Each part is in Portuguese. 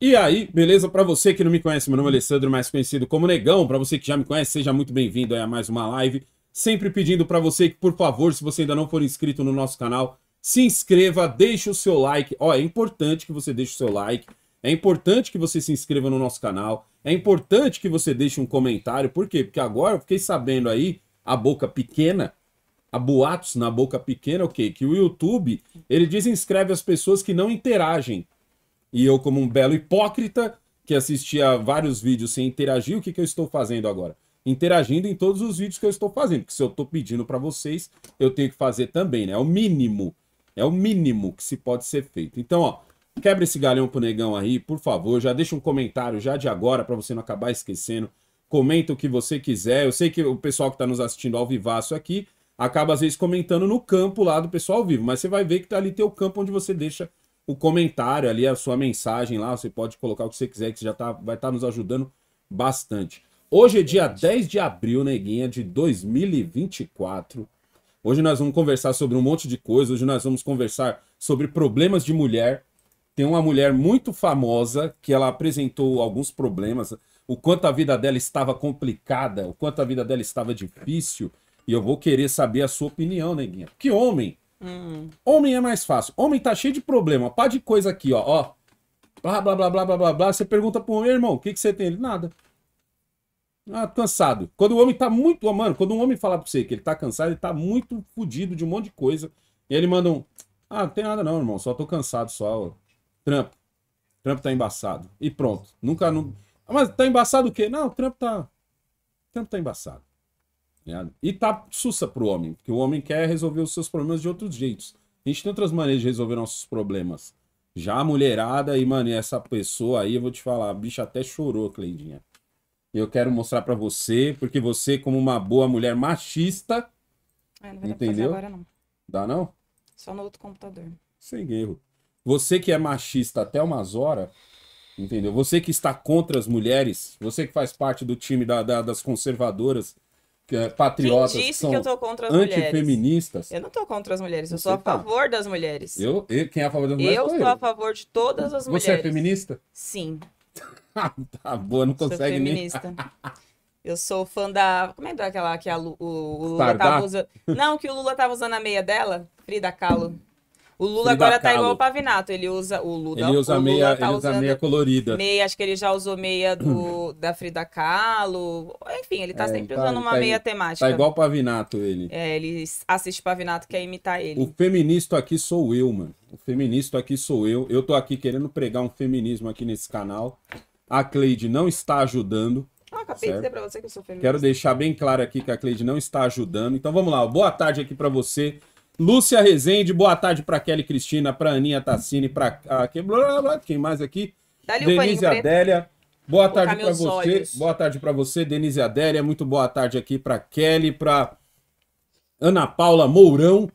E aí, beleza? Para você que não me conhece, meu nome é Alessandro, mais conhecido como Negão. Para você que já me conhece, seja muito bem-vindo a mais uma live. Sempre pedindo para você que, por favor, se você ainda não for inscrito no nosso canal, se inscreva, deixe o seu like. Ó, é importante que você deixe o seu like. É importante que você se inscreva no nosso canal. É importante que você deixe um comentário. Por quê? Porque agora eu fiquei sabendo aí, a boca pequena, a boatos na boca pequena, o okay, quê? Que o YouTube, ele desinscreve as pessoas que não interagem e eu, como um belo hipócrita que assistia vários vídeos sem interagir, o que, que eu estou fazendo agora? Interagindo em todos os vídeos que eu estou fazendo. Porque se eu estou pedindo para vocês, eu tenho que fazer também, né? É o mínimo. É o mínimo que se pode ser feito. Então, ó, quebra esse galhão pro negão aí, por favor. Já deixa um comentário já de agora para você não acabar esquecendo. Comenta o que você quiser. Eu sei que o pessoal que está nos assistindo ao vivaço aqui acaba às vezes comentando no campo lá do pessoal ao vivo, mas você vai ver que tá ali teu campo onde você deixa o comentário ali, a sua mensagem lá. Você pode colocar o que você quiser, que você já tá, vai estar tá nos ajudando bastante. Hoje é dia 10 de abril, neguinha, de 2024. Hoje nós vamos conversar sobre um monte de coisa. Hoje nós vamos conversar sobre problemas de mulher. Tem uma mulher muito famosa que ela apresentou alguns problemas, o quanto a vida dela estava complicada, o quanto a vida dela estava difícil. E eu vou querer saber a sua opinião, neguinha. Que homem Hum. Homem é mais fácil. Homem tá cheio de problema. Pá de coisa aqui, ó. ó. Blá, blá, blá, blá, blá, blá, blá. Você pergunta pro homem, irmão, o que, que você tem? Ele, nada. Ah, cansado. Quando o homem tá muito. Mano, quando um homem fala pra você que ele tá cansado, ele tá muito fodido de um monte de coisa. E ele manda um. Ah, não tem nada não, irmão. Só tô cansado, só. Ó. Trampo. Trampo tá embaçado. E pronto. Nunca. Não... Ah, mas tá embaçado o quê? Não, o trampo tá. O trampo tá embaçado. Né? E tá sussa pro homem, porque o homem quer resolver os seus problemas de outros jeitos. A gente tem outras maneiras de resolver nossos problemas. Já a mulherada e, mano, e essa pessoa aí, eu vou te falar, a bicha até chorou, Cleidinha. Eu quero mostrar para você, porque você, como uma boa mulher machista. É, não entendeu? Fazer agora, não. Dá não? Só no outro computador. Sem erro. Você que é machista até umas horas, entendeu? Você que está contra as mulheres, você que faz parte do time da, da, das conservadoras, é, patriotas Quem disse são que eu tô contra as antifeministas. Mulheres? Eu não tô contra as mulheres, eu você sou a tá. favor das mulheres. Eu, eu, quem é a favor das mulheres? Eu sou eu. a favor de todas as você é mulheres. Você é feminista? Sim. Ah, tá boa, não consegue sou feminista. nem. eu sou fã da. Como é, é aquela que a, o, o Lula Stardar? tava usando. Não, que o Lula tava usando a meia dela, Frida Kahlo. O Lula agora tá igual o Pavinato, ele usa o Lula. Ele usa, o Lula meia, tá ele usa meia colorida. Meia, acho que ele já usou meia do, da Frida Kahlo. Enfim, ele tá é, sempre tá, usando uma tá, meia tá temática. Tá igual o Pavinato ele. É, ele assiste Pavinato quer imitar ele. O feminista aqui sou eu, mano. O feminista aqui sou eu. Eu tô aqui querendo pregar um feminismo aqui nesse canal. A Cleide não está ajudando. Ah, acabei certo? de dizer pra você que eu sou feminista. Quero deixar bem claro aqui que a Cleide não está ajudando. Então vamos lá, boa tarde aqui para você. Lúcia Rezende, boa tarde para Kelly Cristina, para Aninha Tassini, para quem mais aqui? Denise Adélia. Boa tarde para você. Olhos. Boa tarde para você, Denise Adélia. Muito boa tarde aqui para Kelly, para Ana Paula Mourão.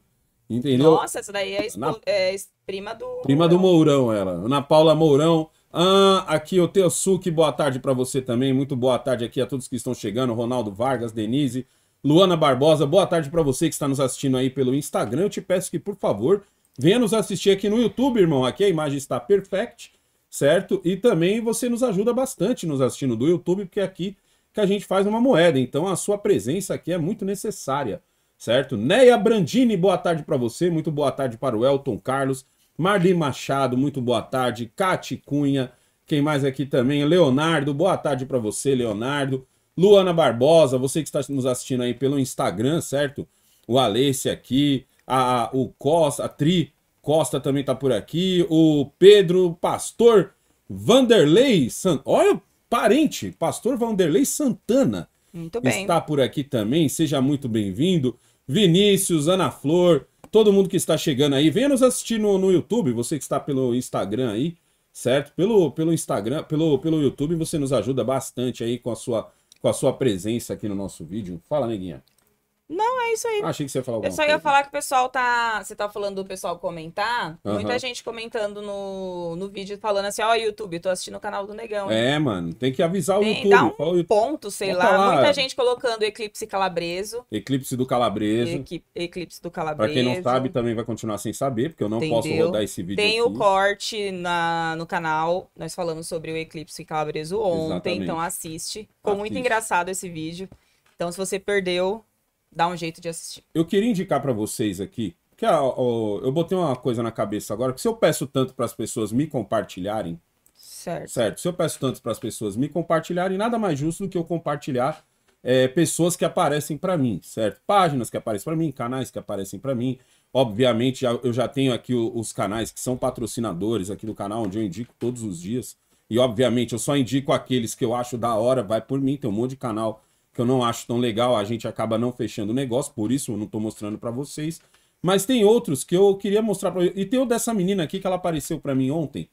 Entendeu? Nossa, essa daí é, Ana... é prima do Prima do Mourão ela. Ana Paula Mourão. Ah, aqui o Teosuke, boa tarde para você também. Muito boa tarde aqui a todos que estão chegando. Ronaldo Vargas, Denise, Luana Barbosa, boa tarde para você que está nos assistindo aí pelo Instagram. Eu te peço que, por favor, venha nos assistir aqui no YouTube, irmão. Aqui a imagem está perfect, certo? E também você nos ajuda bastante nos assistindo do YouTube, porque é aqui que a gente faz uma moeda. Então a sua presença aqui é muito necessária, certo? Neia Brandini, boa tarde para você. Muito boa tarde para o Elton Carlos. Marli Machado, muito boa tarde. Cati Cunha, quem mais aqui também? Leonardo, boa tarde para você, Leonardo. Luana Barbosa, você que está nos assistindo aí pelo Instagram, certo? O Alesse aqui, a, a, o Costa, a Tri Costa também está por aqui, o Pedro Pastor Vanderlei, olha olha, parente, Pastor Vanderlei Santana. Muito bem. Está por aqui também, seja muito bem-vindo. Vinícius, Ana Flor, todo mundo que está chegando aí, venha nos assistir no, no YouTube, você que está pelo Instagram aí, certo? Pelo, pelo Instagram, pelo, pelo YouTube, você nos ajuda bastante aí com a sua com a sua presença aqui no nosso vídeo. Fala, neguinha. Não, é isso aí. Achei que você ia falar alguma Eu só ia falar que o pessoal tá. Você tá falando do pessoal comentar. Uhum. Muita gente comentando no, no vídeo falando assim: ó, oh, YouTube, tô assistindo o canal do Negão. Hein? É, mano, tem que avisar o tem, YouTube. Dá um ponto, sei lá. lá. Muita gente colocando Eclipse Calabreso. Eclipse do Calabreso. Equi... Eclipse do Calabreso. Pra quem não sabe, também vai continuar sem saber, porque eu não Entendeu? posso rodar esse vídeo. Tem aqui. o corte na... no canal. Nós falamos sobre o Eclipse Calabreso ontem, então Exatamente. então assiste. Ficou muito engraçado esse vídeo. Então, se você perdeu, dá um jeito de assistir. Eu queria indicar para vocês aqui, que a, a, eu botei uma coisa na cabeça agora, que se eu peço tanto para as pessoas me compartilharem, certo. certo? Se eu peço tanto para as pessoas me compartilharem, nada mais justo do que eu compartilhar é, pessoas que aparecem para mim, certo? Páginas que aparecem para mim, canais que aparecem para mim. Obviamente, já, eu já tenho aqui o, os canais que são patrocinadores aqui do canal, onde eu indico todos os dias. E, obviamente, eu só indico aqueles que eu acho da hora, vai por mim. Tem um monte de canal que eu não acho tão legal, a gente acaba não fechando o negócio, por isso eu não estou mostrando para vocês. Mas tem outros que eu queria mostrar para E tem o dessa menina aqui que ela apareceu para mim ontem.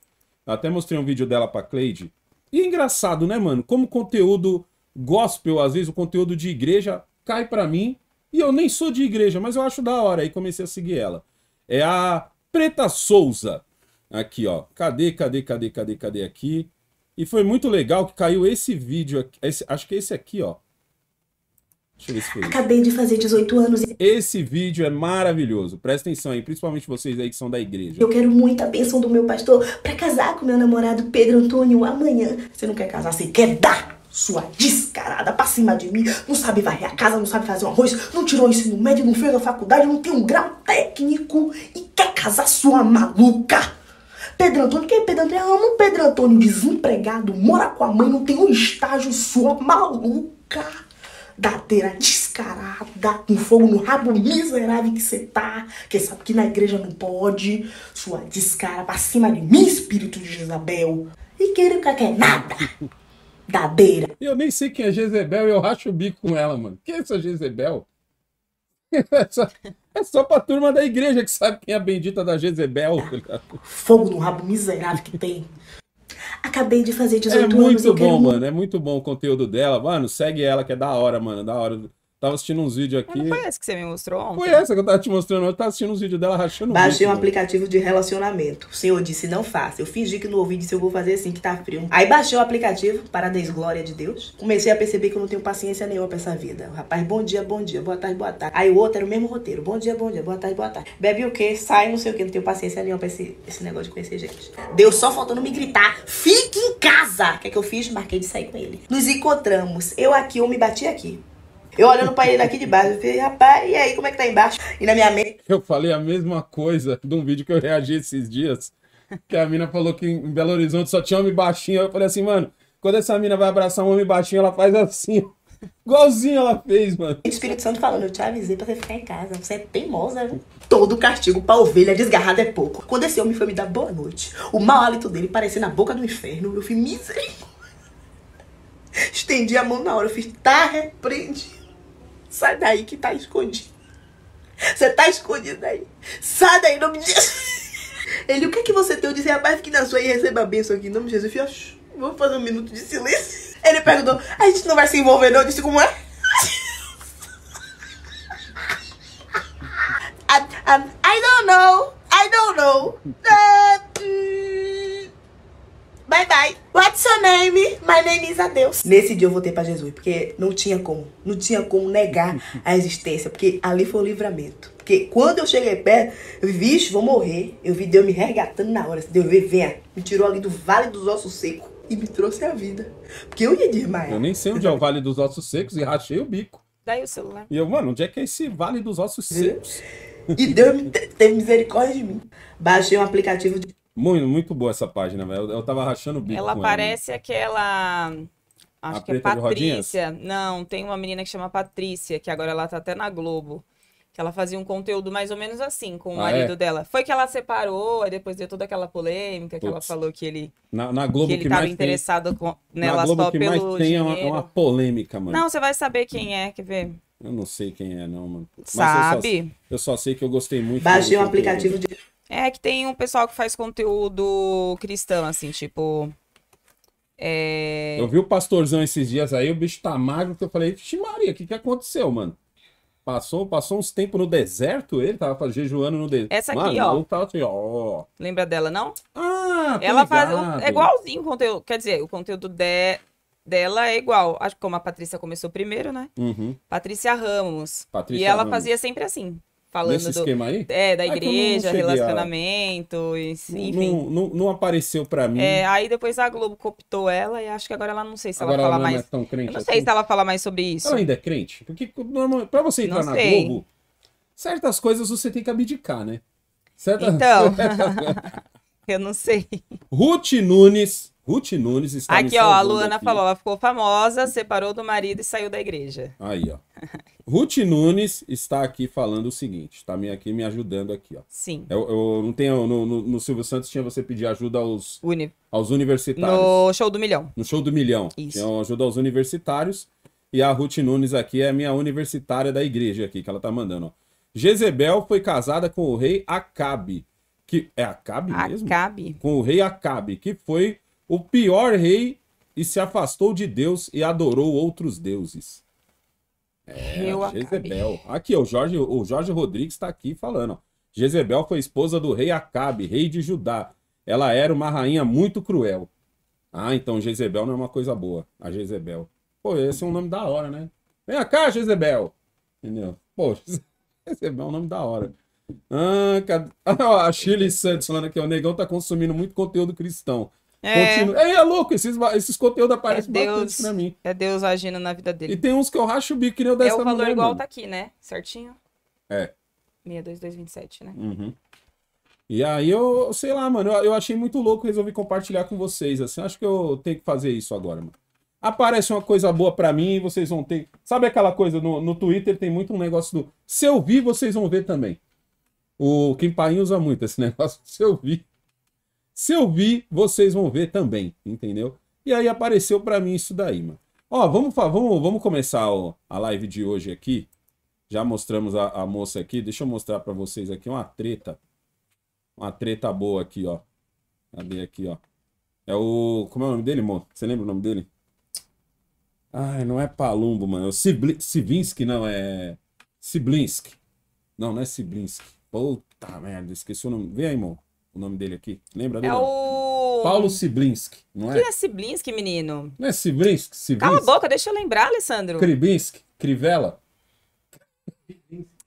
Eu até mostrei um vídeo dela para Cleide. E é engraçado, né, mano? Como conteúdo gospel, às vezes o conteúdo de igreja cai para mim, e eu nem sou de igreja, mas eu acho da hora e comecei a seguir ela. É a Preta Souza. Aqui, ó. Cadê, cadê, cadê, cadê, cadê aqui? E foi muito legal que caiu esse vídeo aqui, esse, acho que é esse aqui, ó. Deixa eu ver se foi Acabei isso. de fazer 18 anos. E... Esse vídeo é maravilhoso. Presta atenção aí, principalmente vocês aí que são da igreja. Eu quero muito a bênção do meu pastor para casar com meu namorado Pedro Antônio amanhã. Você não quer casar, você quer dar sua descarada pra cima de mim. Não sabe varrer a casa, não sabe fazer um arroz, não tirou o ensino médio, não fez a faculdade, não tem um grau técnico e quer casar sua maluca. Pedro Antônio, quem é Pedro Antônio? Eu amo Pedro Antônio, desempregado, mora com a mãe, não tem um estágio, sua maluca dateira descarada, com fogo no rabo miserável que você tá, que sabe que na igreja não pode, sua descara pra cima de mim, espírito de Jezabel. E querer que é nada. Dadeira. Eu nem sei quem é Jezebel e eu racho o bico com ela, mano. Quem é essa Jezebel? É só, é só pra turma da igreja que sabe quem é a bendita da Jezebel. Tá. Fogo no rabo miserável que tem. Acabei de fazer 18 é anos. É muito bom, quero... mano. É muito bom o conteúdo dela. Mano, segue ela, que é da hora, mano. Da hora. Tava assistindo uns vídeos aqui. não foi essa que você me mostrou ontem? Foi essa que eu tava te mostrando Eu Tava assistindo uns vídeos dela rachando Baixei um mano. aplicativo de relacionamento. O senhor disse, não faça. Eu fingi que não ouvi, disse, eu vou fazer assim, que tá frio. Aí baixei o aplicativo, para a desglória de Deus. Comecei a perceber que eu não tenho paciência nenhuma pra essa vida. rapaz, bom dia, bom dia, boa tarde, boa tarde. Aí o outro era o mesmo roteiro. Bom dia, bom dia, boa tarde, boa tarde. Bebe o quê? Sai, não sei o quê. Não tenho paciência nenhuma pra esse, esse negócio de conhecer gente. Deus só faltando me gritar, fique em casa! O que é que eu fiz? Marquei de sair com ele. Nos encontramos. Eu aqui, eu me bati aqui. Eu olhando pra ele daqui de baixo, eu falei, rapaz, e aí, como é que tá embaixo? E na minha mente. Eu falei a mesma coisa de um vídeo que eu reagi esses dias. Que a mina falou que em Belo Horizonte só tinha homem baixinho. Eu falei assim, mano, quando essa mina vai abraçar um homem baixinho, ela faz assim. Igualzinho ela fez, mano. O Espírito Santo falando, eu te avisei pra você ficar em casa. Você é teimosa, viu? Todo castigo pra ovelha desgarrada é pouco. Quando esse homem foi me dar boa noite, o mau hálito dele parecia na boca do inferno. Eu fui misericórdia. Estendi a mão na hora, eu fiz, tá repreendido. Sai daí que tá escondido. Você tá escondido aí. Sai daí, em nome de Jesus. Ele, o que é que você tem? Eu disse, rapaz, fique na sua e receba a bênção aqui. Em nome de Jesus. Eu falei, vamos fazer um minuto de silêncio. Ele perguntou, a gente não vai se envolver não? Eu disse, como é? I, I, I don't know. I don't know. Hum. Bye bye. What's your name? My name is Adeus. Nesse dia eu voltei para Jesus, porque não tinha como. Não tinha como negar a existência, porque ali foi o livramento. Porque quando eu cheguei perto, eu vi, vixe, vou morrer. Eu vi Deus me resgatando na hora. Assim, Deus veio, venha. Me tirou ali do vale dos ossos secos e me trouxe a vida. Porque eu ia desmaiar. Eu nem sei onde é o vale dos ossos secos e rachei o bico. Daí o celular. E eu, mano, onde é que é esse vale dos ossos secos? E Deus teve misericórdia de mim. Baixei um aplicativo de muito, muito boa essa página, velho. Eu, eu tava rachando o bico. Ela parece ela. aquela. Acho a que é Patrícia. Não, tem uma menina que chama Patrícia, que agora ela tá até na Globo. Que ela fazia um conteúdo mais ou menos assim com o ah, marido é? dela. Foi que ela separou, aí depois deu toda aquela polêmica que ela falou que ele. Na, na Globo que ele que tava interessado tem... com, nela na Globo só que pelo. Mais tem é uma, é uma, polêmica, mano. Não, você vai saber quem é, quer ver? Eu não sei quem é, não, mano. Mas Sabe? Eu só, eu só sei que eu gostei muito. Baixei um aplicativo de. É que tem um pessoal que faz conteúdo cristão, assim, tipo. É... Eu vi o pastorzão esses dias aí, o bicho tá magro, que eu falei, vixe Maria, o que, que aconteceu, mano? Passou, passou uns tempos no deserto, ele tava jejuando no deserto. Essa aqui, mano, ó. Tava assim, ó. Lembra dela, não? Ah, Ela faz. É igualzinho o conteúdo. Quer dizer, o conteúdo de, dela é igual. Acho que como a Patrícia começou primeiro, né? Uhum. Patrícia Ramos. Patrícia e ela Ramos. fazia sempre assim falando Nesse do, esquema aí? É, da ah, então igreja, é relacionamento, a... enfim. Não, não, não apareceu para mim. É, aí depois a Globo cooptou ela e acho que agora ela não sei se agora ela fala é mais. É tão crente eu não assim. sei se ela fala mais sobre isso. Ela ainda é crente? Porque para você entrar na Globo, certas coisas você tem que abdicar, né? Certas... Então, eu não sei. Ruth Nunes Ruth Nunes está Aqui, ó, a Luana aqui. falou, ela ficou famosa, separou do marido e saiu da igreja. Aí, ó. Ruth Nunes está aqui falando o seguinte, está me, aqui me ajudando aqui, ó. Sim. Eu, eu não tenho, no, no, no, Silvio Santos tinha você pedir ajuda aos, Uni... aos universitários. No show do milhão. No show do milhão. Isso. Então, ajuda aos universitários. E a Ruth Nunes aqui é a minha universitária da igreja aqui, que ela tá mandando, ó. Jezebel foi casada com o rei Acabe, que... É Acabe mesmo? Acabe. Com o rei Acabe, que foi o pior rei e se afastou de Deus e adorou outros deuses. É, eu Jezebel. Acabei. Aqui, o Jorge, o Jorge Rodrigues está aqui falando. Ó. Jezebel foi esposa do rei Acabe, rei de Judá. Ela era uma rainha muito cruel. Ah, então Jezebel não é uma coisa boa. A Jezebel. Pô, esse é um nome da hora, né? Vem cá, Jezebel. Entendeu? Pô, Jezebel é um nome da hora. Ah, cad... ah, a Shirley Santos falando aqui, o negão tá consumindo muito conteúdo cristão. É. É, louco, esses, esses conteúdos é aparecem é Deus, bastante pra mim. É Deus agindo na vida dele. E tem uns que eu racho o bico, que nem o dessa É o valor igual mano. tá aqui, né? Certinho? É. 62227, né? Uhum. E aí eu, sei lá, mano, eu, eu achei muito louco, resolvi compartilhar com vocês, assim. Acho que eu tenho que fazer isso agora, mano. Aparece uma coisa boa pra mim, vocês vão ter. Sabe aquela coisa no, no Twitter tem muito um negócio do. Se eu vi, vocês vão ver também. O Kim Paim usa muito esse negócio. Se eu vi, se eu vi, vocês vão ver também, entendeu? E aí apareceu para mim isso daí, mano. Ó, vamos, vamos, vamos começar ó, a live de hoje aqui. Já mostramos a, a moça aqui. Deixa eu mostrar para vocês aqui uma treta. Uma treta boa aqui, ó. Cadê aqui, ó? É o... Como é o nome dele, amor? Você lembra o nome dele? Ai, não é Palumbo, mano. É o Sibli... não. É... Siblinski. Não, não é Siblinski. Puta merda, esqueci o nome. Vem aí, irmão o nome dele aqui? Lembra é dele? É o... Paulo Siblinski, não é? Que é Siblinski, menino? Não é Siblinski? Siblinski? Cala a boca, deixa eu lembrar, Alessandro. Kribinski, Crivella.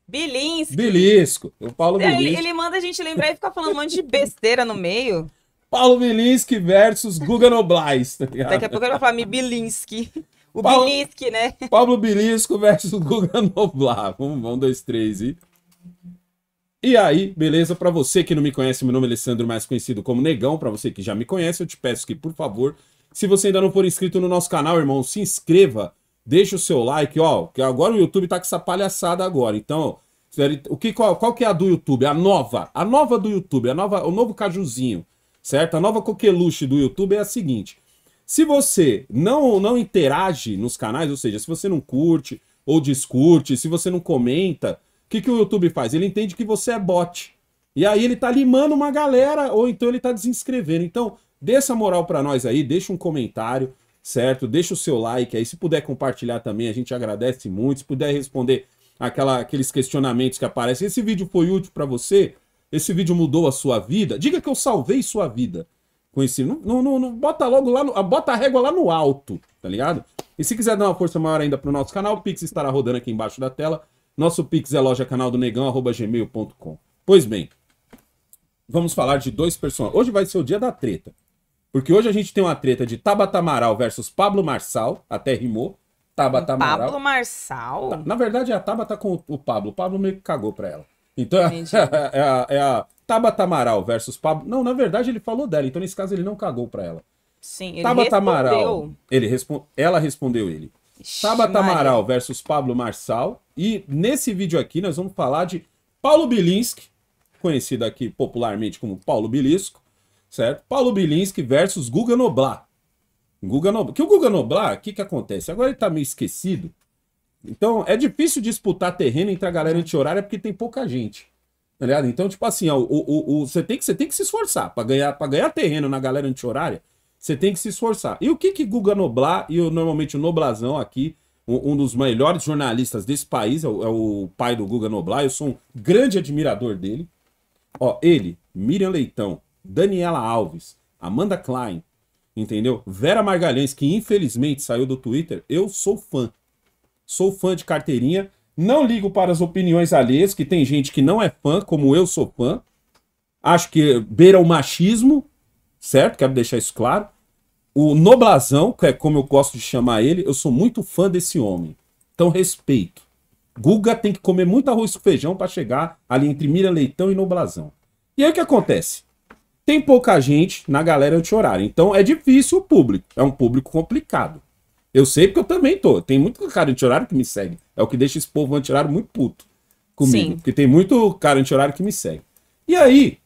Bilinski. Bilisco. O Paulo Bilinski é, Ele, ele, manda a gente lembrar e ficar falando um monte de besteira no meio. Paulo Bilinski versus Guga Noblais, tá ligado? Daqui a pouco ele vai falar me Bilinski. O Paulo, Bilinski, né? Paulo Bilisco versus Guga Noblar. Vamos, vamos, dois, três e... E aí, beleza? Para você que não me conhece, meu nome é Alessandro, mais conhecido como Negão. Para você que já me conhece, eu te peço que, por favor, se você ainda não for inscrito no nosso canal, irmão, se inscreva, deixa o seu like, ó, que agora o YouTube tá com essa palhaçada agora. Então, o que qual, qual que é a do YouTube? A nova, a nova do YouTube, a nova, o novo cajuzinho, certo? A nova coqueluche do YouTube é a seguinte: se você não não interage nos canais, ou seja, se você não curte ou discute, se você não comenta, que, que o YouTube faz? Ele entende que você é bot. E aí ele tá limando uma galera, ou então ele tá desinscrevendo. Então, dê essa moral para nós aí, deixa um comentário, certo? Deixa o seu like aí. Se puder compartilhar também, a gente agradece muito. Se puder responder aquela, aqueles questionamentos que aparecem. Esse vídeo foi útil para você? Esse vídeo mudou a sua vida? Diga que eu salvei sua vida com esse. Não, não, não, não bota logo lá, no, bota a régua lá no alto, tá ligado? E se quiser dar uma força maior ainda pro nosso canal, o Pix estará rodando aqui embaixo da tela. Nosso pix é loja canal do negão, arroba gmail.com. Pois bem, vamos falar de dois personagens. Hoje vai ser o dia da treta. Porque hoje a gente tem uma treta de Tabata Amaral versus Pablo Marçal, até rimou. Tabata Amaral. Pablo Marçal? Na verdade, é a Tabata com o Pablo. O Pablo meio que cagou pra ela. Então, é, é a, é a Tabata Amaral versus Pablo. Não, na verdade, ele falou dela. Então, nesse caso, ele não cagou pra ela. Sim, ele Tabata respondeu. Amaral, ele respon... Ela respondeu ele. Tabata Amaral versus Pablo Marçal. E nesse vídeo aqui nós vamos falar de Paulo Bilinski, conhecido aqui popularmente como Paulo Bilisco, certo? Paulo Bilinski versus Guga Noblar. Guga Noblar. Que o Guga Noblar, o que, que acontece? Agora ele tá meio esquecido. Então é difícil disputar terreno entre a galera anti-horária é porque tem pouca gente. Tá Então, tipo assim, ó, o, o, o, você, tem que, você tem que se esforçar para ganhar, ganhar terreno na galera anti-horária. Você tem que se esforçar. E o que que Guga Noblar, e eu, normalmente o Noblazão aqui, um, um, dos melhores jornalistas desse país, é o, é o pai do Guga Noblar, eu sou um grande admirador dele. Ó, ele, Miriam Leitão, Daniela Alves, Amanda Klein, entendeu? Vera Margalhães, que infelizmente saiu do Twitter, eu sou fã. Sou fã de carteirinha. Não ligo para as opiniões alheias, que tem gente que não é fã, como eu sou fã. Acho que beira o machismo, certo? Quero deixar isso claro. O Noblazão, que é como eu gosto de chamar ele, eu sou muito fã desse homem. Então, respeito. Guga tem que comer muito arroz com feijão para chegar ali entre Mira Leitão e Noblazão. E aí o que acontece? Tem pouca gente na galera anti-horário. Então é difícil o público. É um público complicado. Eu sei porque eu também tô. Tem muito cara anti-horário que me segue. É o que deixa esse povo anti-horário muito puto comigo. Sim. Porque tem muito cara anti-horário que me segue. E aí,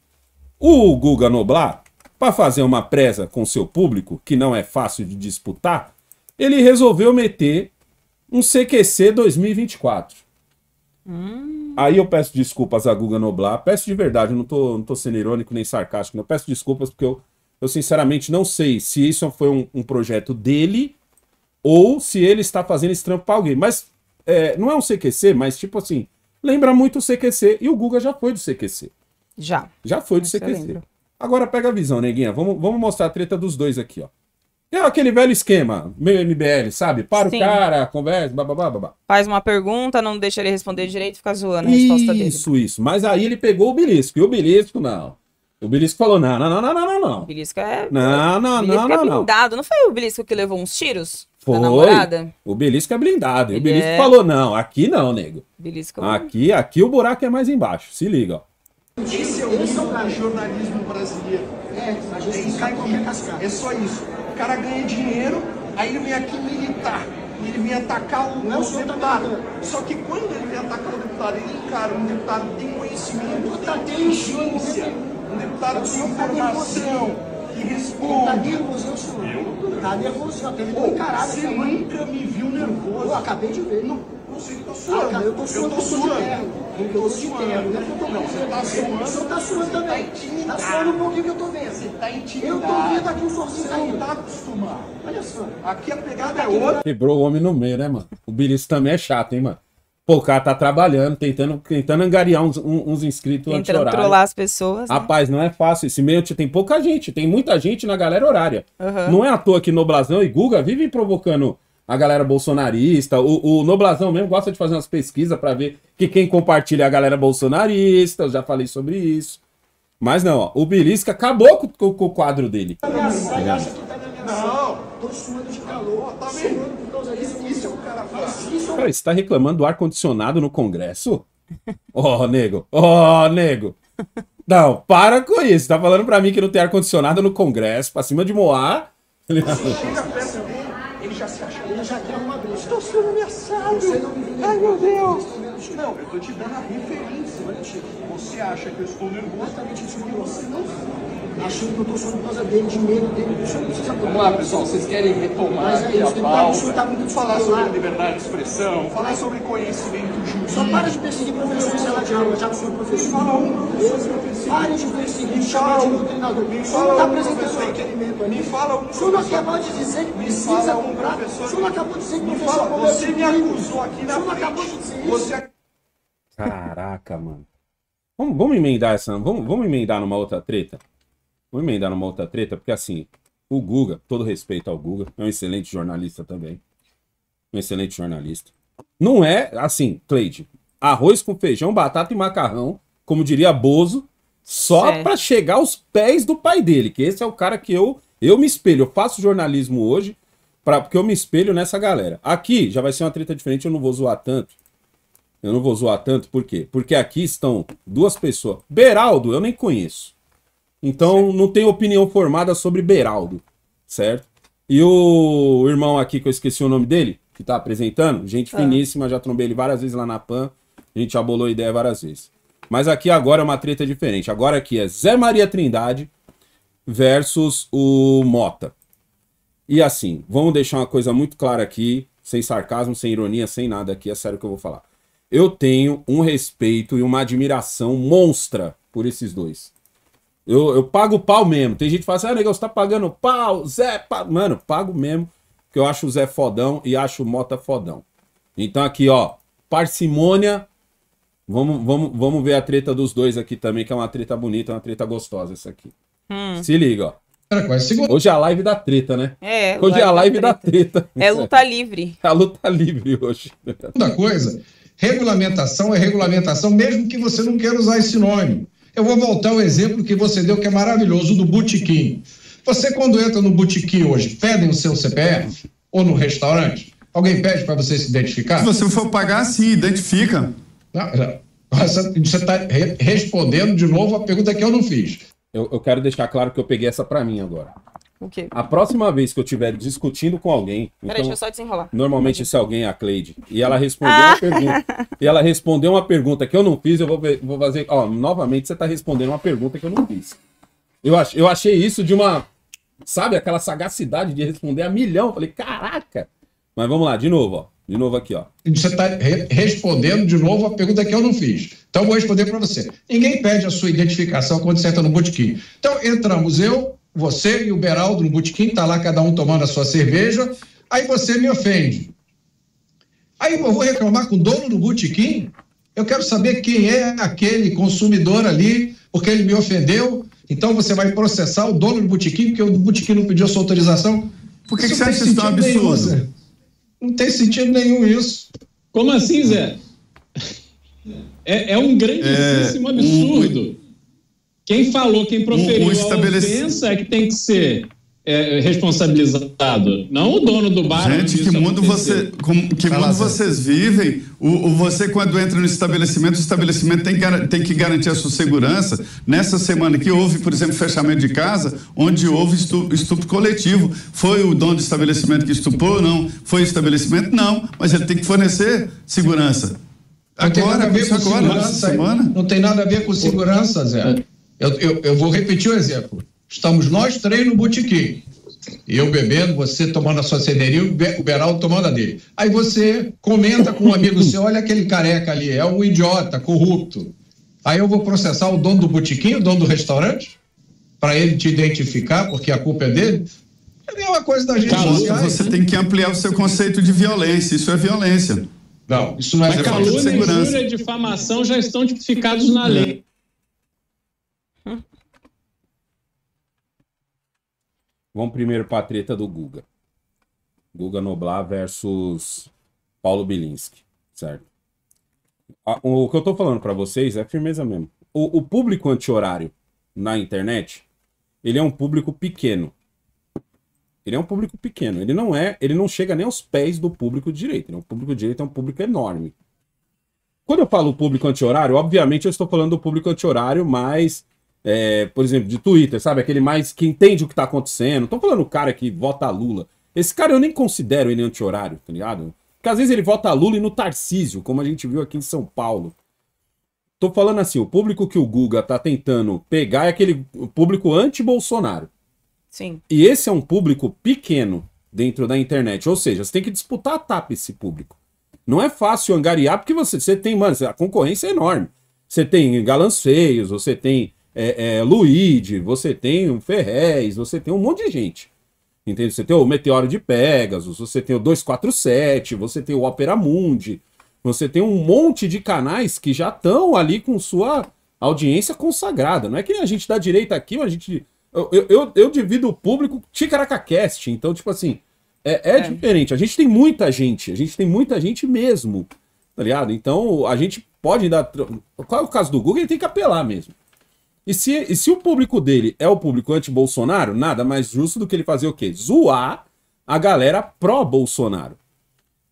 o Guga Noblar para fazer uma presa com seu público, que não é fácil de disputar, ele resolveu meter um CQC 2024. Hum. Aí eu peço desculpas a Guga Noblar. Peço de verdade, não tô, não tô sendo irônico nem sarcástico. Eu peço desculpas porque eu, eu sinceramente não sei se isso foi um, um projeto dele ou se ele está fazendo esse trampo pra alguém. Mas é, não é um CQC, mas tipo assim, lembra muito o CQC. E o Guga já foi do CQC. Já. Já foi do Esse CQC. Agora pega a visão, neguinha. Vamos, vamos mostrar a treta dos dois aqui, ó. É aquele velho esquema, meio MBL, sabe? Para Sim. o cara, conversa, bababá, babá. Faz uma pergunta, não deixa ele responder direito, fica zoando a resposta dele. Isso, isso. Mas aí ele pegou o belisco. E o belisco, não. O belisco falou, não, não, não, não, não, não. O belisco é... Não, não, o belisco não, é não, é blindado. Não. não foi o belisco que levou uns tiros? Foi. O belisco é blindado. E o belisco é... falou, não, aqui não, nego. Belisco... É- aqui, aqui o buraco é mais embaixo. Se liga, ó. Disse eu o jornalismo brasileiro. É, a gente cai em qualquer cascata. É só isso. O cara ganha dinheiro, aí ele vem aqui militar. e Ele vem atacar o, não, o deputado. Só que quando ele vem atacar o deputado, ele encara um deputado que tem conhecimento, deputado tem ciência, um deputado com tá informação, que tá responde. Tá nervoso, senhor. Eu? Tá nervoso, senhor. ele encarado. Você nunca me viu nervoso. Eu acabei de ver. Não. Não sei que tá, ah, tá. suando. eu tô suando. Eu tô suando. eu Eu você tá, tá, tá suando. Você tá suando também. Tá, tá suando um pouquinho que eu tô vendo. Você tá intimidado. Eu tô vendo aqui um sorriso Você não tá acostumado. Olha só. Aqui a pegada é outra. Quebrou o homem no meio, né, mano? O bilhete também é chato, hein, mano? Pô, o cara tá trabalhando, tentando, tentando angariar uns, uns inscritos antes Tentando trollar as pessoas. Né? Rapaz, não é fácil. Esse meio tem pouca gente, tem muita gente na galera horária. Uhum. Não é à toa que Noblazão e Guga vivem provocando a galera bolsonarista. O, o Noblazão mesmo gosta de fazer umas pesquisas para ver que quem compartilha é a galera bolsonarista. Eu já falei sobre isso. Mas não, ó, o bilisca acabou com, com, com o quadro dele. Tá tá você tá reclamando do ar-condicionado no Congresso? Ó, oh, nego, ó, oh, nego. Não, para com isso. Tá falando pra mim que não tem ar-condicionado no Congresso, pra cima de Moá. Chega tá perto Você não me Ai, meu Deus! Não, eu tô te dando a referência. Você acha que eu estou nervoso? Exatamente isso que você achou que eu estou só por causa dele, de medo dele. Isso não precisa Vamos lá, pessoal, vocês querem retomar Mas, é isso, a pauta, tá muito falar, falar sobre liberdade de expressão, falar sobre conhecimento jurídico. Só para de perseguir professores em sala de aula, já que o senhor é professor. Fala um professor Para de perseguir, chama de doutrinador. Me fala não está apresentando requerimento ali. Me fala um professor. O senhor acabou de dizer que precisa comprar. O senhor não acabou de dizer que precisa comprar. Você me acusou aqui na frente. Você... Caraca, mano. Vamos, vamos emendar essa. Vamos, vamos emendar numa outra treta. Vou emendar numa outra treta, porque assim, o Guga, todo respeito ao Guga, é um excelente jornalista também. Um excelente jornalista. Não é, assim, Cleide, arroz com feijão, batata e macarrão, como diria Bozo, só para chegar aos pés do pai dele, que esse é o cara que eu eu me espelho, eu faço jornalismo hoje, pra, porque eu me espelho nessa galera. Aqui já vai ser uma treta diferente, eu não vou zoar tanto. Eu não vou zoar tanto, por quê? Porque aqui estão duas pessoas. Beraldo, eu nem conheço. Então, não tem opinião formada sobre Beraldo, certo? E o irmão aqui, que eu esqueci o nome dele, que tá apresentando, gente ah. finíssima, já trombei ele várias vezes lá na PAN, a gente já bolou ideia várias vezes. Mas aqui agora é uma treta diferente. Agora aqui é Zé Maria Trindade versus o Mota. E assim, vamos deixar uma coisa muito clara aqui, sem sarcasmo, sem ironia, sem nada aqui, é sério que eu vou falar. Eu tenho um respeito e uma admiração monstra por esses dois. Eu, eu pago o pau mesmo. Tem gente que fala assim, ah, negão, você tá pagando pau, Zé, Mano, pago mesmo, porque eu acho o Zé fodão e acho o Mota fodão. Então aqui, ó, parcimônia. Vamos, vamos, vamos ver a treta dos dois aqui também, que é uma treta bonita, uma treta gostosa essa aqui. Hum. Se liga, ó. Hoje é a live da treta, né? É. Hoje é a live da treta. Da treta. É luta livre. É a luta livre hoje. Segunda coisa, regulamentação é regulamentação, mesmo que você não queira usar esse nome. Eu vou voltar ao exemplo que você deu, que é maravilhoso, do botequim. Você, quando entra no botequim hoje, pedem o seu CPF ou no restaurante? Alguém pede para você se identificar? Se você for pagar, sim, identifica. Não, você está respondendo de novo a pergunta que eu não fiz. Eu, eu quero deixar claro que eu peguei essa para mim agora. O quê? A próxima vez que eu estiver discutindo com alguém. Peraí, então, deixa eu só desenrolar. Normalmente, esse alguém é a Cleide. E ela respondeu ah. uma pergunta. E ela respondeu uma pergunta que eu não fiz, eu vou, vou fazer. Ó, novamente você está respondendo uma pergunta que eu não fiz. Eu, ach, eu achei isso de uma. Sabe, aquela sagacidade de responder a milhão. Eu falei, caraca! Mas vamos lá, de novo, ó. De novo aqui, ó. Você está re respondendo de novo a pergunta que eu não fiz. Então, eu vou responder para você. Ninguém pede a sua identificação quando você entra no botequim. Então, entramos eu, você e o Beraldo no botequim, tá lá cada um tomando a sua cerveja, aí você me ofende. Aí eu vou reclamar com o dono do botequim? Eu quero saber quem é aquele consumidor ali, porque ele me ofendeu. Então você vai processar o dono do botequim, porque o botequim não pediu sua autorização. Por que, que você acha isso tão absurdo? Nenhum, não tem sentido nenhum isso. Como assim, Zé? É, é um grandíssimo é, absurdo. Um... Quem falou, quem proferiu o, o estabelec... a ofensa é que tem que ser é, responsabilizado, não o dono do bar. Gente, que mundo, você, como, que mundo vocês vivem? O, o, você, quando entra no estabelecimento, o estabelecimento tem que, tem que garantir a sua segurança. Nessa semana que houve, por exemplo, fechamento de casa, onde houve estupro, estupro, coletivo. Foi o dono do estabelecimento que estuprou? Não. Foi o estabelecimento? Não. Mas ele tem que fornecer segurança. Agora, tem nada a ver com agora, segurança. Semana. Não tem nada a ver com segurança, Zé. Eu, eu, eu vou repetir o um exemplo. Estamos nós três no botequim. Eu bebendo, você tomando a sua cedeirinha, o Beraldo tomando a dele. Aí você comenta com um amigo seu: olha aquele careca ali, é um idiota, corrupto. Aí eu vou processar o dono do botequim, o dono do restaurante, para ele te identificar, porque a culpa é dele. É a mesma coisa da gente. Calúnia, sociais. você tem que ampliar o seu conceito de violência. Isso é violência. Não, isso não é Mas violência. Calúnia, injúria e difamação já estão tipificados na lei. Vamos primeiro para a treta do Guga. Guga Noblar versus Paulo Bilinski, certo? O que eu tô falando para vocês é firmeza mesmo. O, o público anti-horário na internet, ele é um público pequeno. Ele é um público pequeno. Ele não é, ele não chega nem aos pés do público direito. Né? O público direito é um público enorme. Quando eu falo público anti-horário, obviamente eu estou falando do público anti-horário mas é, por exemplo, de Twitter, sabe? Aquele mais que entende o que tá acontecendo. Tô falando o cara que vota Lula. Esse cara eu nem considero ele anti-horário, tá ligado? Porque às vezes ele vota Lula e no Tarcísio, como a gente viu aqui em São Paulo. Tô falando assim, o público que o Guga tá tentando pegar é aquele público anti-Bolsonaro. Sim. E esse é um público pequeno dentro da internet. Ou seja, você tem que disputar a tapa esse público. Não é fácil angariar, porque você, você tem, mano, a concorrência é enorme. Você tem galãs você tem é, é, Luigi, você tem o Ferrez, você tem um monte de gente. Entende? Você tem o Meteoro de Pegasus, você tem o 247, você tem o Opera Mundi, você tem um monte de canais que já estão ali com sua audiência consagrada. Não é que a gente da direita aqui, a gente. Eu, eu, eu divido o público Ticaracacast, então, tipo assim, é, é, é, diferente. A gente tem muita gente, a gente tem muita gente mesmo, tá ligado? Então, a gente pode dar. Qual é o caso do Google? Ele tem que apelar mesmo. E se, e se o público dele é o público anti-Bolsonaro, nada mais justo do que ele fazer o quê? Zoar a galera pró-Bolsonaro.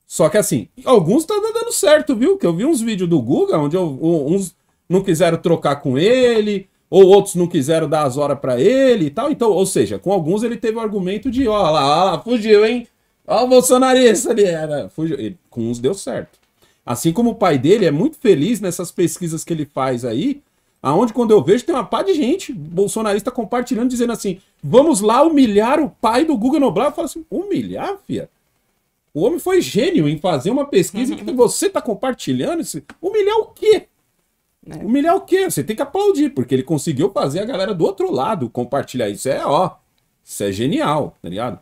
Só que assim, alguns estão tá dando certo, viu? Que eu vi uns vídeos do Guga onde eu, uns não quiseram trocar com ele, ou outros não quiseram dar as horas para ele e tal. Então, ou seja, com alguns ele teve o argumento de, ó lá, ó lá, fugiu, hein? Ó o bolsonarista ali, era, fugiu. com uns deu certo. Assim como o pai dele é muito feliz nessas pesquisas que ele faz aí, Aonde, quando eu vejo, tem uma pá de gente bolsonarista compartilhando, dizendo assim: vamos lá humilhar o pai do Guga Noblar. Eu falo assim: humilhar, fia? O homem foi gênio em fazer uma pesquisa que uhum. você está compartilhando. Isso. Humilhar o quê? É. Humilhar o quê? Você tem que aplaudir, porque ele conseguiu fazer a galera do outro lado compartilhar isso. É, ó, isso é genial, tá ligado?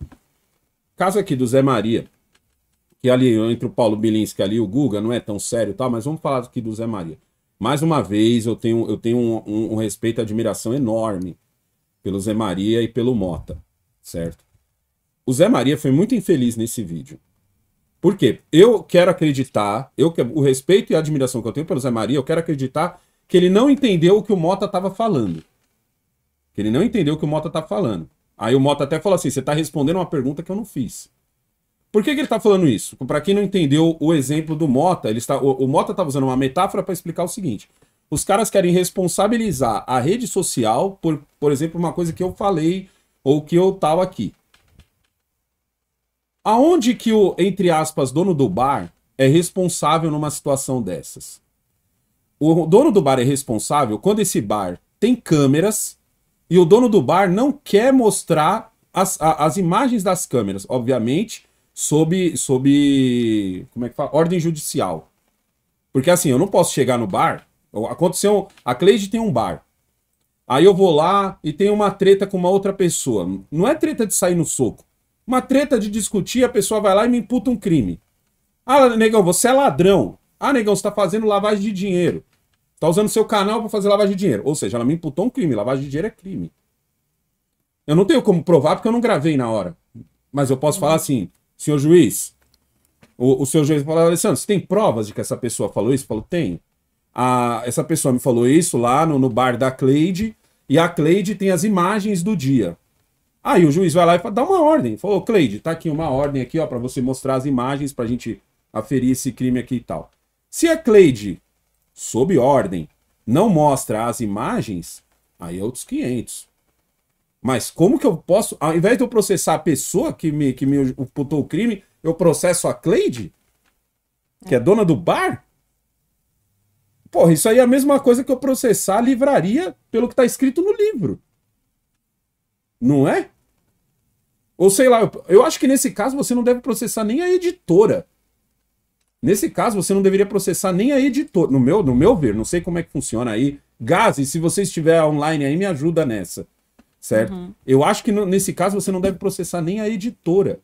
Caso aqui do Zé Maria, que ali entre o Paulo Bilinski ali, o Guga, não é tão sério e tal, mas vamos falar aqui do Zé Maria mais uma vez, eu tenho, eu tenho um, um, um respeito e admiração enorme pelo Zé Maria e pelo Mota, certo? O Zé Maria foi muito infeliz nesse vídeo. Por quê? Eu quero acreditar, eu, o respeito e a admiração que eu tenho pelo Zé Maria, eu quero acreditar que ele não entendeu o que o Mota estava falando. Que ele não entendeu o que o Mota estava tá falando. Aí o Mota até falou assim: você está respondendo uma pergunta que eu não fiz. Por que, que ele está falando isso? Para quem não entendeu o exemplo do Mota, ele está, o, o Mota estava tá usando uma metáfora para explicar o seguinte: os caras querem responsabilizar a rede social por, por exemplo, uma coisa que eu falei ou que eu tava aqui. Aonde que o, entre aspas, dono do bar é responsável numa situação dessas? O dono do bar é responsável quando esse bar tem câmeras e o dono do bar não quer mostrar as, as imagens das câmeras. Obviamente, sob, sob como é que fala? Ordem judicial. Porque assim, eu não posso chegar no bar. Aconteceu. A Cleide tem um bar. Aí eu vou lá e tenho uma treta com uma outra pessoa. Não é treta de sair no soco. Uma treta de discutir, a pessoa vai lá e me imputa um crime. Ah, negão, você é ladrão. Ah, negão, você tá fazendo lavagem de dinheiro. Tá usando seu canal para fazer lavagem de dinheiro. Ou seja, ela me imputou um crime. Lavagem de dinheiro é crime. Eu não tenho como provar porque eu não gravei na hora. Mas eu posso uhum. falar assim: senhor juiz, o, o senhor juiz falou, Alessandro, você tem provas de que essa pessoa falou isso? Falou, tenho. Ah, essa pessoa me falou isso lá no, no bar da Cleide, e a Cleide tem as imagens do dia. Aí o juiz vai lá e fala, dá uma ordem. Falou, Cleide, tá aqui uma ordem aqui, ó, para você mostrar as imagens pra gente aferir esse crime aqui e tal. Se a Cleide, sob ordem, não mostra as imagens, aí é outros 500. Mas como que eu posso, ao invés de eu processar a pessoa que me, que me imputou o crime, eu processo a Cleide, que é dona do bar? Porra, isso aí é a mesma coisa que eu processar a livraria pelo que está escrito no livro. Não é? Ou sei lá, eu acho que nesse caso você não deve processar nem a editora. Nesse caso, você não deveria processar nem a editora. No meu, no meu ver, não sei como é que funciona aí. Gaze, se você estiver online aí, me ajuda nessa certo? Uhum. Eu acho que nesse caso você não deve processar nem a editora.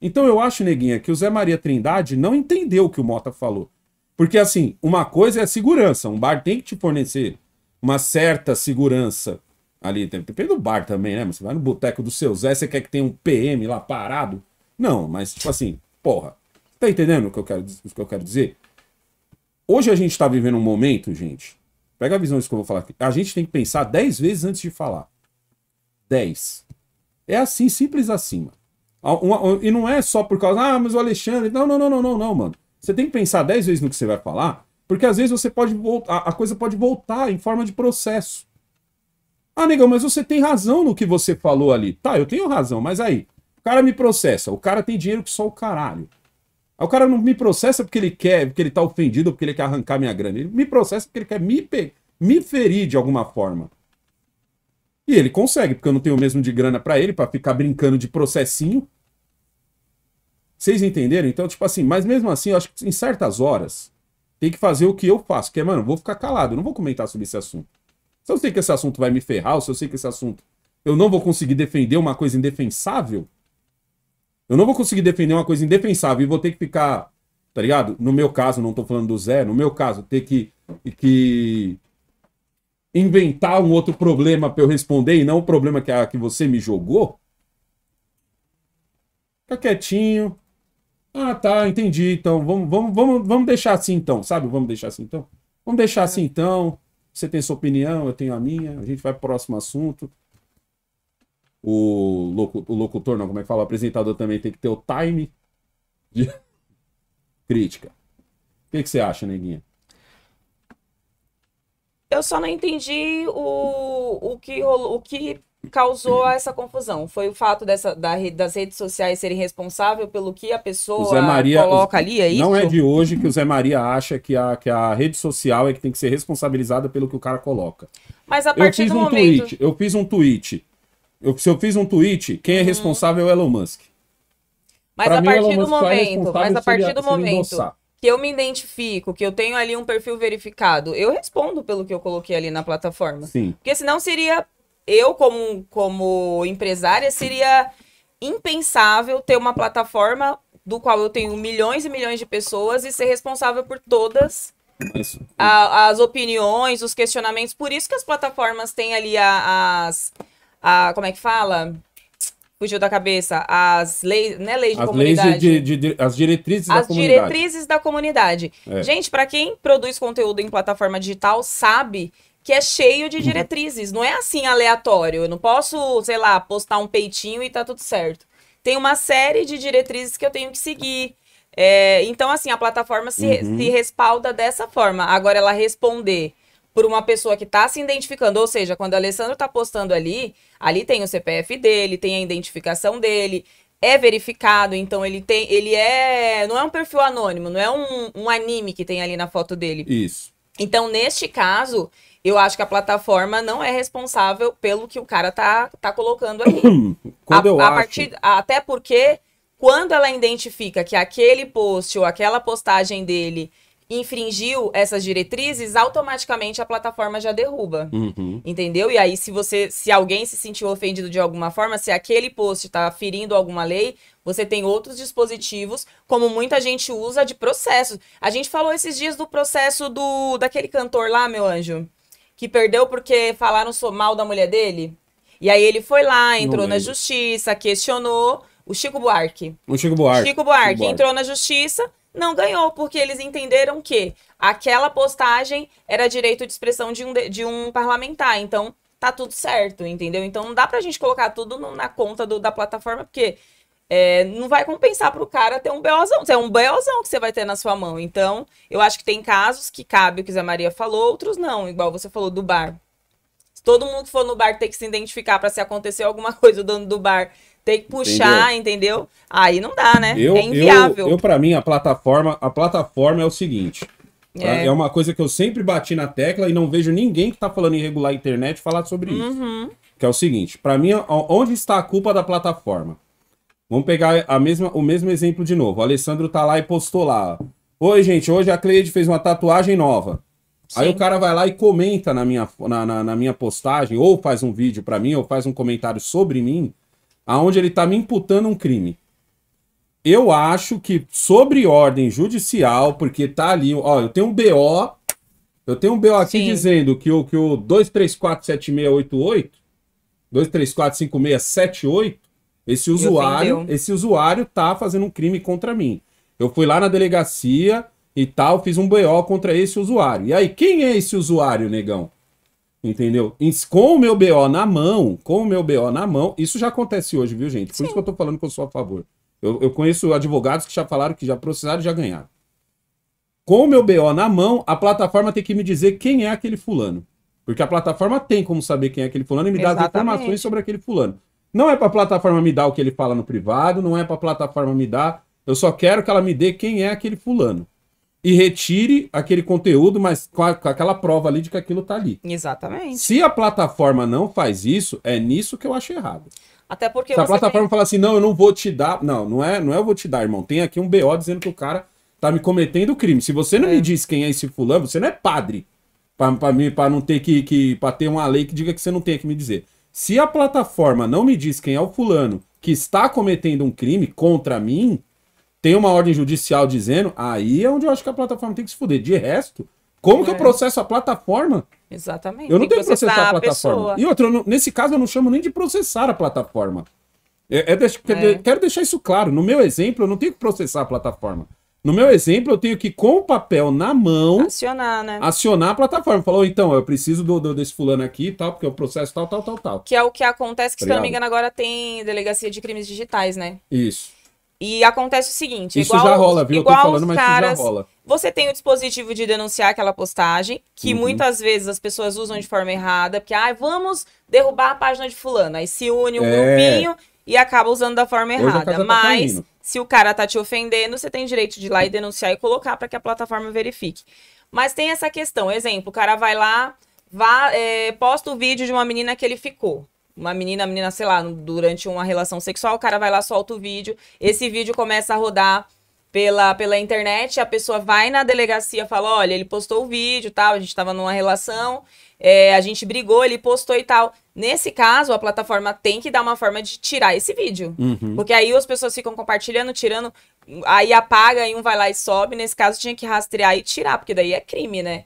Então eu acho, neguinha, que o Zé Maria Trindade não entendeu o que o Mota falou. Porque, assim, uma coisa é a segurança. Um bar tem que te fornecer uma certa segurança ali. Depende do bar também, né? Mas você vai no boteco do seu Zé, você quer que tenha um PM lá parado? Não, mas, tipo assim, porra. Tá entendendo o que eu quero, o que eu quero dizer? Hoje a gente tá vivendo um momento, gente. Pega a visão disso que eu vou falar aqui. A gente tem que pensar 10 vezes antes de falar. 10. É assim, simples assim. Mano. E não é só por causa, ah, mas o Alexandre. Não, não, não, não, não, não, mano. Você tem que pensar 10 vezes no que você vai falar, porque às vezes você pode voltar, a coisa pode voltar em forma de processo. Ah, negão, mas você tem razão no que você falou ali. Tá, eu tenho razão, mas aí, o cara me processa, o cara tem dinheiro que só o caralho. Aí ah, o cara não me processa porque ele quer, porque ele tá ofendido, porque ele quer arrancar minha grana. Ele me processa porque ele quer me, me ferir de alguma forma. E ele consegue, porque eu não tenho mesmo de grana para ele, para ficar brincando de processinho. Vocês entenderam? Então, tipo assim, mas mesmo assim, eu acho que em certas horas tem que fazer o que eu faço, que é, mano, vou ficar calado, não vou comentar sobre esse assunto. Se eu sei que esse assunto vai me ferrar, se eu sei que esse assunto eu não vou conseguir defender uma coisa indefensável, eu não vou conseguir defender uma coisa indefensável e vou ter que ficar, tá ligado? No meu caso, não tô falando do Zé, no meu caso, ter que, que inventar um outro problema para eu responder e não o problema que, a, que você me jogou? Fica quietinho. Ah, tá, entendi. Então, vamos, vamos, vamos, vamos deixar assim então, sabe? Vamos deixar assim então? Vamos deixar assim então. Você tem sua opinião, eu tenho a minha. A gente vai pro próximo assunto. O, locu o locutor, não, como é que fala? O apresentador também tem que ter o time de crítica. O que, que você acha, neguinha? Eu só não entendi o, o, que, o que causou uhum. essa confusão. Foi o fato dessa, da, das redes sociais serem responsável pelo que a pessoa Maria, coloca ali, é isso? Não é de hoje que o Zé Maria acha que a, que a rede social é que tem que ser responsabilizada pelo que o cara coloca. Mas a partir eu fiz do um momento... Tweet, eu fiz um tweet. Eu, se eu fiz um tweet, quem é uhum. responsável hum. é o Elon Musk. Mas pra a, partir é momento, mas a partir do momento... Mas a partir do momento que eu me identifico, que eu tenho ali um perfil verificado, eu respondo pelo que eu coloquei ali na plataforma. Sim. Porque senão seria eu como como empresária seria impensável ter uma plataforma do qual eu tenho milhões e milhões de pessoas e ser responsável por todas a, as opiniões, os questionamentos. Por isso que as plataformas têm ali a, as a, como é que fala? fugiu da cabeça, as leis, é né, leis de as comunidade. Leis de, de, de, as diretrizes as da comunidade. As diretrizes da comunidade. É. Gente, para quem produz conteúdo em plataforma digital, sabe que é cheio de uhum. diretrizes. Não é assim aleatório. Eu não posso, sei lá, postar um peitinho e tá tudo certo. Tem uma série de diretrizes que eu tenho que seguir. É, então, assim, a plataforma se, uhum. se respalda dessa forma. Agora, ela responder por uma pessoa que está se identificando. Ou seja, quando o Alessandro está postando ali, ali tem o CPF dele, tem a identificação dele, é verificado, então ele tem. Ele é. Não é um perfil anônimo, não é um, um anime que tem ali na foto dele. Isso. Então, neste caso, eu acho que a plataforma não é responsável pelo que o cara tá, tá colocando ali. Quando a, eu a acho... partir, até porque quando ela identifica que aquele post ou aquela postagem dele infringiu essas diretrizes, automaticamente a plataforma já derruba. Uhum. Entendeu? E aí, se você, se alguém se sentiu ofendido de alguma forma, se aquele post está ferindo alguma lei, você tem outros dispositivos, como muita gente usa de processo. A gente falou esses dias do processo do daquele cantor lá, meu anjo, que perdeu porque falaram mal da mulher dele. E aí ele foi lá, entrou na justiça, questionou o Chico Buarque. O Chico Buarque. Chico Buarque, Chico Buarque. entrou na justiça não ganhou, porque eles entenderam que aquela postagem era direito de expressão de um, de um parlamentar. Então, tá tudo certo, entendeu? Então, não dá pra gente colocar tudo no, na conta do, da plataforma, porque é, não vai compensar pro cara ter um BOzão. É um BOzão que você vai ter na sua mão. Então, eu acho que tem casos que cabe o que Zé Maria falou, outros não, igual você falou do bar. Todo mundo que for no bar tem que se identificar para se acontecer alguma coisa, o dono do bar tem que puxar, entendeu? entendeu? Aí não dá, né? Eu, é inviável. Eu, eu para mim, a plataforma, a plataforma é o seguinte. Tá? É. é. uma coisa que eu sempre bati na tecla e não vejo ninguém que tá falando em regular a internet falar sobre uhum. isso. Que é o seguinte, para mim, onde está a culpa da plataforma? Vamos pegar a mesma, o mesmo exemplo de novo. O Alessandro tá lá e postou lá. Oi, gente, hoje a Cleide fez uma tatuagem nova. Sim. Aí o cara vai lá e comenta na minha, na, na, na minha postagem, ou faz um vídeo para mim, ou faz um comentário sobre mim, aonde ele tá me imputando um crime. Eu acho que sobre ordem judicial, porque tá ali, ó, eu tenho um BO, eu tenho um BO aqui Sim. dizendo que o, que o 2347688, 2345678, esse usuário, esse usuário tá fazendo um crime contra mim. Eu fui lá na delegacia, e tal, fiz um BO contra esse usuário. E aí, quem é esse usuário, negão? Entendeu? Com o meu BO na mão, com o meu BO na mão, isso já acontece hoje, viu, gente? Por Sim. isso que eu tô falando que eu sou a favor. Eu, eu conheço advogados que já falaram que já processaram e já ganharam. Com o meu BO na mão, a plataforma tem que me dizer quem é aquele fulano. Porque a plataforma tem como saber quem é aquele fulano e me dá as informações sobre aquele fulano. Não é para a plataforma me dar o que ele fala no privado, não é para a plataforma me dar. Eu só quero que ela me dê quem é aquele fulano e retire aquele conteúdo, mas com, a, com aquela prova ali de que aquilo está ali. Exatamente. Se a plataforma não faz isso, é nisso que eu acho errado. Até porque Se a plataforma tem... fala assim, não, eu não vou te dar. Não, não é, não é eu vou te dar, irmão. Tem aqui um BO dizendo que o cara tá me cometendo crime. Se você não é. me diz quem é esse fulano, você não é padre. para não ter que, que. pra ter uma lei que diga que você não tem que me dizer. Se a plataforma não me diz quem é o fulano que está cometendo um crime contra mim, tem uma ordem judicial dizendo, aí é onde eu acho que a plataforma tem que se fuder. De resto, como é. que eu é. processo a plataforma? Exatamente. Eu não tenho que processar, a plataforma. A e outro, não, nesse caso, eu não chamo nem de processar a plataforma. É, é, é, Quero deixar isso claro. No meu exemplo, eu não tenho que processar a plataforma. No meu exemplo, eu tenho que, com o papel na mão, acionar, né? Acionar a plataforma. Falou, então, eu preciso do, do, desse fulano aqui e tal, porque o processo tal, tal, tal, tal. Que é o que acontece, que, Obrigado. se não me tá engano, agora tem delegacia de crimes digitais, né? Isso. E acontece o seguinte: Isso igual, já rola, viu? Igual Eu tô falando, mas caras, isso já rola. Você tem o dispositivo de denunciar aquela postagem, que uhum. muitas vezes as pessoas usam de forma errada, porque, ah, vamos derrubar a página de fulano. Aí se une um é... grupinho e acaba usando da forma errada. Tá mas, tá se o cara tá te ofendendo, você tem direito de ir lá e denunciar e colocar para que a plataforma verifique. Mas tem essa questão, exemplo, o cara vai lá, vá, é, posta o vídeo de uma menina que ele ficou uma menina, menina, sei lá, durante uma relação sexual, o cara vai lá, solta o vídeo, esse vídeo começa a rodar pela, pela internet, a pessoa vai na delegacia, fala, olha, ele postou o vídeo, tal, a gente estava numa relação, é, a gente brigou, ele postou e tal. Nesse caso, a plataforma tem que dar uma forma de tirar esse vídeo. Uhum. Porque aí as pessoas ficam compartilhando, tirando, aí apaga e um vai lá e sobe. Nesse caso, tinha que rastrear e tirar, porque daí é crime, né?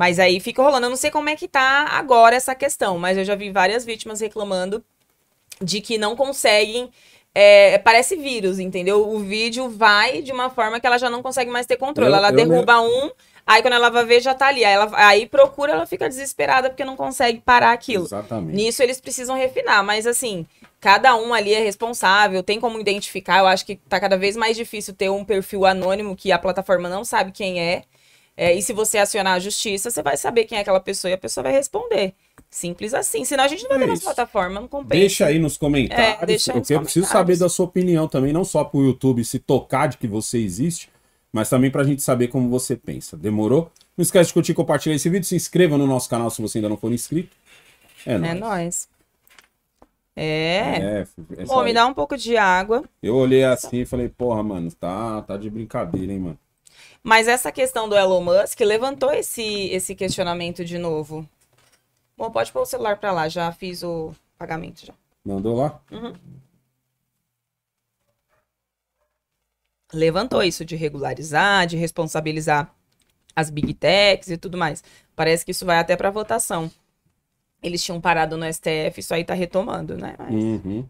Mas aí fica rolando. Eu não sei como é que tá agora essa questão, mas eu já vi várias vítimas reclamando de que não conseguem. É, parece vírus, entendeu? O vídeo vai de uma forma que ela já não consegue mais ter controle. Eu, ela eu derruba um, aí quando ela vai ver já tá ali. Aí, ela, aí procura, ela fica desesperada porque não consegue parar aquilo. Exatamente. Nisso eles precisam refinar, mas assim, cada um ali é responsável, tem como identificar. Eu acho que tá cada vez mais difícil ter um perfil anônimo que a plataforma não sabe quem é. É, e se você acionar a justiça, você vai saber quem é aquela pessoa e a pessoa vai responder. Simples assim. Senão a gente não vai é ter isso. nas plataformas, não compensa. Deixa aí nos comentários. É, deixa aí nos eu comentários. preciso saber da sua opinião também, não só para o YouTube se tocar de que você existe, mas também para a gente saber como você pensa. Demorou? Não esquece de curtir, compartilhar esse vídeo, se inscreva no nosso canal se você ainda não for inscrito. É, é nóis. É nóis. É. é Pô, é me dá um pouco de água. Eu olhei assim e falei, porra, mano, tá, tá de brincadeira, hein, mano. Mas essa questão do Elon Musk levantou esse, esse questionamento de novo. Bom, pode pôr o celular para lá, já fiz o pagamento já. Mandou lá? Uhum. Levantou isso de regularizar, de responsabilizar as big techs e tudo mais. Parece que isso vai até para votação. Eles tinham parado no STF, isso aí tá retomando, né? Mas... Uhum.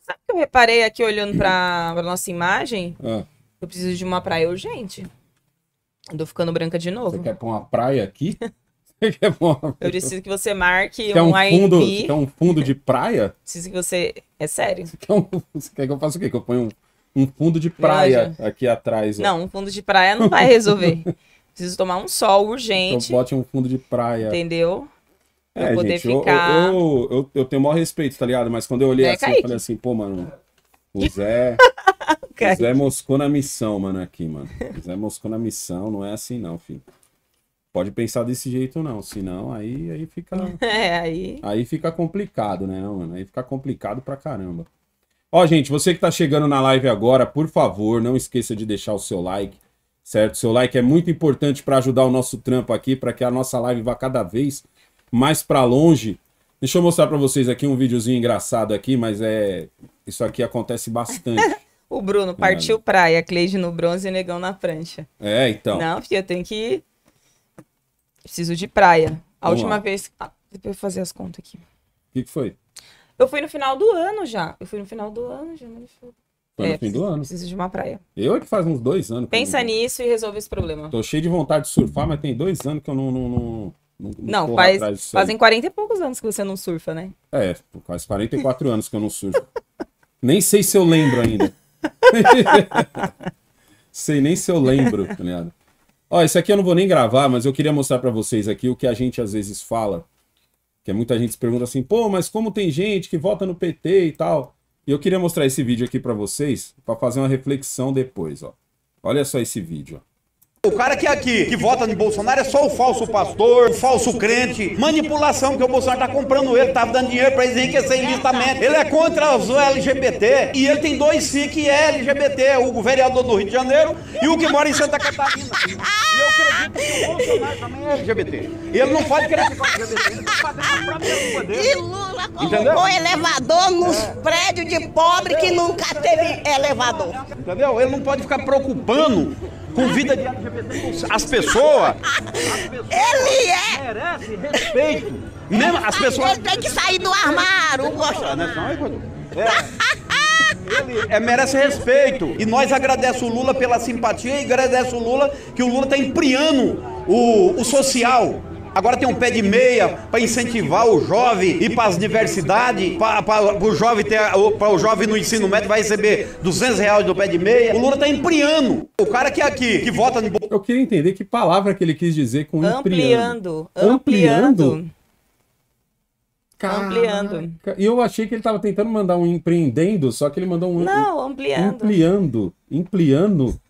Sabe o que eu reparei aqui olhando para nossa imagem? Ah. Eu preciso de uma praia urgente. Estou tô ficando branca de novo. Você quer pôr uma praia aqui? Você quer pôr uma... Eu preciso que você marque um, um fundo, IMB. Quer um fundo de praia? Preciso que você... É sério? Você quer, um... você quer que eu faça o quê? Que eu ponha um, um fundo de praia aqui atrás? Ó. Não, um fundo de praia não vai resolver. preciso tomar um sol urgente. Então bote um fundo de praia. Entendeu? É, poder gente, ficar... Eu, eu, eu, eu tenho o maior respeito, tá ligado? Mas quando eu olhei é, assim, Kaique. eu falei assim, pô, mano... O Zé. o Zé moscou na missão, mano, aqui, mano. O Zé moscou na missão, não é assim não, filho. Pode pensar desse jeito não, senão aí, aí fica... É, aí... Aí fica complicado, né, não, mano? Aí fica complicado pra caramba. Ó, gente, você que tá chegando na live agora, por favor, não esqueça de deixar o seu like, certo? Seu like é muito importante para ajudar o nosso trampo aqui, para que a nossa live vá cada vez mais para longe. Deixa eu mostrar para vocês aqui um videozinho engraçado aqui, mas é isso aqui acontece bastante. o Bruno partiu é. praia, Cleide no bronze e negão na prancha. É, então. Não, eu tem que. Preciso de praia. A Vamos última lá. vez. Ah, depois eu fazer as contas aqui. O que, que, foi? Eu fui no final do ano já. Eu fui no final do ano já, né? foi. Foi é, no fim do ano. Preciso de uma praia. Eu é que faz uns dois anos. Pensa nisso e resolve esse problema. Tô cheio de vontade de surfar, mas tem dois anos que eu não... não, não... Não, não faz, fazem 40 e poucos anos que você não surfa, né? É, faz 44 anos que eu não surfo. Nem sei se eu lembro ainda. sei nem se eu lembro, tá ligado? Ó, isso aqui eu não vou nem gravar, mas eu queria mostrar para vocês aqui o que a gente às vezes fala. Que muita gente se pergunta assim, pô, mas como tem gente que vota no PT e tal? E eu queria mostrar esse vídeo aqui para vocês, para fazer uma reflexão depois, ó. Olha só esse vídeo, ó. O cara que é aqui, que vota no Bolsonaro, é só o falso pastor, o falso crente, manipulação, que o Bolsonaro está comprando ele, tava tá dando dinheiro para enriquecer ilistamente. Ele é contra os LGBT e ele tem dois si que é LGBT, o vereador do Rio de Janeiro e o que mora em Santa Catarina. E eu acredito que o Bolsonaro também é LGBT. E ele não pode querer o LGBT, ele está fazendo a própria dele. E Lula colocou Entendeu? elevador nos é. prédios de pobre que nunca teve elevador. Entendeu? Ele não pode ficar preocupando Convida as pessoas. Ele é. Merece respeito. Mesmo as pessoas. Ele tem que sair do armário. Gosta, né? É. é, merece respeito. E nós agradecemos o Lula pela simpatia e agradecemos o Lula que o Lula está empriando o, o social. Agora tem um pé de meia para incentivar o jovem e para as diversidades, para o jovem ter, para o jovem no ensino médio vai receber 200 reais do pé de meia. O Lula está empriando. O cara que é aqui, que vota no... Eu queria entender que palavra que ele quis dizer com ampliando. Ampliando. ampliando. Caraca. Ampliando. E eu achei que ele estava tentando mandar um empreendendo, só que ele mandou um. Não, ampliando. Ampliando. Ampliando.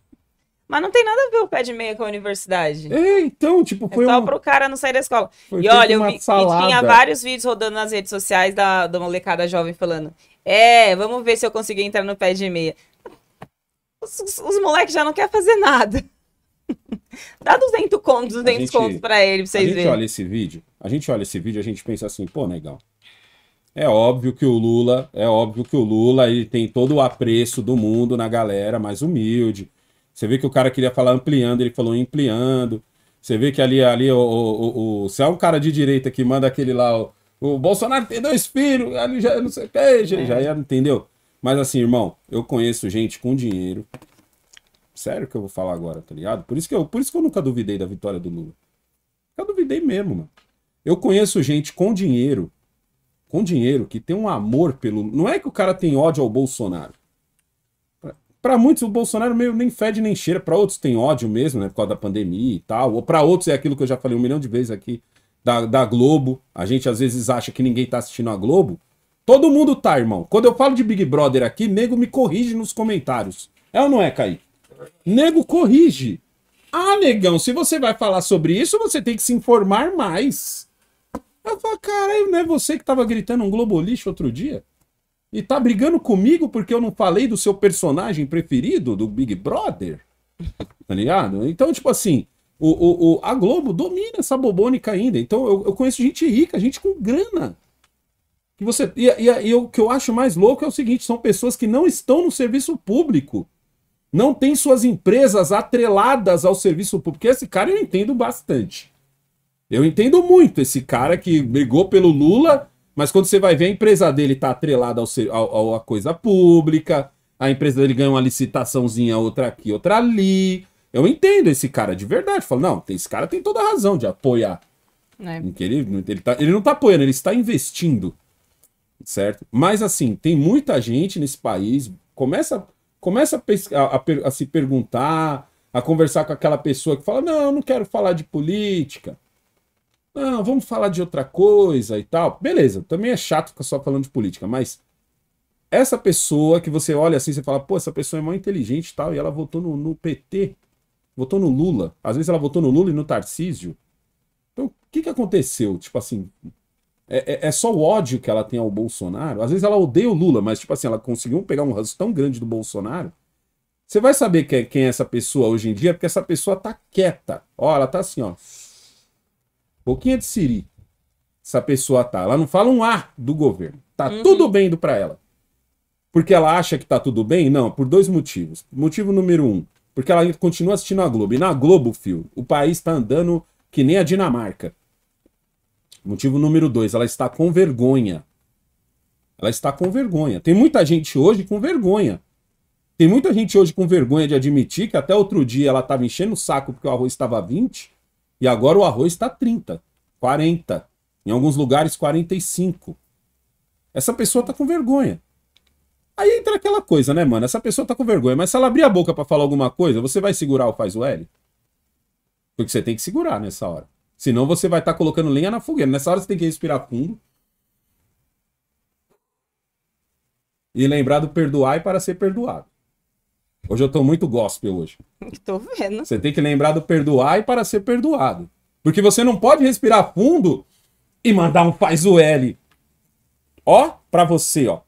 Mas não tem nada a ver o pé de meia com a universidade. É, então, tipo, é foi é só uma... pro cara não sair da escola. Foi e olha, eu vi, tinha vários vídeos rodando nas redes sociais da, da molecada jovem falando: É, vamos ver se eu consegui entrar no pé de meia. Os, os, os moleques já não querem fazer nada. Dá 200 contos, 200 gente, contos pra ele, pra vocês verem. A gente verem. olha esse vídeo, a gente olha esse vídeo, a gente pensa assim, pô, legal. É óbvio que o Lula, é óbvio que o Lula ele tem todo o apreço do mundo na galera mais humilde, você vê que o cara queria falar ampliando, ele falou ampliando. Você vê que ali, ali o, o, o, se é um cara de direita que manda aquele lá, o, o Bolsonaro tem dois filhos, ali já é não sei o que, já, já, é. entendeu? Mas assim, irmão, eu conheço gente com dinheiro. Sério que eu vou falar agora, tá ligado? Por isso que eu, por isso que eu nunca duvidei da vitória do Lula. Eu duvidei mesmo, mano. Eu conheço gente com dinheiro, com dinheiro, que tem um amor pelo. Não é que o cara tem ódio ao Bolsonaro. Para muitos, o Bolsonaro meio nem fede nem cheira. Para outros, tem ódio mesmo, né? Por causa da pandemia e tal. Ou para outros, é aquilo que eu já falei um milhão de vezes aqui, da, da Globo. A gente às vezes acha que ninguém tá assistindo a Globo. Todo mundo tá, irmão. Quando eu falo de Big Brother aqui, nego me corrige nos comentários. É ou não é, Caí? Nego corrige. Ah, negão, se você vai falar sobre isso, você tem que se informar mais. Eu falo, caralho, não é você que tava gritando um globo lixo outro dia? E tá brigando comigo porque eu não falei do seu personagem preferido, do Big Brother? Tá ligado? Então, tipo assim, o, o, o a Globo domina essa bobônica ainda. Então, eu, eu, conheço gente rica, gente com grana. Que você, e, e, e o que eu acho mais louco é o seguinte: são pessoas que não estão no serviço público. Não tem suas empresas atreladas ao serviço público. Porque esse cara eu entendo bastante. Eu entendo muito esse cara que brigou pelo Lula mas quando você vai ver, a empresa dele está atrelada ao, ao, ao, à coisa pública, a empresa dele ganha uma licitaçãozinha, outra aqui, outra ali. Eu entendo esse cara de verdade. Falo, não, esse cara tem toda a razão de apoiar. É. Ele, ele, tá, ele não está apoiando, ele está investindo. Certo? Mas assim, tem muita gente nesse país. Começa, começa a, a, a, a se perguntar, a conversar com aquela pessoa que fala: não, eu não quero falar de política ah, vamos falar de outra coisa e tal. Beleza, também é chato ficar só falando de política, mas essa pessoa que você olha assim, você fala, pô, essa pessoa é mó inteligente e tal, e ela votou no, no, PT, votou no Lula. Às vezes ela votou no Lula e no Tarcísio. Então, o que, que aconteceu? Tipo assim, é, é, é, só o ódio que ela tem ao Bolsonaro. Às vezes ela odeia o Lula, mas, tipo assim, ela conseguiu pegar um ranço tão grande do Bolsonaro. Você vai saber quem é, quem é essa pessoa hoje em dia, porque essa pessoa tá quieta. Ó, ela tá assim, ó. Boquinha é de siri. Essa pessoa tá. Ela não fala um A do governo. Tá uhum. tudo bem indo para ela. Porque ela acha que tá tudo bem? Não, por dois motivos. Motivo número um, porque ela continua assistindo a Globo. E na Globo, fio, o país tá andando que nem a Dinamarca. Motivo número dois, ela está com vergonha. Ela está com vergonha. Tem muita gente hoje com vergonha. Tem muita gente hoje com vergonha de admitir que até outro dia ela estava enchendo o saco porque o arroz estava 20 e agora o arroz está 30, 40, em alguns lugares 45. Essa pessoa está com vergonha. Aí entra aquela coisa, né, mano? Essa pessoa tá com vergonha, mas se ela abrir a boca para falar alguma coisa, você vai segurar o faz o L? Porque você tem que segurar nessa hora. Senão você vai estar tá colocando lenha na fogueira. Nessa hora você tem que respirar fundo. E lembrar do perdoar e para ser perdoado. Hoje eu tô muito gospel hoje. Tô vendo. Você tem que lembrar do perdoar e para ser perdoado. Porque você não pode respirar fundo e mandar um faz o L. Ó, pra você, ó.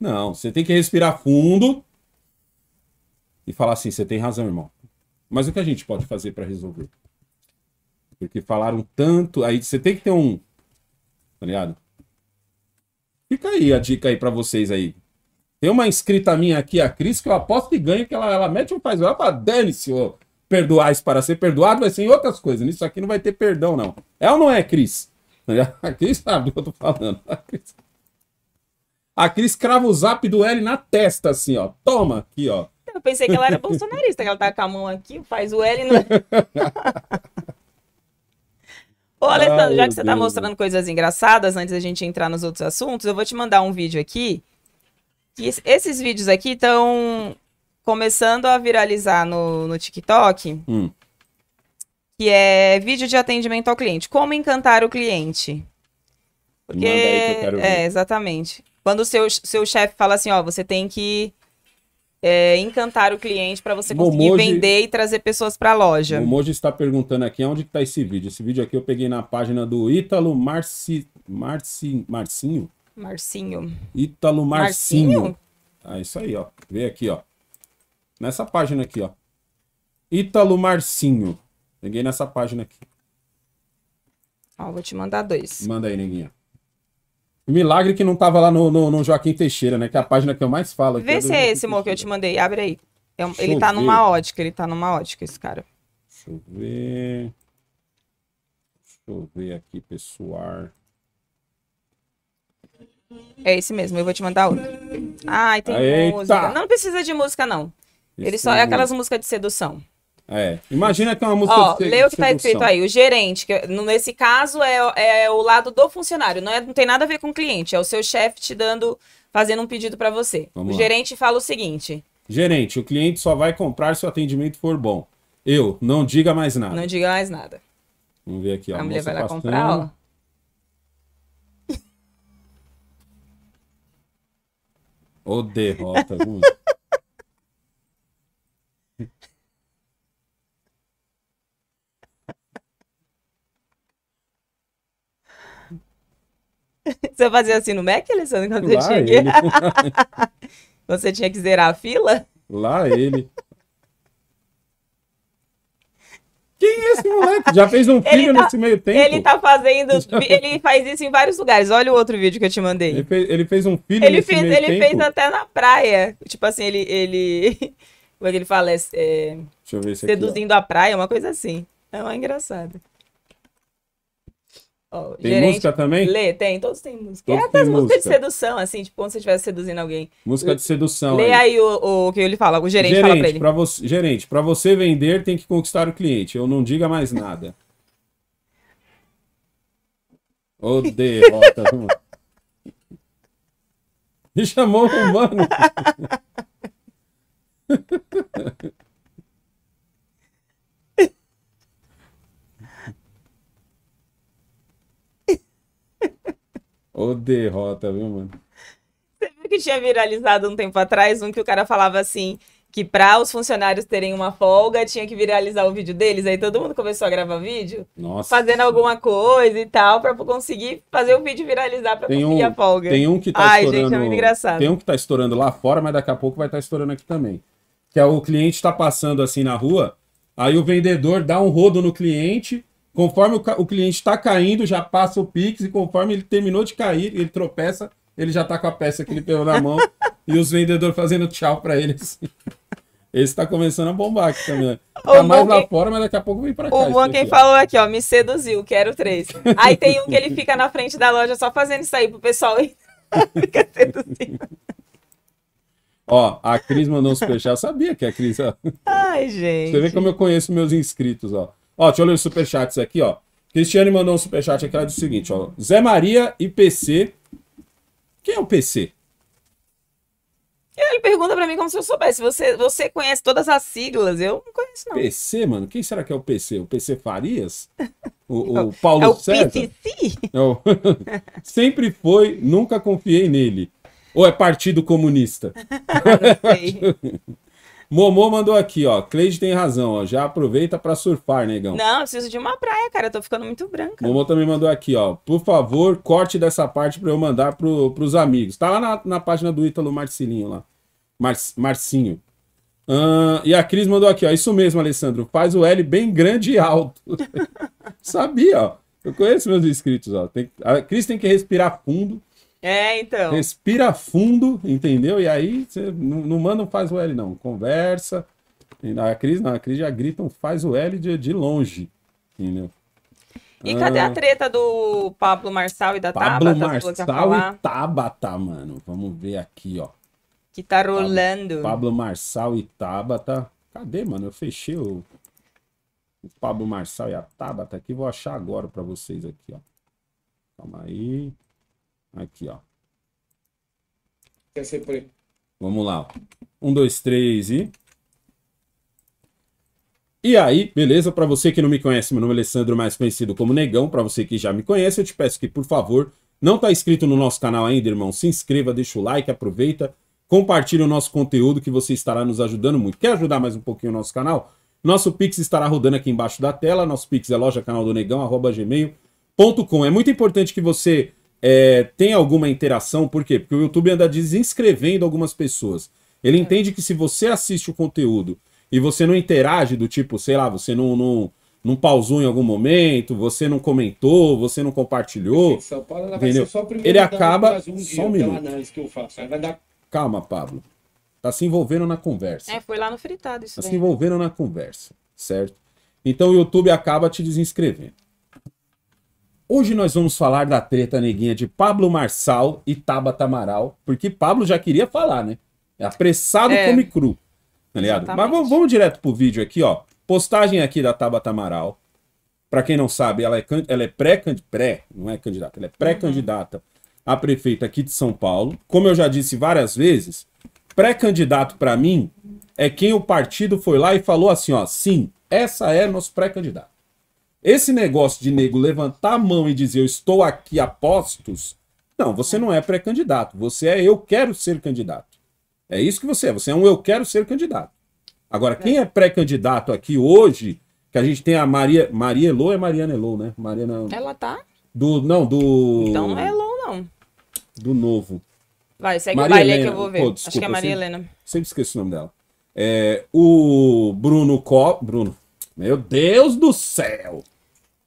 Não, você tem que respirar fundo e falar assim: você tem razão, irmão. Mas o que a gente pode fazer para resolver? Porque falaram tanto. Aí você tem que ter um. Tá ligado? Fica aí a dica aí para vocês aí. Tem uma inscrita minha aqui, a Cris, que eu aposto que ganha, que ela, ela mete um faz. Ela fala, dane-se, ô. isso para ser perdoado vai ser em outras coisas. Nisso aqui não vai ter perdão, não. É ou não é, Cris? A Cris sabe do que eu tô falando. A Cris... a Cris crava o zap do L na testa, assim, ó. Toma aqui, ó. Eu pensei que ela era bolsonarista, que ela tá com a mão aqui, faz o L no. Ô, Alessandro, já que você tá Deus tá mostrando coisas engraçadas antes da gente entrar nos outros assuntos, eu vou te mandar um vídeo aqui e esses vídeos aqui estão começando a viralizar no, no TikTok. Hum. Que é vídeo de atendimento ao cliente. Como encantar o cliente. Porque, Manda aí que eu quero é, ver. É, exatamente. Quando o seu, seu chefe fala assim, ó, você tem que é, encantar o cliente para você conseguir Momoji, vender e trazer pessoas para a loja. O Moji está perguntando aqui onde está esse vídeo. Esse vídeo aqui eu peguei na página do Ítalo Marci, Marci, Marcinho. Marcinho. Ítalo Marcinho. Marcinho? Ah, isso aí, ó. Vê aqui, ó. Nessa página aqui, ó. Ítalo Marcinho. Peguei nessa página aqui. Ó, vou te mandar dois. Manda aí, neguinha. Milagre que não tava lá no, no, no, Joaquim Teixeira, né? Que é a página que eu mais falo. Vê é se é, esse, amor, que eu te mandei. Abre aí. É ele tá ver. numa ótica, ele tá numa ótica, esse cara. Deixa eu ver. Deixa eu ver aqui, pessoal. É esse mesmo, eu vou te mandar outro. Ai, tem Eita. música. Não precisa de música, não. Ele só é aquelas músicas de sedução. É. Imagina que é uma música Ó, de sedução. Lê o que tá escrito aí. O gerente, que é, nesse caso é, é o lado do funcionário. Não, é, não tem nada a ver com o cliente. É o seu chefe te dando, fazendo um pedido para você. Vamos o lá. gerente fala o seguinte. Gerente, o cliente só vai comprar se o atendimento for bom. Eu, não diga mais nada. Não diga mais nada. Vamos ver aqui, ó. A, a mulher vai lá comprar, ó. Ou derrota. Você fazia assim no Mac, Alessandro, quando Lá eu cheguei? Ele. Você tinha que zerar a fila? Lá ele. Quem é esse moleque? Já fez um filho tá, nesse meio tempo? Ele tá fazendo. Ele faz isso em vários lugares. Olha o outro vídeo que eu te mandei. Ele fez, ele fez um filho ele nesse fez, meio ele tempo. Ele fez até na praia. Tipo assim, ele. ele como é que ele fala? É, Deixa eu ver Seduzindo aqui, a praia, uma coisa assim. É uma engraçada. Oh, tem gerente, música também? Lê, tem, todos têm música. Todos é até música, música de sedução, assim, tipo, quando você estiver seduzindo alguém. Música de sedução. Lê aí, aí o, o, que ele fala, o gerente, gerente fala pra ele. Pra você, gerente, pra você vender, tem que conquistar o cliente. Eu não diga mais nada. Ô, oh, derrota. Me chamou o mano. Ô derrota, viu, mano? Você viu que tinha viralizado um tempo atrás um que o cara falava assim que para os funcionários terem uma folga, tinha que viralizar o vídeo deles. Aí todo mundo começou a gravar vídeo, Nossa. fazendo alguma coisa e tal, para conseguir fazer o vídeo viralizar para conseguir um, a folga. Tem um que tá Ai, estourando. Gente, é muito engraçado. Tem um que tá estourando lá fora, mas daqui a pouco vai estar tá estourando aqui também. Que é o cliente está passando assim na rua, aí o vendedor dá um rodo no cliente Conforme o, o cliente está caindo, já passa o Pix e conforme ele terminou de cair, ele tropeça, ele já está com a peça que ele pegou na mão e os vendedores fazendo tchau para ele assim. Esse está começando a bombar aqui também. Está mais quem... lá fora, mas daqui a pouco vem para cá. O Juan quem falou aqui, ó, me seduziu, quero três. Aí tem um que ele fica na frente da loja só fazendo isso aí pro pessoal fica seduzindo. Ó, a Cris mandou um superchat. Eu sabia que é a Cris... Ó... Ai, gente. Você vê como eu conheço meus inscritos, ó. Ó, deixa eu ler os superchats aqui, ó. Cristiane mandou um superchat aqui, ela disse o seguinte, ó. Zé Maria e PC. Quem é o PC? Ele pergunta para mim como se eu soubesse. Você, você conhece todas as siglas? Eu não conheço, não. PC, mano? Quem será que é o PC? O PC Farias? O, é o Paulo é o PC? PTC? É Sempre foi, nunca confiei nele. Ou é Partido Comunista? não sei. Momô mandou aqui, ó. Cleide tem razão, ó. Já aproveita para surfar, negão. Não, eu preciso de uma praia, cara. Eu tô ficando muito branca. Momô também mandou aqui, ó. Por favor, corte dessa parte para eu mandar pro, pros amigos. Tá lá na, na página do Ítalo Marcilinho lá. Mar, Marcinho. Uh, e a Cris mandou aqui, ó. Isso mesmo, Alessandro. Faz o L bem grande e alto. Sabia, ó. Eu conheço meus inscritos, ó. Tem, a Cris tem que respirar fundo é, então. Respira fundo, entendeu? E aí você não, não manda um faz o L, não. Conversa. A na crise, na crise já gritam faz o L de, de longe. Entendeu? E ah, cadê a ah. treta do Pablo Marçal e da Pablo Tabata? Pablo Marçal e Tabata, mano. Vamos ver aqui, ó. Que tá rolando. Pablo Marçal e Tabata. Cadê, mano? Eu fechei o, o Pablo Marçal e a Tabata aqui. Vou achar agora pra vocês aqui, ó. Calma aí. Aqui, ó. Quer ser preto. Vamos lá. Um, dois, três e. E aí, beleza? Para você que não me conhece, meu nome é Alessandro, mais conhecido como Negão. Para você que já me conhece, eu te peço que, por favor, não tá inscrito no nosso canal ainda, irmão? Se inscreva, deixa o like, aproveita, compartilha o nosso conteúdo que você estará nos ajudando muito. Quer ajudar mais um pouquinho o nosso canal? Nosso Pix estará rodando aqui embaixo da tela. Nosso Pix é loja canal do Negão, arroba gmail.com. É muito importante que você é, tem alguma interação, por quê? Porque o YouTube anda desinscrevendo algumas pessoas. Ele é. entende que se você assiste o conteúdo e você não interage do tipo, sei lá, você não, não, não pausou em algum momento, você não comentou, você não compartilhou. São Paulo, entendeu? Ele acaba. Um só um minuto. Calma, Pablo. Tá se envolvendo na conversa. É, foi lá no fritado isso. Tá se envolvendo na conversa, certo? Então o YouTube acaba te desinscrevendo. Hoje nós vamos falar da treta neguinha de Pablo Marçal e Tabata Amaral, porque Pablo já queria falar, né? É apressado é. cru, tá ligado? Exatamente. Mas vamos, direto pro vídeo aqui, ó. Postagem aqui da Tabata Amaral. Pra quem não sabe, ela é, ela é pré-candidata, pré, não é candidata, ela é pré-candidata uhum. a prefeita aqui de São Paulo. Como eu já disse várias vezes, pré-candidato para mim é quem o partido foi lá e falou assim, ó, sim, essa é nosso pré-candidato. Esse negócio de nego levantar a mão e dizer eu estou aqui a postos, não, você não é pré-candidato, você é eu quero ser candidato. É isso que você é, você é um eu quero ser candidato. Agora, quem é pré-candidato aqui hoje, que a gente tem a Maria, Maria Elô, é Mariana Elô, né? Mariana... Ela tá? Do, não, do... Então não é Elô, não. Do novo. Vai, segue Maria o baile Helena. que eu vou ver. Pô, desculpa, Acho que é Maria sempre, Helena. Sempre esqueço o nome dela. É, o Bruno Co... Bruno, meu Deus do céu!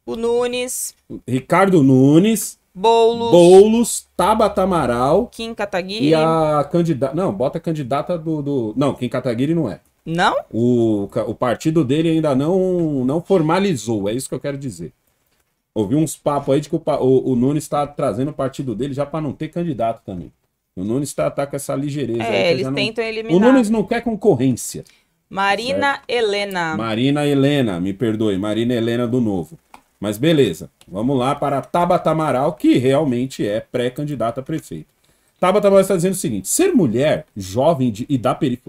O Nunes. Ricardo Nunes. Boulos. Boulos, Tabata Amaral. Kim Kataguiri. E a candidata. Não, bota a candidata do. do... Não, Kim Kataguiri não é. Não? O, o partido dele ainda não, não formalizou, é isso que eu quero dizer. Ouvi uns papos aí de que o, o, Nunes está trazendo o partido dele já para não ter candidato também. O Nunes está tá com essa ligeireza. É, aí, eles tentam eliminar. O Nunes não quer concorrência. Marina certo? Helena. Marina Helena, me perdoe, Marina Helena do Novo. Mas beleza, vamos lá para Tabata Amaral, que realmente é pré-candidata a prefeito. Tabata Amaral está dizendo o seguinte: ser mulher, jovem de, e da perifa.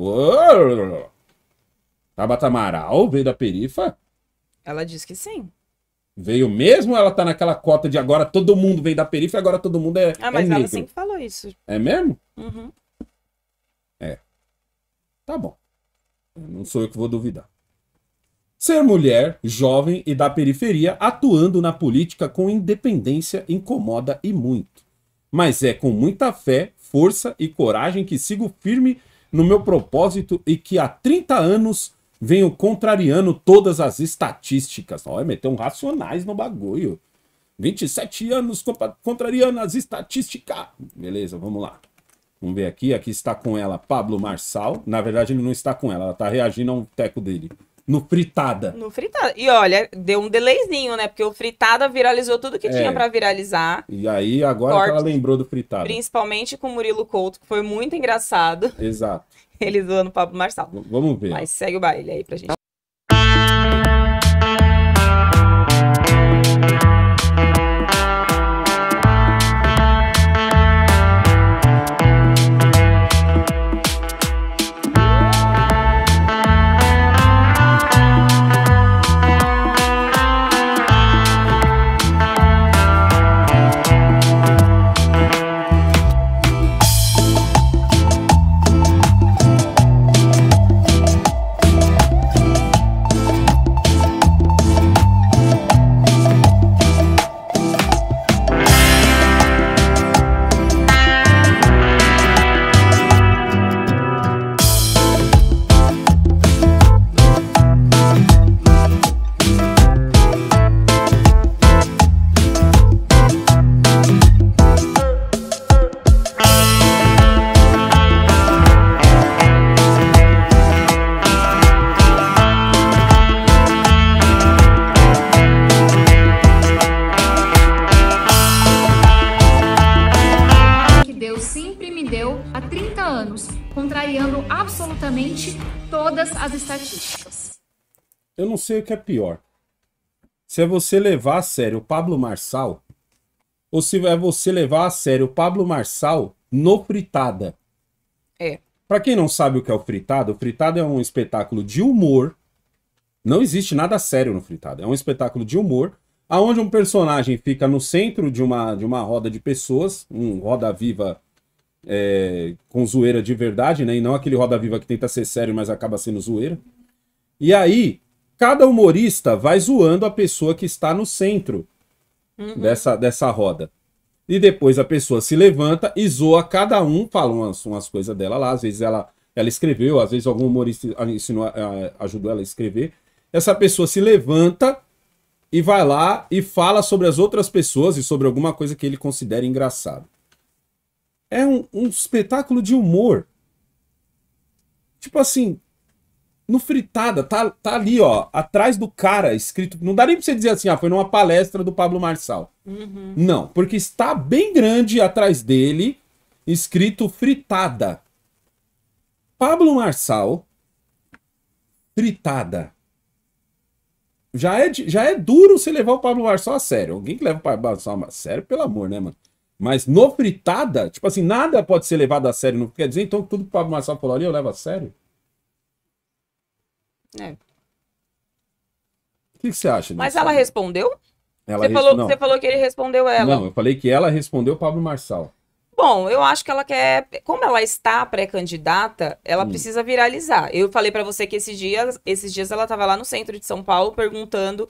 Tabata Amaral veio da perifa? Ela diz que sim. Veio mesmo ela tá naquela cota de agora todo mundo vem da perifa agora todo mundo é. Ah, é mas é ela sempre falou isso. É mesmo? Uhum. É. Tá bom. Não sou eu que vou duvidar. Ser mulher, jovem e da periferia, atuando na política com independência incomoda e muito. Mas é com muita fé, força e coragem que sigo firme no meu propósito e que há 30 anos venho contrariando todas as estatísticas. Olha, meteu um racionais no bagulho. 27 anos contrariando as estatísticas. Beleza, vamos lá. Vamos ver aqui. Aqui está com ela Pablo Marçal. Na verdade, ele não está com ela. Ela está reagindo a um teco dele. No fritada. No fritada. E olha, deu um delayzinho, né? Porque o fritada viralizou tudo que é. tinha para viralizar. E aí, agora ela lembrou do fritada. Principalmente com o Murilo Couto, que foi muito engraçado. Exato. Ele zoando o Pablo Marçal. V vamos ver. Mas segue o baile aí pra gente. sei o que é pior. Se é você levar a sério o Pablo Marçal, ou se é você levar a sério o Pablo Marçal no Fritada. É. Pra quem não sabe o que é o Fritada, o Fritada é um espetáculo de humor. Não existe nada sério no Fritada. É um espetáculo de humor, aonde um personagem fica no centro de uma, de uma roda de pessoas, um roda viva é, com zoeira de verdade, né? E não aquele roda viva que tenta ser sério, mas acaba sendo zoeira. E aí, cada humorista vai zoando a pessoa que está no centro uhum. dessa, dessa roda. E depois a pessoa se levanta e zoa cada um, fala umas, umas coisas dela lá. Às vezes ela, ela escreveu, às vezes algum humorista ensinou, eh, ajudou ela a escrever. Essa pessoa se levanta e vai lá e fala sobre as outras pessoas e sobre alguma coisa que ele considera engraçado. É um, um espetáculo de humor. Tipo assim, no fritada, tá, tá ali, ó, atrás do cara escrito. Não dá nem pra você dizer assim, ah, foi numa palestra do Pablo Marçal. Uhum. Não, porque está bem grande atrás dele, escrito fritada. Pablo Marçal, fritada. Já é, já é duro você levar o Pablo Marçal a sério. Alguém que leva o Pablo Marçal a sério, pelo amor, né, mano? Mas no fritada, tipo assim, nada pode ser levado a sério. Não quer dizer, então, tudo que o Pablo Marçal falou ali eu levo a sério? É. O que, que você acha disso? Mas ela respondeu? Ela você, falou, você falou que ele respondeu ela. Não, eu falei que ela respondeu Pablo Marçal. Bom, eu acho que ela quer. Como ela está pré-candidata, ela hum. precisa viralizar. Eu falei para você que esses dias, esses dias ela estava lá no centro de São Paulo perguntando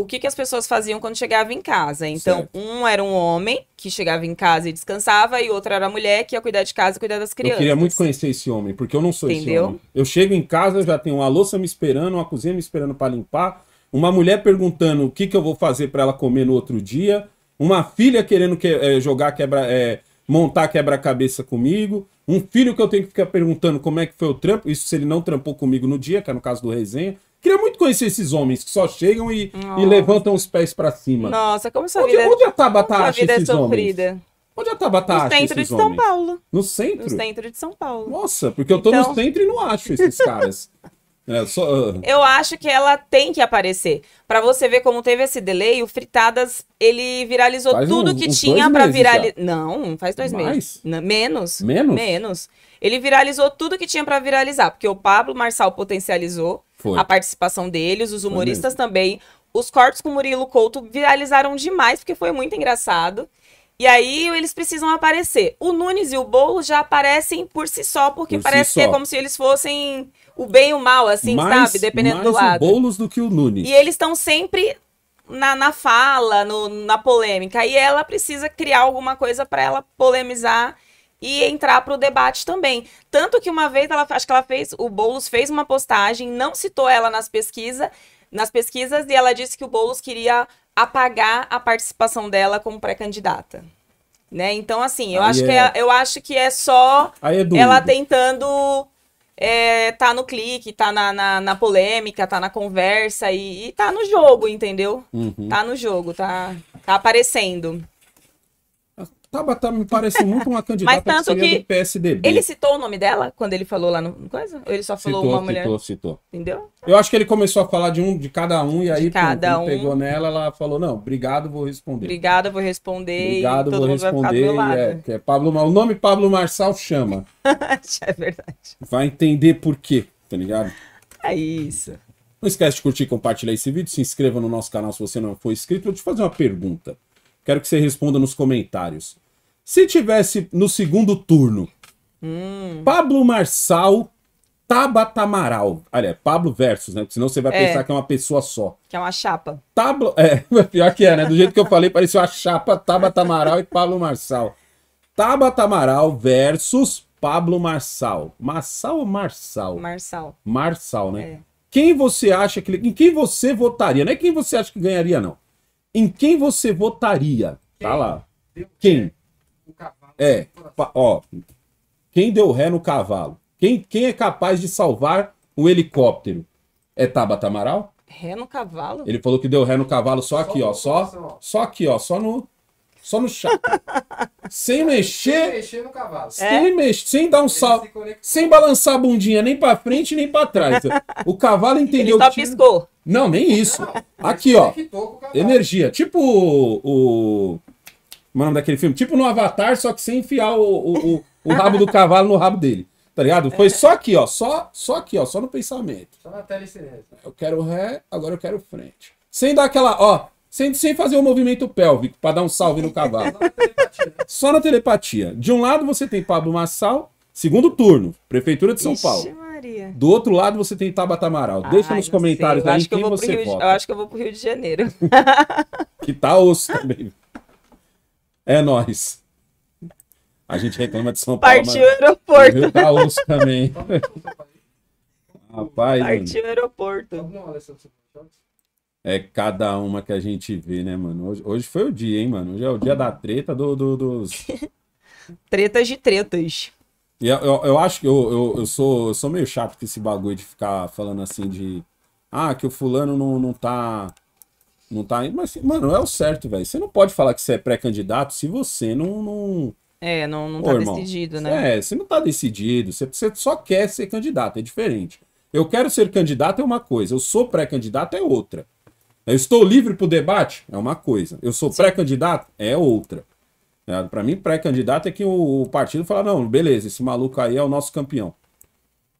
o que, que as pessoas faziam quando chegavam em casa. Então, certo. um era um homem que chegava em casa e descansava, e outro era a mulher que ia cuidar de casa e cuidar das crianças. Eu queria muito conhecer esse homem, porque eu não sou Entendeu? esse homem. Eu chego em casa, eu já tenho uma louça me esperando, uma cozinha me esperando para limpar, uma mulher perguntando o que, que eu vou fazer para ela comer no outro dia, uma filha querendo que, é, jogar quebra. É, montar quebra-cabeça comigo, um filho que eu tenho que ficar perguntando como é que foi o trampo, isso se ele não trampou comigo no dia, que é no caso do resenha, Queria muito conhecer esses homens que só chegam e, e levantam os pés para cima. Nossa, como sua onde, vida, é onde a Tabata como acha vida é esses é sofrida. homens? Onde a Tabata no centro de São Paulo. No centro? No centro de São Paulo. Nossa, porque então... eu tô no então- centro e não acho esses caras. É, só... Ah. Eu acho que ela tem que aparecer. para você ver como teve esse delay, o Fritadas, ele viralizou faz tudo um, que tinha para viralizar. Não, faz dois Mais? meses. menos. Menos? Menos. Ele viralizou tudo que tinha para viralizar, porque o Pablo Marçal potencializou, foi. a participação deles, os humoristas também. Os cortes com Murilo Couto viralizaram demais, porque foi muito engraçado. E aí eles precisam aparecer. O Nunes e o Boulos já aparecem por si só, porque por parece si só. que é como se eles fossem o bem e o mal, assim, mais, sabe? Dependendo do lado. o Boulos do que o Nunes. E eles estão sempre na, na fala, no, na polêmica. E ela precisa criar alguma coisa para ela polemizar e entrar para o debate também. Tanto que uma vez ela acho que ela fez, o Boulos fez uma postagem, não citou ela nas pesquisas, nas pesquisas e ela disse que o Boulos queria apagar a participação dela como pré-candidata. Né? Então, assim, eu, acho, é... que é, eu acho que é só é ela tentando é, tá no clique, tá na, na, na, polêmica, tá na conversa e, e tá no jogo, entendeu? Uhum. Tá no jogo, tá, tá aparecendo. Tabata tá, me parece muito uma candidata Mas tanto que, que do PSDB. Ele citou o nome dela quando ele falou lá no coisa? Ou ele só falou citou, uma mulher? Citou, citou. Entendeu? Eu acho que ele começou a falar de um de cada um e aí quando cada pum, um. pegou nela, ela falou: "Não, obrigado, vou responder". Obrigado, vou responder. Obrigado, vou responder. É, é, Pablo, o nome Pablo Marçal chama. é verdade. Vai entender por quê, tá ligado? É isso. Não esquece de curtir e compartilhar esse vídeo, se inscreva no nosso canal se você não for inscrito. Vou te fazer uma pergunta. Quero que você responda nos comentários. Se tivesse no segundo turno, hum. Pablo Marçal, Tabata Amaral. Aliás, Pablo versus, né? Porque senão você vai é. pensar que é uma pessoa só. Que é uma chapa. Tablo... É, pior que é, né? Do jeito que eu falei, pareceu a chapa Tabata Amaral e Pablo Marçal. Tabata Amaral versus Pablo Marçal. Marçal ou Marçal? Marçal. Marçal, né? É. Quem você acha que. Em quem você votaria? Não é quem você acha que ganharia, não. Em quem você votaria? Tá quem tá lá. Deu quem? cavalo. É, ó. Quem deu ré no cavalo? Quem, quem é capaz de salvar o helicóptero? É Tabata Amaral? Ré no cavalo? Ele falou que deu ré no cavalo só aqui, só ó. Só, só aqui, ó. Só no, só no chá. sem mexer. Sem mexer no cavalo. É. Sem, é? mexer, sem dar um salto. Sem balançar a bundinha nem para frente nem para trás. o cavalo entendeu Ele só que piscou. Tinha... Não, nem isso. Não, Aqui, ó. Energia. Tipo o. Mano, é daquele filme. Tipo no Avatar, só que sem enfiar o, o, o, o rabo do cavalo no rabo dele tá ligado? Foi só aqui, ó, só, só aqui, ó, só no pensamento. Só na tela e silêncio. Eu quero ré, agora eu quero frente. Sem dar aquela, ó, sem, sem fazer o um movimento pélvico, para dar um salve no cavalo. Só na telepatia. De um lado você tem Pablo Massal, segundo turno, Prefeitura de São Ixi, Paulo. Maria. Do outro lado você tem Tabata Amaral. Deixa nos comentários aí quem que você Rio vota. De... Eu acho que eu vou pro Rio de Janeiro. que tá osso também. É nós. A gente reclama de São Paulo. Partiu o aeroporto. O Rio tá osso também. Rapaz. Partiu o aeroporto é cada uma que a gente vê, né, mano? Hoje, hoje foi o dia, hein, mano? Hoje é o dia da treta do, do dos. tretas de tretas. E eu, eu, eu acho que eu, eu, eu, sou, eu sou meio chato com esse bagulho de ficar falando assim de. Ah, que o fulano não, não tá. Não tá aí, Mas, mano, é o certo, velho. Você não pode falar que você é pré-candidato se você não. não... É, não, não tá irmão, decidido, né? É, você não tá decidido. Você, você só quer ser candidato, é diferente. Eu quero ser candidato é uma coisa, eu sou pré-candidato é outra. Eu estou livre para o debate? É uma coisa. Eu sou pré-candidato? É outra. É, para mim, pré-candidato é que o, o partido fala: não, beleza, esse maluco aí é o nosso campeão.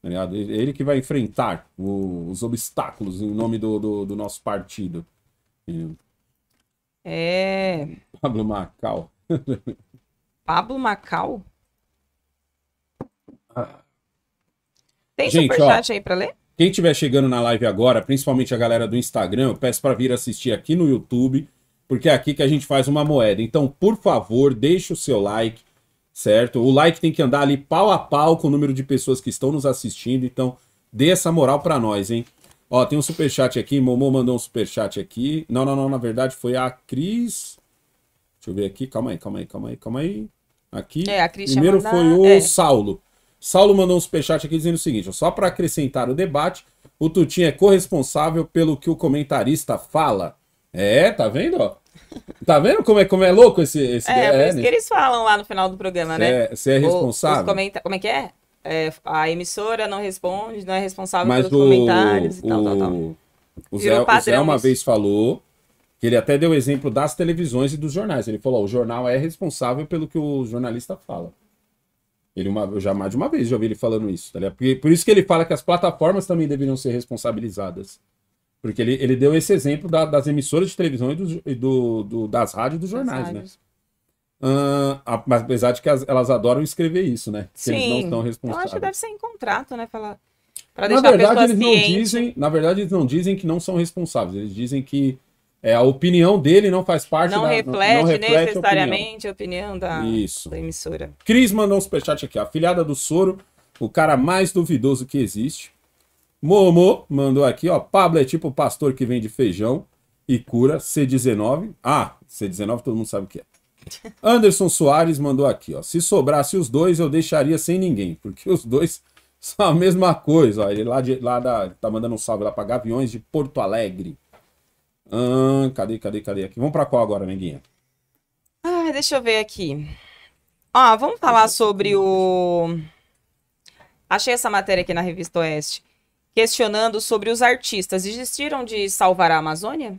É, ele que vai enfrentar o, os obstáculos em nome do, do, do nosso partido. É. Pablo Macau. Pablo Macau? Ah. Tem superchat aí para ler? Quem estiver chegando na live agora, principalmente a galera do Instagram, eu peço para vir assistir aqui no YouTube, porque é aqui que a gente faz uma moeda. Então, por favor, deixe o seu like, certo? O like tem que andar ali pau a pau com o número de pessoas que estão nos assistindo, então dê essa moral para nós, hein? Ó, tem um super chat aqui, Momô mandou um super chat aqui. Não, não, não, na verdade foi a Cris. Deixa eu ver aqui, calma aí, calma aí, calma aí, calma aí. Aqui. É, a Cris Primeiro foi o é. Saulo. Saulo mandou um superchat aqui dizendo o seguinte: só para acrescentar o debate, o Tutinho é corresponsável pelo que o comentarista fala. É, tá vendo? Tá vendo como é, como é louco esse. esse é, é, é, isso que né? eles falam lá no final do programa, cê né? Você é, é responsável. O, comenta... Como é que é? é? A emissora não responde, não é responsável Mas pelos o, comentários e tal, tal, tal. O Zé, o Zé uma vez falou que ele até deu o exemplo das televisões e dos jornais. Ele falou: ó, o jornal é responsável pelo que o jornalista fala. Ele uma, eu já mais de uma vez já ouvi ele falando isso, tá ligado? Porque, por isso que ele fala que as plataformas também deveriam ser responsabilizadas. Porque ele, ele deu esse exemplo da, das emissoras de televisão e, do, e do, do das rádios e dos jornais, né? rádios. né? Uh, apesar de que as, elas adoram escrever isso, né? Que Sim. eles não estão responsáveis. Eu acho que deve ser em contrato, né? Falar, pra deixar na verdade, eles não dizem, Na verdade, eles não dizem que não são responsáveis. Eles dizem que é, a opinião dele não faz parte não da... Reflete não, não reflete necessariamente a opinião, a opinião da, Isso. da emissora. Cris mandou um superchat aqui. A filhada do Soro, o cara mais duvidoso que existe. Momo mandou aqui, ó. Pablo é tipo o pastor que vende feijão e cura C19. Ah, C19 todo mundo sabe o que é. Anderson Soares mandou aqui, ó. Se sobrasse os dois, eu deixaria sem ninguém, porque os dois são a mesma coisa. Ó. Ele lá, de, lá da, tá mandando um salve lá para Gaviões de Porto Alegre. Ah, cadê, cadê, cadê aqui? Vamos para qual agora, amiguinha? Ah, deixa eu ver aqui. Ó, vamos falar sobre o. Achei essa matéria aqui na Revista Oeste. Questionando sobre os artistas. Desistiram de salvar a Amazônia?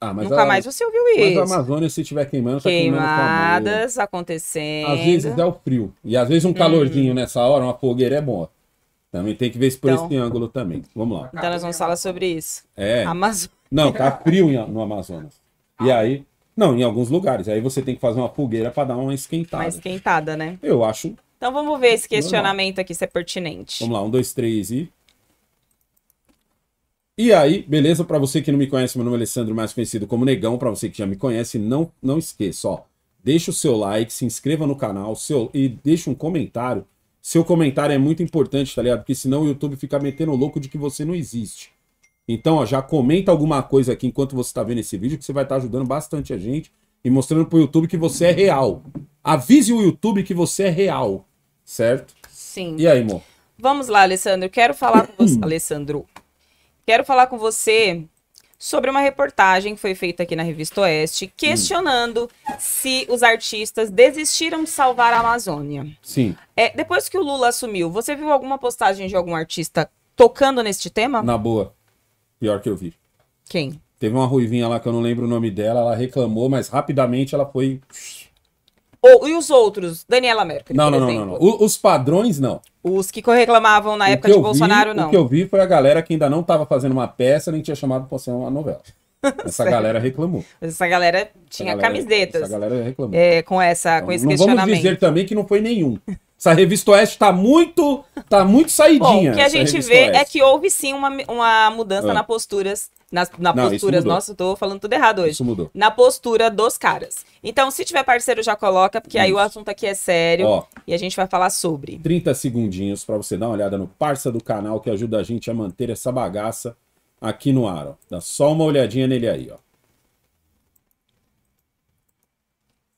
Ah, Nunca a... mais você ouviu isso. Mas a Amazônia, se estiver queimando, tá Queimadas acontecendo. Às vezes é o frio. E às vezes um hum. calorzinho hum. nessa hora, uma fogueira é boa. Também tem que ver isso por então... esse ângulo também. Vamos lá. Então nós vamos falar sobre isso. É. Amazônia. Não, tá frio no Amazonas. E ah. aí, não, em alguns lugares. Aí você tem que fazer uma fogueira para dar uma esquentada. mais esquentada, né? Eu acho. Então vamos ver esse questionamento aqui se é pertinente. Vamos lá, um, dois, três e. E aí, beleza? Para você que não me conhece, meu nome é Alessandro, mais conhecido como Negão. Para você que já me conhece, não, não esqueça, ó. Deixa o seu like, se inscreva no canal seu, e deixa um comentário. Seu comentário é muito importante, tá ligado? Porque senão o YouTube fica metendo o louco de que você não existe. Então, ó, já comenta alguma coisa aqui enquanto você está vendo esse vídeo, que você vai estar tá ajudando bastante a gente e mostrando para o YouTube que você é real. Avise o YouTube que você é real, certo? Sim. E aí, amor? Vamos lá, Alessandro. Quero falar com você, Alessandro. Quero falar com você sobre uma reportagem que foi feita aqui na Revista Oeste, hum. questionando hum. se os artistas desistiram de salvar a Amazônia. Sim. É, depois que o Lula assumiu, você viu alguma postagem de algum artista tocando neste tema? Na boa. Pior que eu vi. Quem? Teve uma ruivinha lá que eu não lembro o nome dela, ela reclamou, mas rapidamente ela foi. Ou, e os outros? Daniela Merkel. não, por não, exemplo. Não, não, não. os padrões, não. Os que reclamavam na o época de Bolsonaro, vi, não. O que eu vi foi a galera que ainda não estava fazendo uma peça, nem tinha chamado para ser uma novela. Essa galera reclamou. Essa galera tinha essa galera, camisetas. Essa galera reclamou. É, com, essa, com então, esse não questionamento. Não vamos dizer também que não foi nenhum. Essa revista Oeste tá muito, tá muito saidinha. Bom, o que a gente vê é Oeste. é que houve sim uma, uma mudança ah. na posturas. Nas, na Não, posturas, nossa, eu tô falando tudo errado hoje. Isso mudou. Na postura dos caras. Então, se tiver parceiro, já coloca, porque isso. aí o assunto aqui é sério Ó, e a gente vai falar sobre. 30 segundinhos para você dar uma olhada no parça do canal que ajuda a gente a manter essa bagaça aqui no ar. Ó. Dá só uma olhadinha nele aí, ó.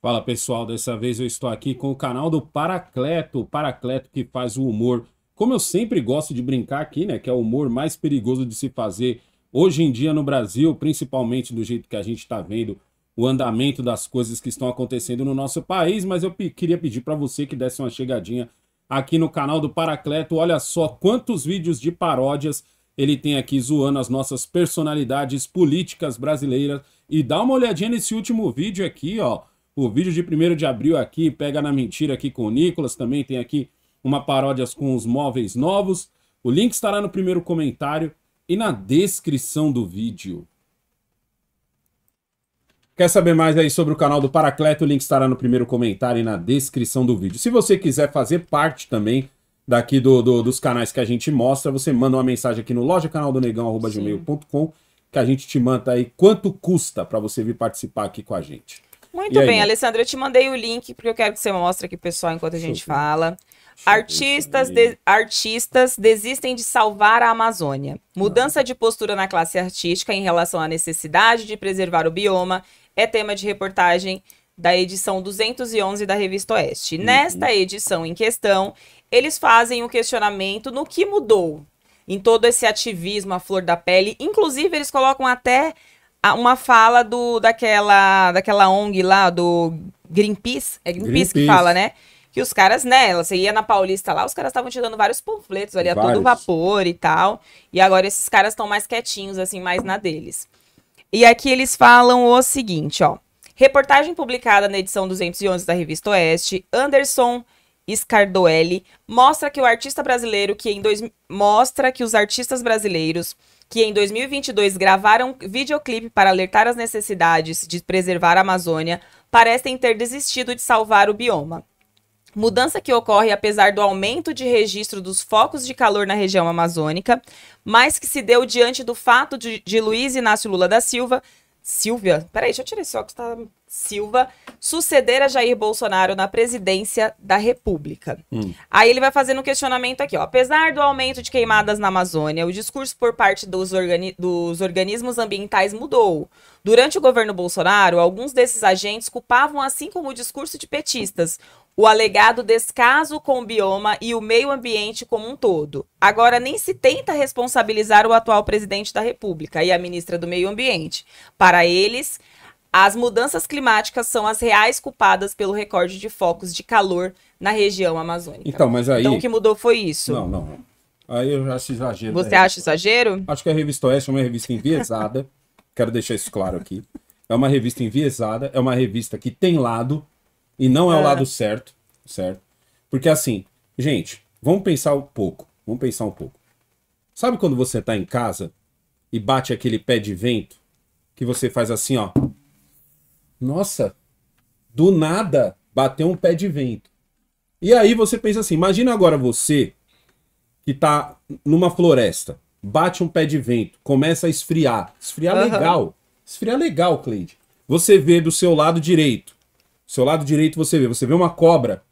Fala pessoal, dessa vez eu estou aqui com o canal do Paracleto, o Paracleto que faz o humor. Como eu sempre gosto de brincar aqui, né, que é o humor mais perigoso de se fazer hoje em dia no Brasil, principalmente do jeito que a gente está vendo o andamento das coisas que estão acontecendo no nosso país, mas eu queria pedir para você que desse uma chegadinha aqui no canal do Paracleto. Olha só quantos vídeos de paródias ele tem aqui zoando as nossas personalidades políticas brasileiras. E dá uma olhadinha nesse último vídeo aqui, ó o vídeo de 1 de abril aqui, pega na mentira aqui com o Nicolas, também tem aqui uma paródia com os móveis novos. O link estará no primeiro comentário e na descrição do vídeo. Quer saber mais aí sobre o canal do Paracleto? O link estará no primeiro comentário e na descrição do vídeo. Se você quiser fazer parte também daqui do, do dos canais que a gente mostra, você manda uma mensagem aqui no loja canal do que a gente te manda aí quanto custa para você vir participar aqui com a gente. Muito e bem, aí? Alessandra, eu te mandei o link, porque eu quero que você mostre aqui, pessoal, enquanto a gente fala. Artistas, de, artistas desistem de salvar a Amazônia. Mudança de postura na classe artística em relação à necessidade de preservar o bioma é tema de reportagem da edição 211 da Revista Oeste. Uhum. Nesta edição em questão, eles fazem o um questionamento no que mudou em todo esse ativismo à flor da pele. Inclusive, eles colocam até ah, uma fala do daquela daquela ONG lá do Greenpeace, é Greenpeace, Greenpeace. que fala, né? Que os caras, né, você ia na Paulista lá, os caras estavam te dando vários panfletos ali vários. a todo vapor e tal. E agora esses caras estão mais quietinhos assim, mais na deles. E aqui eles falam o seguinte, ó. Reportagem publicada na edição 211 da revista Oeste, Anderson Scardoelli mostra que o artista brasileiro que em dois, mostra que os artistas brasileiros que em 2022 gravaram videoclipe para alertar as necessidades de preservar a Amazônia, parecem ter desistido de salvar o bioma. Mudança que ocorre apesar do aumento de registro dos focos de calor na região amazônica, mas que se deu diante do fato de, de Luiz Inácio Lula da Silva. Silvia, peraí, deixa eu tirar esse óculos, tá Silva suceder a Jair Bolsonaro na presidência da República. Hum. Aí ele vai fazendo um questionamento aqui, ó. Apesar do aumento de queimadas na Amazônia, o discurso por parte dos, organi dos organismos ambientais mudou. Durante o governo Bolsonaro, alguns desses agentes culpavam, assim como o discurso de petistas, o alegado descaso com o bioma e o meio ambiente como um todo. Agora, nem se tenta responsabilizar o atual presidente da República e a ministra do Meio Ambiente. Para eles, as mudanças climáticas são as reais culpadas pelo recorde de focos de calor na região amazônica. Então, mas aí. Então, o que mudou foi isso. Não, não. Aí eu acho exagero. Você né? acha exagero? Acho que a revista Oeste é uma revista enviesada. Quero deixar isso claro aqui. É uma revista enviesada, é uma revista que tem lado e não é ah. o lado certo, certo? Porque assim, gente, vamos pensar um pouco. Vamos pensar um pouco. Sabe quando você tá em casa e bate aquele pé de vento que você faz assim, ó, nossa, do nada bateu um pé de vento. E aí você pensa assim, imagina agora você que tá numa floresta, bate um pé de vento, começa a esfriar. Esfriar uhum. legal. Esfriar legal, Cleide. Você vê do seu lado direito. seu lado direito você vê, você vê uma cobra.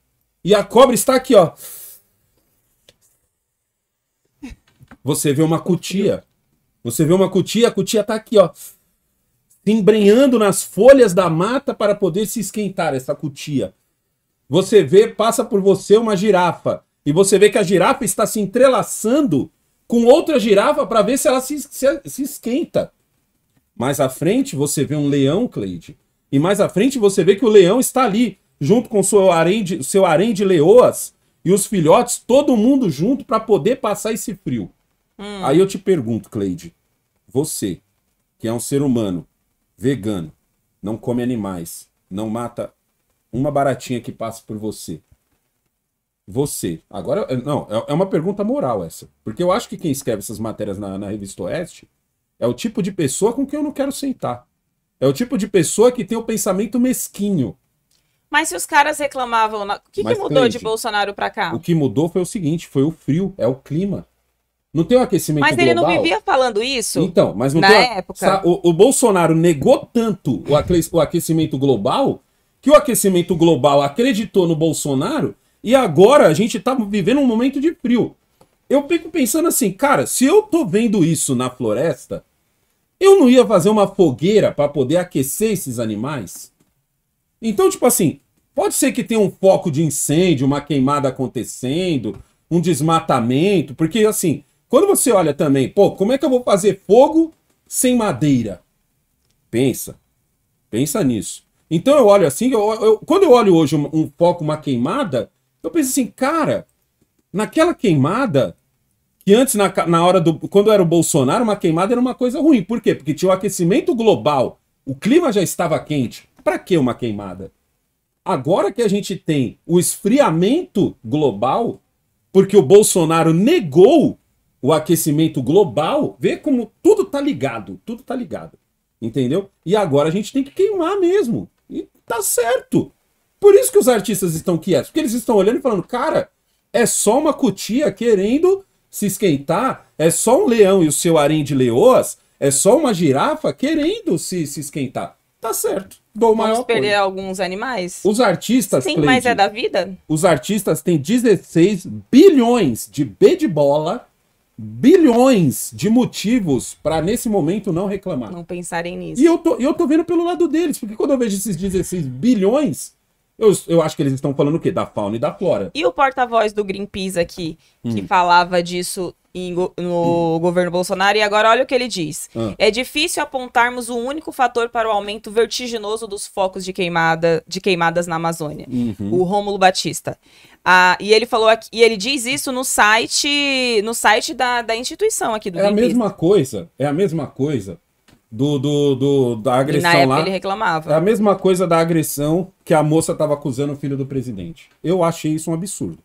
E a cobra está aqui, ó. Você vê uma cutia. Você vê uma cutia, a cutia tá aqui, ó se embrenhando nas folhas da mata para poder se esquentar essa cutia. Você vê, passa por você uma girafa. E você vê que a girafa está se entrelaçando com outra girafa para ver se ela se, se, se, esquenta. Mais à frente você vê um leão, Cleide. E mais à frente você vê que o leão está ali, junto com seu harém de, seu harém de leoas e os filhotes, todo mundo junto para poder passar esse frio. Hum. Aí eu te pergunto, Cleide, você, que é um ser humano, vegano, não come animais, não mata uma baratinha que passa por você. Você. Agora, não, é, é uma pergunta moral essa. Porque eu acho que quem escreve essas matérias na, na revista Oeste é o tipo de pessoa com quem eu não quero sentar. É o tipo de pessoa que tem o pensamento mesquinho. Mas se os caras reclamavam. O que, que mudou de Bolsonaro para cá? O que mudou foi o seguinte: foi o frio, é o clima. Não tem um aquecimento global. Mas ele não vivia falando isso? Então, mas não na tem. época. O, o, Bolsonaro negou tanto o, aque... o aquecimento global que o aquecimento global acreditou no Bolsonaro e agora a gente tá vivendo um momento de frio. Eu fico pensando assim, cara, se eu tô vendo isso na floresta, eu não ia fazer uma fogueira para poder aquecer esses animais? Então, tipo assim, pode ser que tenha um foco de incêndio, uma queimada acontecendo, um desmatamento, porque assim, quando você olha também, pô, como é que eu vou fazer fogo sem madeira? Pensa. Pensa nisso. Então eu olho assim, eu, eu, quando eu olho hoje um, um foco, uma queimada, eu penso assim, cara, naquela queimada, que antes, na, na hora do. Quando era o Bolsonaro, uma queimada era uma coisa ruim. Por quê? Porque tinha o um aquecimento global, o clima já estava quente. Para que uma queimada? Agora que a gente tem o esfriamento global, porque o Bolsonaro negou o aquecimento global, vê como tudo tá ligado, tudo tá ligado. Entendeu? E agora a gente tem que queimar mesmo. E tá certo. Por isso que os artistas estão quietos, porque eles estão olhando e falando, cara, é só uma cutia querendo se esquentar, é só um leão e o seu harém de leoas, é só uma girafa querendo se, se esquentar. Tá certo. Dou Vamos maior perder coisa. alguns animais? Os artistas. Sim, mais mas é da vida? Os artistas têm 16 bilhões de B de bola bilhões de motivos para nesse momento não reclamar. Não pensarem nisso. E eu tô, eu tô vendo pelo lado deles, porque quando eu vejo esses 16 bilhões, eu, eu acho que eles estão falando o quê? Da fauna e da flora. E o porta-voz do Greenpeace aqui, que hum. falava disso em, no hum. governo Bolsonaro. E agora olha o que ele diz. Ah. É difícil apontarmos o único fator para o aumento vertiginoso dos focos de, queimada, de queimadas na Amazônia. Uhum. O Rômulo Batista. Ah, e ele falou aqui, e ele diz isso no site no site da, da instituição aqui do É Greenpeace. a mesma coisa, é a mesma coisa do, do, do da agressão e na época lá. ele reclamava. É a mesma coisa da agressão que a moça estava acusando o filho do presidente. Eu achei isso um absurdo.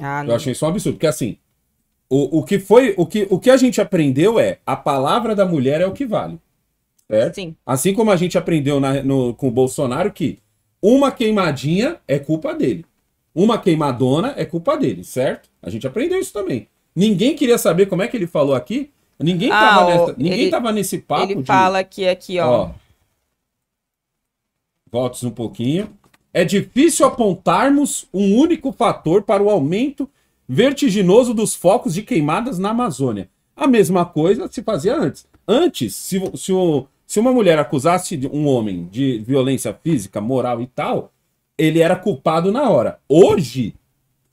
Ah, eu achei isso um absurdo, porque assim, o, o que foi, o que, o que a gente aprendeu é a palavra da mulher é o que vale. Certo? Sim. Assim como a gente aprendeu na, no, com o Bolsonaro que uma queimadinha é culpa dele. Uma queimadona é culpa dele, certo? A gente aprendeu isso também. Ninguém queria saber como é que ele falou aqui. Ninguém, ah, tava, ó, nessa, ninguém ele, tava nesse papo. Ele de... fala aqui aqui, ó. ó Votos um pouquinho. É difícil apontarmos um único fator para o aumento vertiginoso dos focos de queimadas na Amazônia. A mesma coisa se fazia antes. Antes, se, se, o, se uma mulher acusasse um homem de violência física, moral e tal, ele era culpado na hora. Hoje,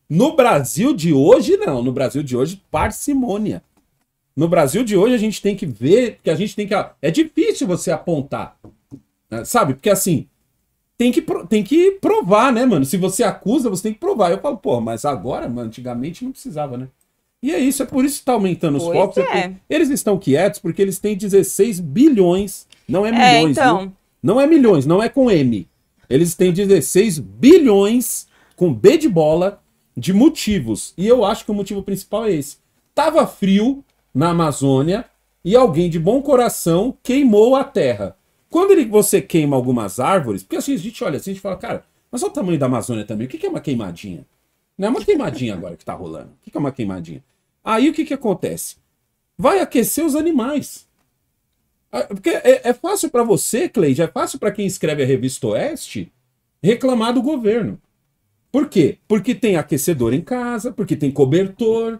no Brasil de hoje, não. No Brasil de hoje, parcimônia. No Brasil de hoje, a gente tem que ver, que a gente tem que. É difícil você apontar. Né? Sabe? Porque assim, tem que, tem que provar, né, mano? Se você acusa, você tem que provar. Eu falo, pô, mas agora, mano, antigamente não precisava, né? E é isso, é por isso que tá aumentando os pois focos. É. É eles estão quietos porque eles têm 16 bilhões, não é, é milhões, é, então... Né? Não é milhões, não é com M. Eles têm 16 bilhões com B de bola de motivos. E eu acho que o motivo principal é esse. Tava frio na Amazônia e alguém de bom coração queimou a terra. Quando ele, você queima algumas árvores, porque assim a gente olha assim, a gente fala, cara, mas olha o tamanho da Amazônia também. O que, que é uma queimadinha? Não é uma queimadinha agora que está rolando. O que, que é uma queimadinha? Aí o que, que acontece? Vai aquecer os animais. Ah, porque é, é fácil para você, Cleide, é fácil para quem escreve a revista Oeste reclamar do governo. Por quê? Porque tem aquecedor em casa, porque tem cobertor,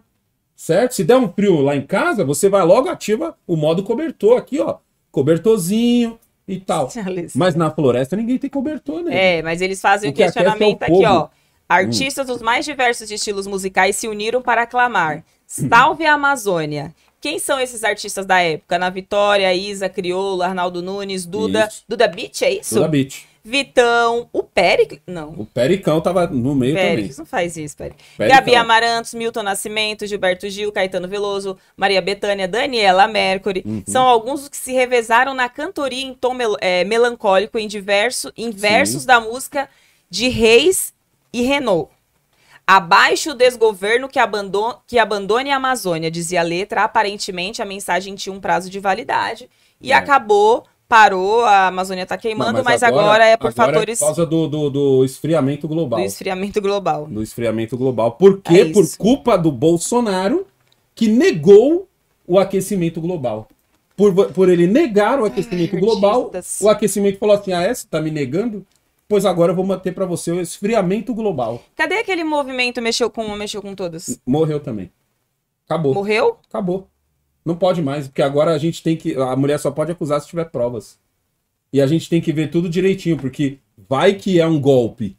certo? Se der um frio lá em casa, você vai logo ativa o modo cobertor aqui, ó. Cobertorzinho, e tal. Mas na floresta ninguém tem cobertor, né? É, mas eles fazem o, questionamento é o aqui, ó. Hum. Artistas hum. dos mais diversos estilos musicais se uniram para aclamar. Salve a Amazônia! Quem são esses artistas da época? Na Vitória, Isa, Criolo, Arnaldo Nunes, Duda. Isso. Duda Beat, é isso? Duda Beach. Vitão, o Péricles. Não. O Pericão tava no meio Péricles, também. não faz isso, Péricles. Gabi Amarantos, Milton Nascimento, Gilberto Gil, Caetano Veloso, Maria Bethânia, Daniela Mercury. Uhum. São alguns que se revezaram na cantoria em tom mel é, melancólico em, diverso, em versos Sim. da música de Reis e Renault. Abaixo o desgoverno que, abandone, que abandone a Amazônia, dizia a letra. Aparentemente, a mensagem tinha um prazo de validade e é. acabou parou, a Amazônia está queimando, Não, mas, mas agora, agora, é por agora fatores. É por causa do, do, do, esfriamento global. Do esfriamento global. Do esfriamento global. Por quê? É por culpa do Bolsonaro, que negou o aquecimento global. Por, por ele negar o aquecimento Ai, global, o aquecimento falou assim: ah, é? Você tá me negando? Pois agora eu vou manter para você o esfriamento global. Cadê aquele movimento mexeu com um, mexeu com todos? Morreu também. Acabou. Morreu? Acabou. Não pode mais, porque agora a gente tem que. A mulher só pode acusar se tiver provas. E a gente tem que ver tudo direitinho, porque vai que é um golpe.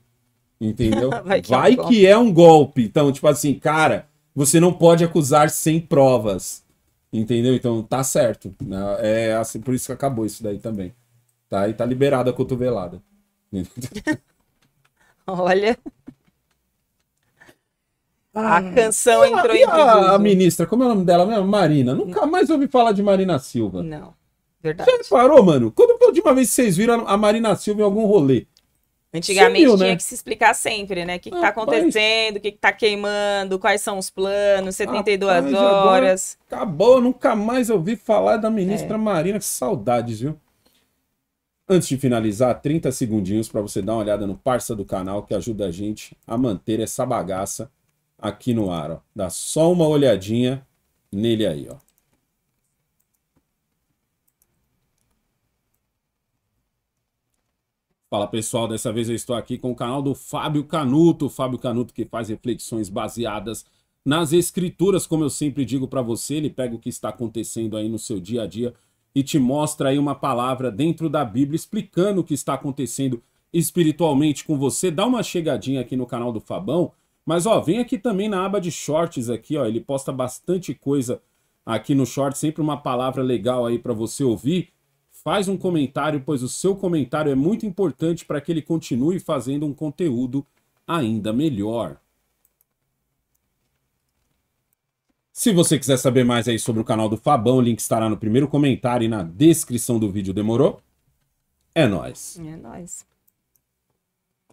Entendeu? vai que, vai é, um golpe. é um golpe. Então, tipo assim, cara, você não pode acusar sem provas. Entendeu? Então tá certo. Né? É assim, por isso que acabou isso daí também. Tá? E tá liberada a cotovelada. Olha. Ah, a canção entrou a, em a, a ministra, como é o nome dela mesmo? Marina. Nunca hum. mais ouvi falar de Marina Silva. Não. Verdade. Já parou, mano? Quando foi a última vez que vocês viram a Marina Silva em algum rolê? Antigamente Sumiu, tinha né? que se explicar sempre, né? O que, tá acontecendo, o que, tá queimando, quais são os planos, 72 horas. Acabou, nunca mais ouvi falar da ministra é. Marina, que saudades, viu? Antes de finalizar, 30 segundinhos para você dar uma olhada no parça do canal que ajuda a gente a manter essa bagaça aqui no ar. Ó. Dá só uma olhadinha nele aí. Ó. Fala pessoal, dessa vez eu estou aqui com o canal do Fábio Canuto. Fábio Canuto que faz reflexões baseadas nas escrituras, como eu sempre digo para você, ele pega o que está acontecendo aí no seu dia a dia e te mostra aí uma palavra dentro da Bíblia explicando o que está acontecendo espiritualmente com você. Dá uma chegadinha aqui no canal do Fabão mas ó, vem aqui também na aba de shorts aqui, ó, ele posta bastante coisa aqui no short, sempre uma palavra legal aí para você ouvir. Faz um comentário, pois o seu comentário é muito importante para que ele continue fazendo um conteúdo ainda melhor. Se você quiser saber mais aí sobre o canal do Fabão, o link estará no primeiro comentário e na descrição do vídeo, demorou? É nós. É nós.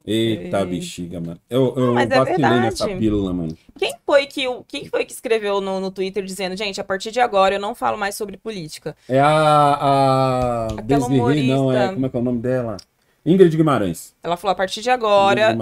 Eita, é. bexiga, mano. Eu, eu Mas é vacilei é nessa pílula, mano. Quem foi que, quem foi que escreveu no, no Twitter dizendo, gente, a partir de agora eu não falo mais sobre política? É a. a Desirri, não, é. Como é que é o nome dela? Ingrid Guimarães. Ela falou: a partir de agora,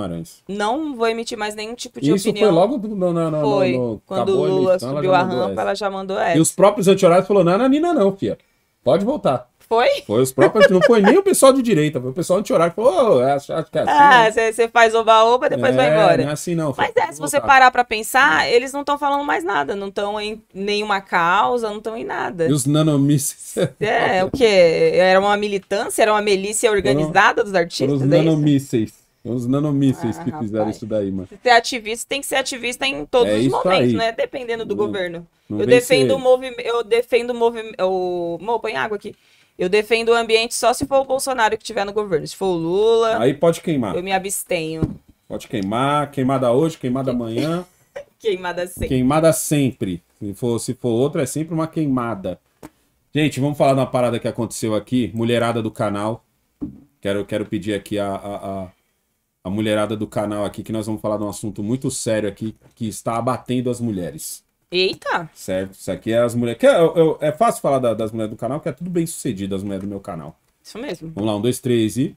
não vou emitir mais nenhum tipo de Isso opinião. Isso foi logo no, no, no, foi. no quando o Lula subiu a rampa, essa. ela já mandou essa. E os próprios anti-horários falaram: não, Nanina, não, não, é filha. Pode voltar. Foi? Foi os próprios. não foi nem o pessoal de direita, foi o pessoal anti-horário que falou, oh, acho, acho que é assim. Ah, você né? faz oba-oba, depois é, vai embora. Não é assim não. Mas é, se você parar pra pensar, é. eles não estão falando mais nada, não estão em nenhuma causa, não estão em nada. E os nanomísseis. É, o quê? Era uma militância, era uma milícia organizada foram, dos artistas? É os nanomísseis. os nanomísseis ah, que fizeram isso daí, mano. Se ser ativista, tem que ser ativista em todos é os momentos, aí. né? Dependendo do não, governo. Não eu, defendo eu defendo o movimento. Eu defendo o movimento. Mô, põe água aqui. Eu defendo o ambiente só se for o Bolsonaro que estiver no governo. Se for o Lula. Aí pode queimar. Eu me abstenho. Pode queimar, queimada hoje, queimada amanhã. queimada sempre. Queimada sempre. Se for, se for outra, é sempre uma queimada. Gente, vamos falar de uma parada que aconteceu aqui. Mulherada do canal. Quero, quero pedir aqui a, a, a, a mulherada do canal aqui, que nós vamos falar de um assunto muito sério aqui, que está abatendo as mulheres. Eita! Certo, isso aqui é as mulheres. É, é, fácil falar da, das mulheres do canal, que é tudo bem sucedido, as mulheres do meu canal. Isso mesmo. Vamos lá, um, dois, três e.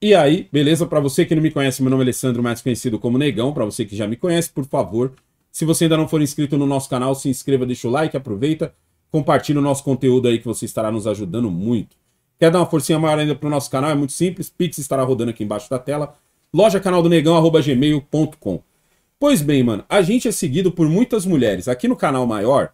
E aí, beleza? Para você que não me conhece, meu nome é Alessandro, mais conhecido como Negão. Para você que já me conhece, por favor, se você ainda não for inscrito no nosso canal, se inscreva, deixa o like, aproveita, compartilha o nosso conteúdo aí que você estará nos ajudando muito. Quer dar uma forcinha maior ainda pro nosso canal? É muito simples, Pix estará rodando aqui embaixo da tela. Loja canal do Negão, arroba gmail.com. Pois bem, mano, a gente é seguido por muitas mulheres. Aqui no canal maior,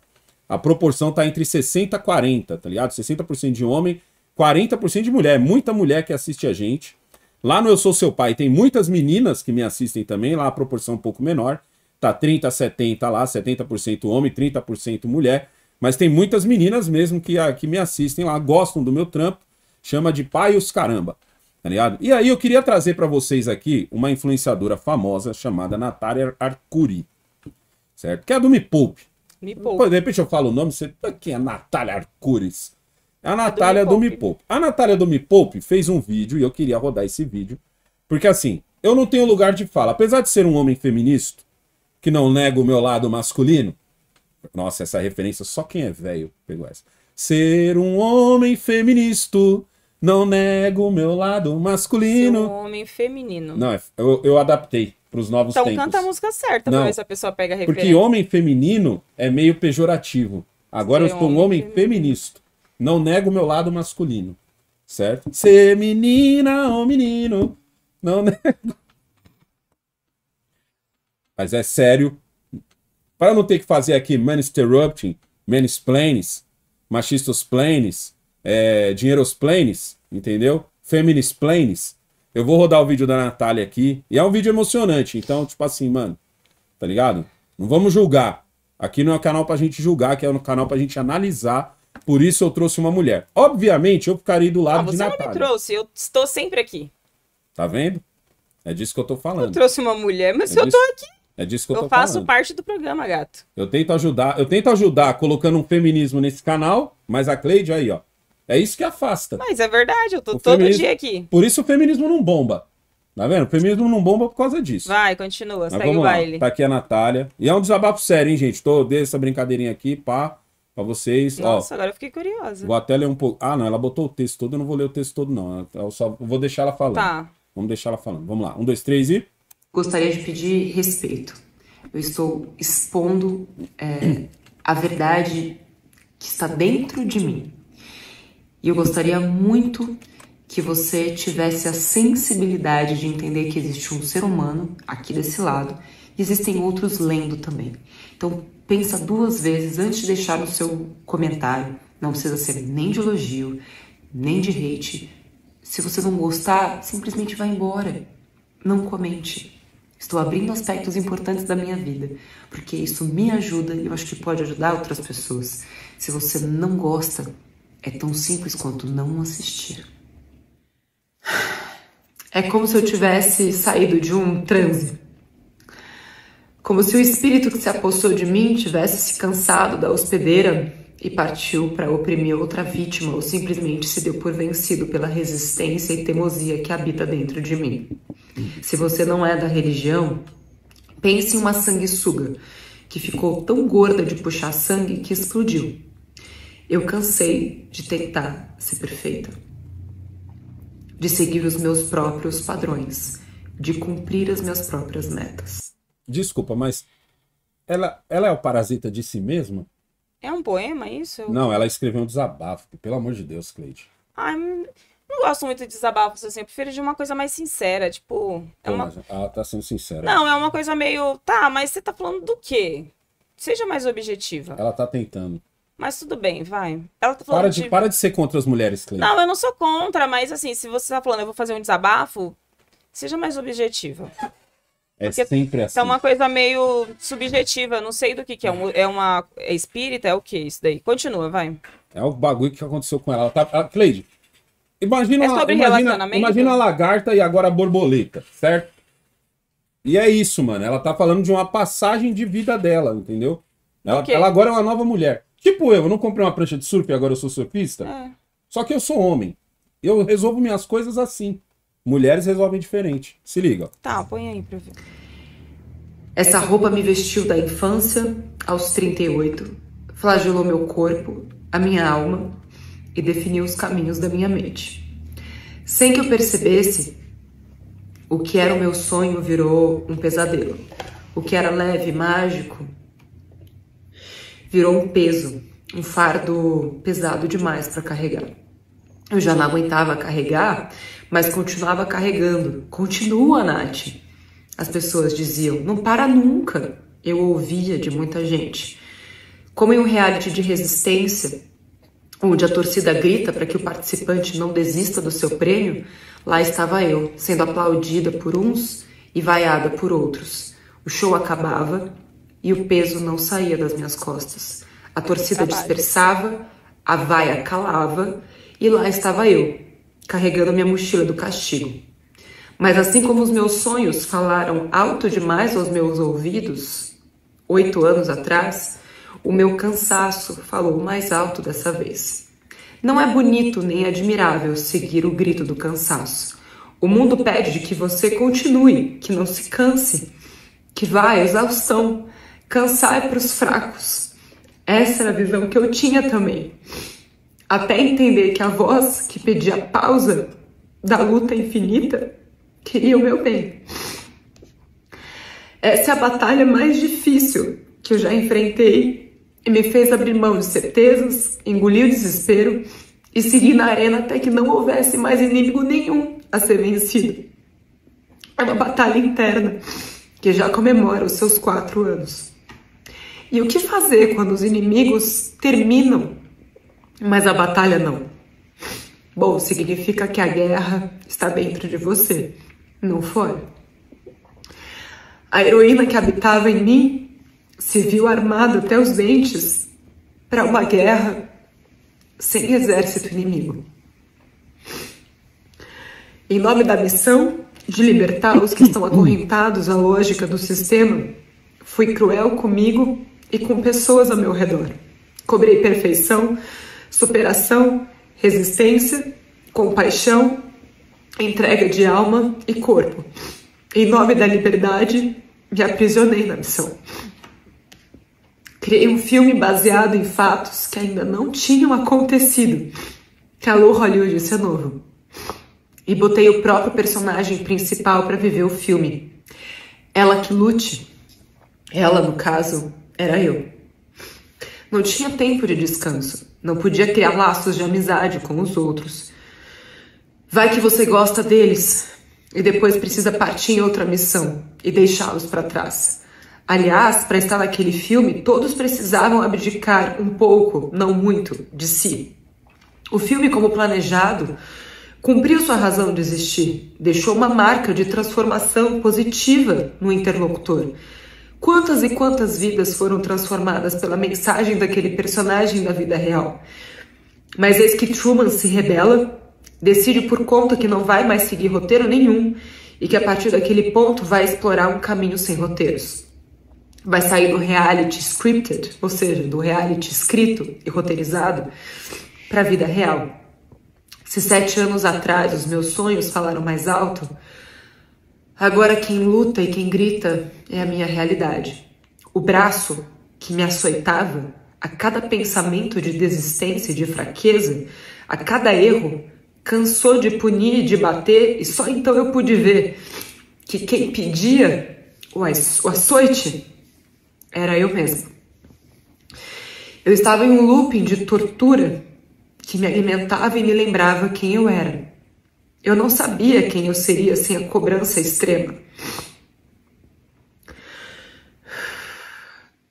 a proporção tá entre 60 e 40, tá ligado? 60% de homem, 40% de mulher. Muita mulher que assiste a gente. Lá no Eu Sou Seu Pai tem muitas meninas que me assistem também, lá a proporção é um pouco menor. Tá 30 a 70 lá, 70% homem, 30% mulher. Mas tem muitas meninas mesmo que, ah, que me assistem lá, gostam do meu trampo, chama de pai os caramba tá ligado? E aí eu queria trazer para vocês aqui uma influenciadora famosa chamada Natália Arcuri, certo? Que é do Me Poupe. Me Poupe. de repente eu falo o nome, você... Quem é Natália Arcures? A é Natália do Me, do Me Poupe. A Natália do Me Poupe fez um vídeo, e eu queria rodar esse vídeo, porque assim, eu não tenho lugar de fala. Apesar de ser um homem feminista, que não nega o meu lado masculino, nossa, essa referência só quem é velho pegou essa. Ser um homem feminista não nego o meu lado masculino. Seu homem feminino. Não, é, eu, eu adaptei para os novos então, tempos. Então canta a música certa para ver se a pessoa pega a referência. Porque homem feminino é meio pejorativo. Agora eu sou um homem feminino. feminista. Não nego o meu lado masculino. Certo? Ser menina ou menino. Não nego. Mas é sério. Para não ter que fazer aqui maninterrupting, mansplaines, machistas planes, é, planes, entendeu? planes. Eu vou rodar o vídeo da Natália aqui. E é um vídeo emocionante, então, tipo assim, mano, tá ligado? Não vamos julgar. Aqui não é um canal pra gente julgar, aqui é um canal pra gente analisar. Por isso eu trouxe uma mulher. Obviamente, eu ficaria do lado ah, de Natália. Você não me trouxe, eu estou sempre aqui. Tá vendo? É disso que eu tô falando. Eu trouxe uma mulher, mas é eu disso... tô aqui. É disso que eu, eu tô falando. Eu faço parte do programa, gato. Eu tento ajudar, eu tento ajudar colocando um feminismo nesse canal, mas a Cleide aí, ó, é isso que afasta. Mas é verdade, eu tô o todo dia aqui. Por isso o feminismo não bomba. Tá vendo? O feminismo não bomba por causa disso. Vai, continua, Mas segue o baile. Lá. Tá aqui a Natália. E é um desabafo sério, hein, gente? Tô, essa brincadeirinha aqui, pá, pra vocês. Nossa, Ó, agora eu fiquei curiosa. Vou até ler um pouco. Ah, não, ela botou o texto todo, eu não vou ler o texto todo, não. Eu só vou deixar ela falando. Tá. Vamos deixar ela falando. Vamos lá. Um, dois, três e. Gostaria de pedir respeito. Eu estou expondo é, a verdade que está dentro de mim. E eu gostaria muito que você tivesse a sensibilidade de entender que existe um ser humano aqui desse lado e existem outros lendo também. Então, pensa duas vezes antes de deixar o seu comentário. Não precisa ser nem de elogio, nem de hate. Se você não gostar, simplesmente vá embora. Não comente. Estou abrindo aspectos importantes da minha vida, porque isso me ajuda e eu acho que pode ajudar outras pessoas. Se você não gosta, é tão simples quanto não assistir. É como se eu tivesse saído de um transe. Como se o espírito que se apossou de mim tivesse se cansado da hospedeira e partiu para oprimir outra vítima ou simplesmente se deu por vencido pela resistência e teimosia que habita dentro de mim. Se você não é da religião, pense em uma sanguessuga que ficou tão gorda de puxar sangue que explodiu. Eu cansei de tentar ser perfeita, de seguir os meus próprios padrões, de cumprir as minhas próprias metas. Desculpa, mas ela, ela é o parasita de si mesma? É um poema é isso? Não, ela escreveu um desabafo, pelo amor de Deus, Cleide. Ai, hum, não gosto muito de desabafos assim, eu prefiro de uma coisa mais sincera, tipo. É uma... Assim? Ela tá sendo sincera. Não, é uma coisa meio. Tá, mas você tá falando do quê? Seja mais objetiva. Ela tá tentando. Mas tudo bem, vai. Ela tá falando para de, de... para de ser contra as mulheres, Cleide. Não, eu não sou contra, mas assim, se você tá falando, eu vou fazer um desabafo, seja mais objetiva. É Porque sempre assim. É uma assim. coisa meio subjetiva, não sei do que que é. É uma é espírita, é o que isso daí? Continua, vai. É o bagulho que aconteceu com ela. ela tá... Cleide, imagina, é sobre uma, imagina, imagina a lagarta e agora a borboleta, certo? E é isso, mano. Ela tá falando de uma passagem de vida dela, entendeu? Ela, ela agora é uma nova mulher. Tipo eu, eu não comprei uma prancha de surf e agora eu sou surfista. É. Só que eu sou homem. Eu resolvo minhas coisas assim. Mulheres resolvem diferente. Se liga. Tá, põe aí pra ver. Essa roupa me vestiu da infância aos 38, flagelou meu corpo, a minha alma e definiu os caminhos da minha mente. Sem que eu percebesse, o que era o meu sonho virou um pesadelo. O que era leve, mágico, virou um peso, um fardo pesado demais para carregar. Eu já não aguentava carregar, mas continuava carregando. Continua, Nath. As pessoas diziam, não para nunca. Eu ouvia de muita gente. Como em um reality de resistência, onde a torcida grita para que o participante não desista do seu prêmio, lá estava eu, sendo aplaudida por uns e vaiada por outros. O show acabava e o peso não saía das minhas costas. A torcida dispersava, a vaia calava e lá estava eu, carregando minha mochila do castigo. Mas assim como os meus sonhos falaram alto demais aos meus ouvidos, oito anos atrás, o meu cansaço falou mais alto dessa vez. Não é bonito nem admirável seguir o grito do cansaço. O mundo pede que você continue, que não se canse, que vá à exaustão, Cansar é para os fracos. Essa era a visão que eu tinha também. Até entender que a voz que pedia pausa da luta infinita queria o meu bem. Essa é a batalha mais difícil que eu já enfrentei e me fez abrir mão de certezas, engolir o desespero e seguir na arena até que não houvesse mais inimigo nenhum a ser vencido. É uma batalha interna que já comemora os seus quatro anos. E o que fazer quando os inimigos terminam, mas a batalha não? Bom, significa que a guerra está dentro de você, não fora. A heroína que habitava em mim se viu armada até os dentes para uma guerra sem exército inimigo. Em nome da missão de libertar os que estão acorrentados à lógica do sistema, fui cruel comigo e com pessoas ao meu redor. Cobrei perfeição, superação, resistência, compaixão, entrega de alma e corpo. Em nome da liberdade, me aprisionei na missão. Criei um filme baseado em fatos que ainda não tinham acontecido. Calou Hollywood, isso é novo. E botei o próprio personagem principal para viver o filme. Ela que lute. Ela, no caso, era eu. Não tinha tempo de descanso, não podia criar laços de amizade com os outros. Vai que você gosta deles e depois precisa partir em outra missão e deixá-los para trás. Aliás, para estar naquele filme, todos precisavam abdicar um pouco, não muito, de si. O filme, como planejado, cumpriu sua razão de existir, deixou uma marca de transformação positiva no interlocutor Quantas e quantas vidas foram transformadas pela mensagem daquele personagem da vida real? Mas eis que Truman se rebela, decide por conta que não vai mais seguir roteiro nenhum e que a partir daquele ponto vai explorar um caminho sem roteiros. Vai sair do reality scripted, ou seja, do reality escrito e roteirizado, para a vida real. Se sete anos atrás os meus sonhos falaram mais alto, Agora quem luta e quem grita é a minha realidade. O braço que me açoitava a cada pensamento de desistência e de fraqueza, a cada erro, cansou de punir e de bater, e só então eu pude ver que quem pedia o açoite era eu mesma. Eu estava em um looping de tortura que me alimentava e me lembrava quem eu era. Eu não sabia quem eu seria sem a cobrança extrema.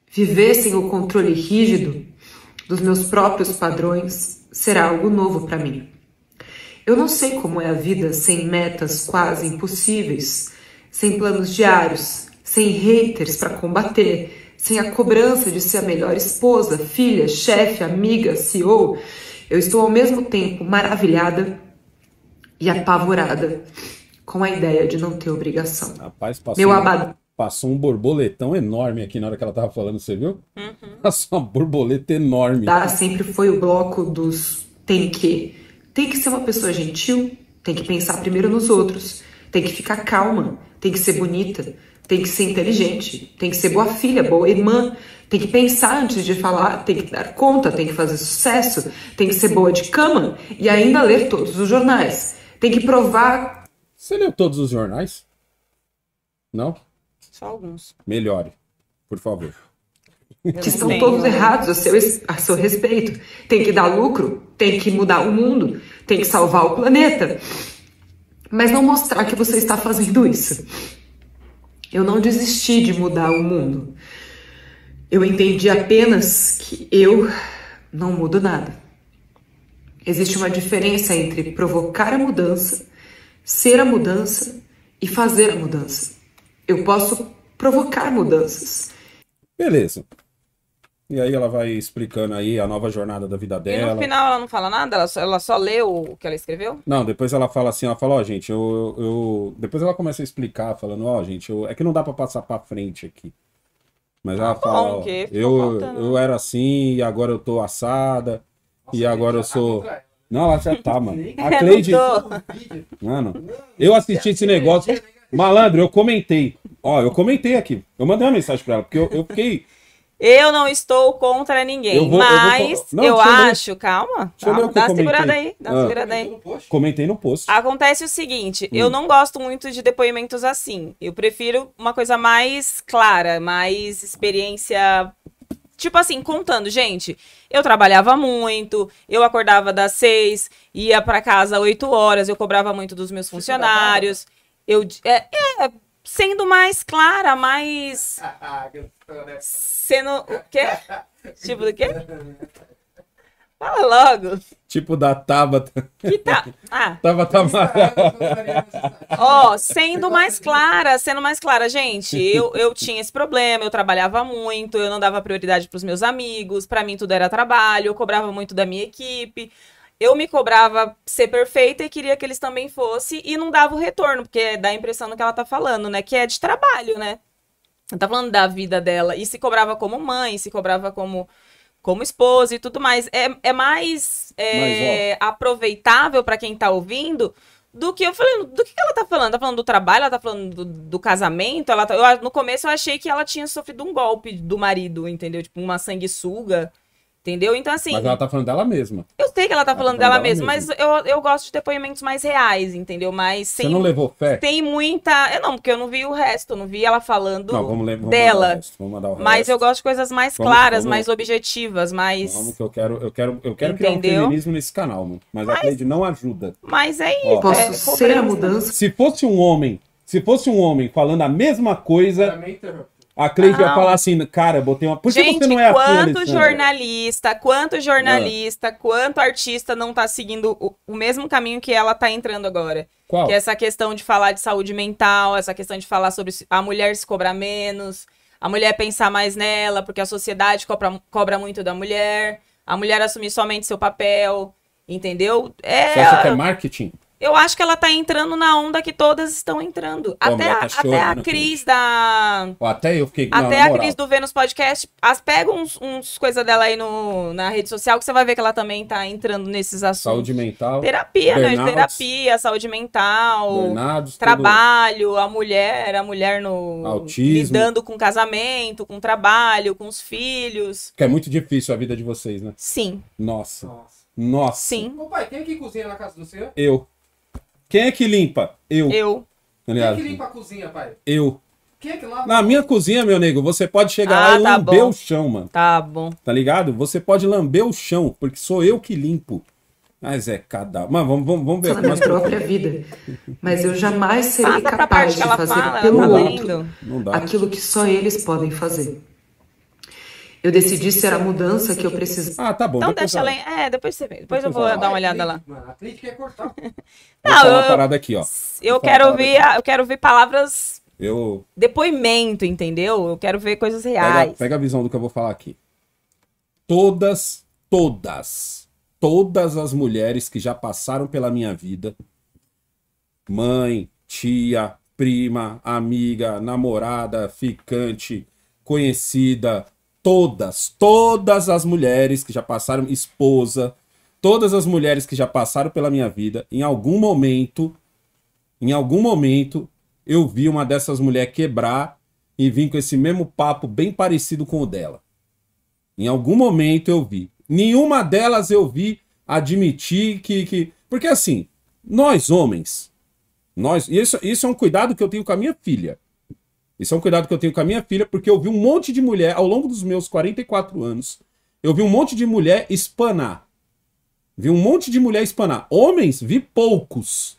Viver sem o controle rígido dos meus próprios padrões será algo novo para mim. Eu não sei como é a vida sem metas quase impossíveis, sem planos diários, sem haters para combater, sem a cobrança de ser a melhor esposa, filha, chefe, amiga, CEO. Eu estou ao mesmo tempo maravilhada e apavorada com a ideia de não ter obrigação. Rapaz, passou, Meu abad... passou um borboletão enorme aqui na hora que ela tava falando, você viu? Uhum. Passou uma borboleta enorme. Tá, sempre foi o bloco dos tem que. Tem que ser uma pessoa gentil, tem que pensar primeiro nos outros, tem que ficar calma, tem que ser bonita, tem que ser inteligente, tem que ser boa filha, boa irmã, tem que pensar antes de falar, tem que dar conta, tem que fazer sucesso, tem que ser boa de cama e ainda ler todos os jornais tem que provar. Você leu todos os jornais? Não? Só alguns. Melhore, por favor. Que estão todos errados a seu, a seu respeito. Tem que dar lucro, tem que mudar o mundo, tem que salvar o planeta. Mas não mostrar que você está fazendo isso. Eu não desisti de mudar o mundo. Eu entendi apenas que eu não mudo nada. Existe uma diferença entre provocar a mudança, ser a mudança e fazer a mudança. Eu posso provocar mudanças. Beleza. E aí ela vai explicando aí a nova jornada da vida dela. E no final ela não fala nada? Ela só, ela só leu o que ela escreveu? Não, depois ela fala assim, ela fala, ó, oh, gente, eu, eu... Depois ela começa a explicar, falando, ó, oh, gente, eu... é que não dá para passar pra frente aqui. Mas tá ela ah, fala, bom, ó, eu, eu era assim e agora eu tô assada e agora eu sou. Não, ela já tá, mano. A Cleide. Mano, eu assisti esse negócio. Malandro, eu comentei. Ó, eu comentei aqui. Eu mandei uma mensagem pra ela, porque eu, eu fiquei. Eu não estou contra ninguém, eu vou, mas eu, vou... não, eu acho, ler. calma, calma. dá uma segurada aí, dá uma ah, segurada aí. comentei no post. Acontece o seguinte, hum. eu não gosto muito de depoimentos assim. Eu prefiro uma coisa mais clara, mais experiência tipo assim, contando, gente, eu trabalhava muito, eu acordava das seis, ia para casa oito horas, eu cobrava muito dos meus funcionários. Eu. É, é, sendo mais clara, mais. Ah, né? sendo. O quê? tipo do quê? Fala logo. Tipo da Tabata. Que ta... ah. Tabata Ó, oh, sendo mais clara, sendo mais clara, gente, eu, eu tinha esse problema, eu trabalhava muito, eu não dava prioridade para os meus amigos, para mim tudo era trabalho, eu cobrava muito da minha equipe. Eu me cobrava ser perfeita e queria que eles também fossem e não dava o retorno, porque dá a impressão do que ela tá falando, né? Que é de trabalho, né? Ela tá falando da vida dela e se cobrava como mãe, se cobrava como como esposa e tudo mais. É, é mais é, aproveitável para quem está ouvindo do que eu falei, do que ela tá falando? Tá falando do trabalho, ela tá falando do, do casamento, ela tá, eu, no começo eu achei que ela tinha sofrido um golpe do marido, entendeu? Tipo, uma sanguessuga. Entendeu? Então, assim. Mas ela tá falando dela mesma. Eu sei que ela tá, ela tá falando, tá falando, dela, dela mesma, mesma, mas eu, eu gosto de depoimentos mais reais, entendeu? Mas sem. Você não levou fé? Tem muita. Eu não, porque eu não vi o resto, não vi ela falando não, vamos levar, dela. Mandar resto, mandar mas resto. eu gosto de coisas mais vamos, claras, vamos, mais objetivas, mais. Vamos, que eu quero, eu quero, eu quero criar um feminismo nesse canal, mano. Mas, mas a Cleide não ajuda. Mas é isso. Ó, é Posso é, ser a mudança? Se fosse um homem, se fosse um homem falando a mesma coisa. Também, a Cleide ia falar assim, cara, botei uma. Por que você não é quanto aqui, jornalista, quanto jornalista, ah. quanto artista não tá seguindo o, o, mesmo caminho que ela tá entrando agora? Qual? Que é essa questão de falar de saúde mental, essa questão de falar sobre a mulher se cobrar menos, a mulher pensar mais nela, porque a sociedade cobra, cobra muito da mulher, a mulher assumir somente seu papel, entendeu? É. Você acha que é marketing? eu acho que ela tá entrando na onda que todas estão entrando. Tá até a, até a Cris da. até eu fiquei Até a Cris do Vênus Podcast. As, pega uns, uns coisas dela aí no, na rede social que você vai ver que ela também tá entrando nesses assuntos. Saúde mental. Terapia, Bernardes, né? Terapia, saúde mental. Bernardes, trabalho, tudo... a mulher, a mulher no. Autismo. Lidando com casamento, com trabalho, com os filhos. Que é muito difícil a vida de vocês, né? Sim. Nossa. Nossa. Nossa. Sim. Ô pai, quem é que cozinha na casa do senhor? Eu. Quem é que limpa? Eu. Eu. Aliás, tá Quem é que limpa a cozinha, pai? Eu. Quem é que lava? Na minha cozinha, meu nego, você pode chegar ah, lá e ah, tá lamber bom. o chão, mano. Tá bom. Tá ligado? Você pode lamber o chão, porque sou eu que limpo. Mas é cada. Mas vamos, vamos, vamos ver. minha é é. própria vida. Mas eu jamais serei capaz de fazer pelo tá outro aquilo que só eles podem fazer. Eu decidi ser a mudança que eu precisava. Ah, tá bom. Então deixa ela. ela... É, depois você vê. Depois, depois eu vou dar uma olhada lá. Mano, a cliente quer cortar. Não, vou eu... uma parada aqui, ó. Eu quero ouvir, eu quero ouvir palavras. Eu. Depoimento, entendeu? Eu quero ver coisas reais. Pega, pega a visão do que eu vou falar aqui. Todas, todas, todas as mulheres que já passaram pela minha vida, mãe, tia, prima, amiga, namorada, ficante, conhecida, todas, todas as mulheres que já passaram, esposa, todas as mulheres que já passaram pela minha vida, em algum momento, em algum momento, eu vi uma dessas mulheres quebrar e vim com esse mesmo papo bem parecido com o dela. Em algum momento eu vi. Nenhuma delas eu vi admitir que. que... Porque assim, nós homens, nós. Isso, isso é um cuidado que eu tenho com a minha filha. Isso é um cuidado que eu tenho com a minha filha, porque eu vi um monte de mulher, ao longo dos meus 44 anos, eu vi um monte de mulher espanar. Vi um monte de mulher espanar. Homens, vi poucos.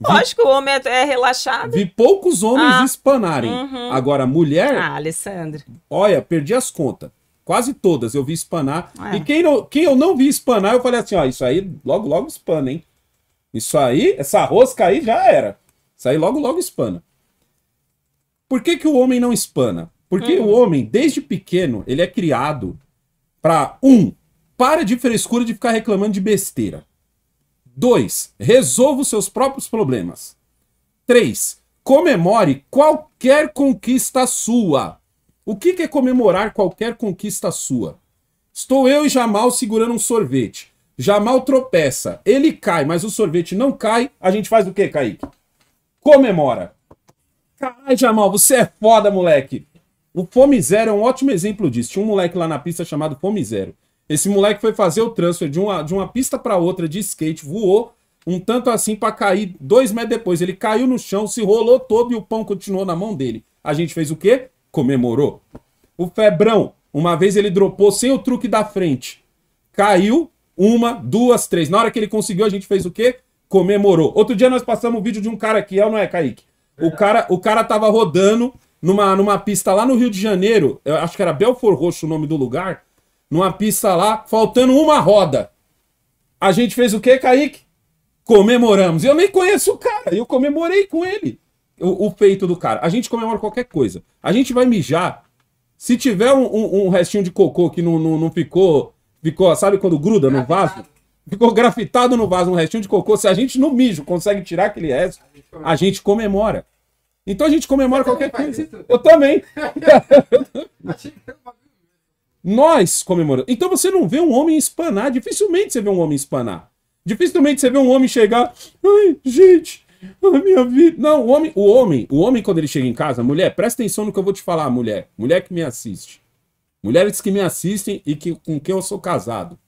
Vi, Lógico, o homem é, é relaxado. Vi poucos homens ah, espanarem. Uhum. Agora, mulher. Ah, Alessandra. Olha, perdi as contas. Quase todas eu vi espanar. É. E quem, não, quem eu não vi espanar, eu falei assim: ó, isso aí logo, logo espana, hein? Isso aí, essa rosca aí já era. Isso aí logo, logo espana. Por que, que o homem não espana? Porque hum. o homem, desde pequeno, ele é criado para um, para de frescura de ficar reclamando de besteira. dois Resolva os seus próprios problemas. três Comemore qualquer conquista sua. O que, que é comemorar qualquer conquista sua? Estou eu e Jamal segurando um sorvete. Jamal tropeça, ele cai, mas o sorvete não cai. A gente faz o que, Kaique? Comemora. Caralho, Jamal, você é foda, moleque. O Fome Zero é um ótimo exemplo disso. Tinha um moleque lá na pista chamado Fome Zero. Esse moleque foi fazer o transfer de uma, de uma pista para outra de skate, voou um tanto assim para cair dois metros depois. Ele caiu no chão, se rolou todo e o pão continuou na mão dele. A gente fez o quê? Comemorou. O Febrão, uma vez ele dropou sem o truque da frente. Caiu, uma, duas, três. Na hora que ele conseguiu, a gente fez o quê? Comemorou. Outro dia nós passamos um vídeo de um cara que é ou não é, Kaique? O cara, o cara tava rodando numa, numa pista lá no Rio de Janeiro, eu acho que era Belfort Roxo o nome do lugar, numa pista lá, faltando uma roda. A gente fez o quê, Kaique? Comemoramos. Eu nem conheço o cara, eu comemorei com ele o, o do cara. A gente comemora qualquer coisa. A gente vai mijar. Se tiver um, um, um restinho de cocô que não, não, não ficou, ficou, sabe quando gruda no vaso? ficou grafitado no vaso um restinho de cocô. Se a gente no mijo consegue tirar aquele resto, a gente comemora. Então a gente comemora qualquer coisa. Isso? Eu também. Nós comemoramos. Então você não vê um homem espanar. Dificilmente você vê um homem espanar. Dificilmente você vê um homem chegar. Ai, gente, a minha vida. Não, o homem, o homem, o homem, quando ele chega em casa, mulher, presta atenção no que eu vou te falar, mulher. Mulher que me assiste. Mulheres que me assistem e que, com quem eu sou casado.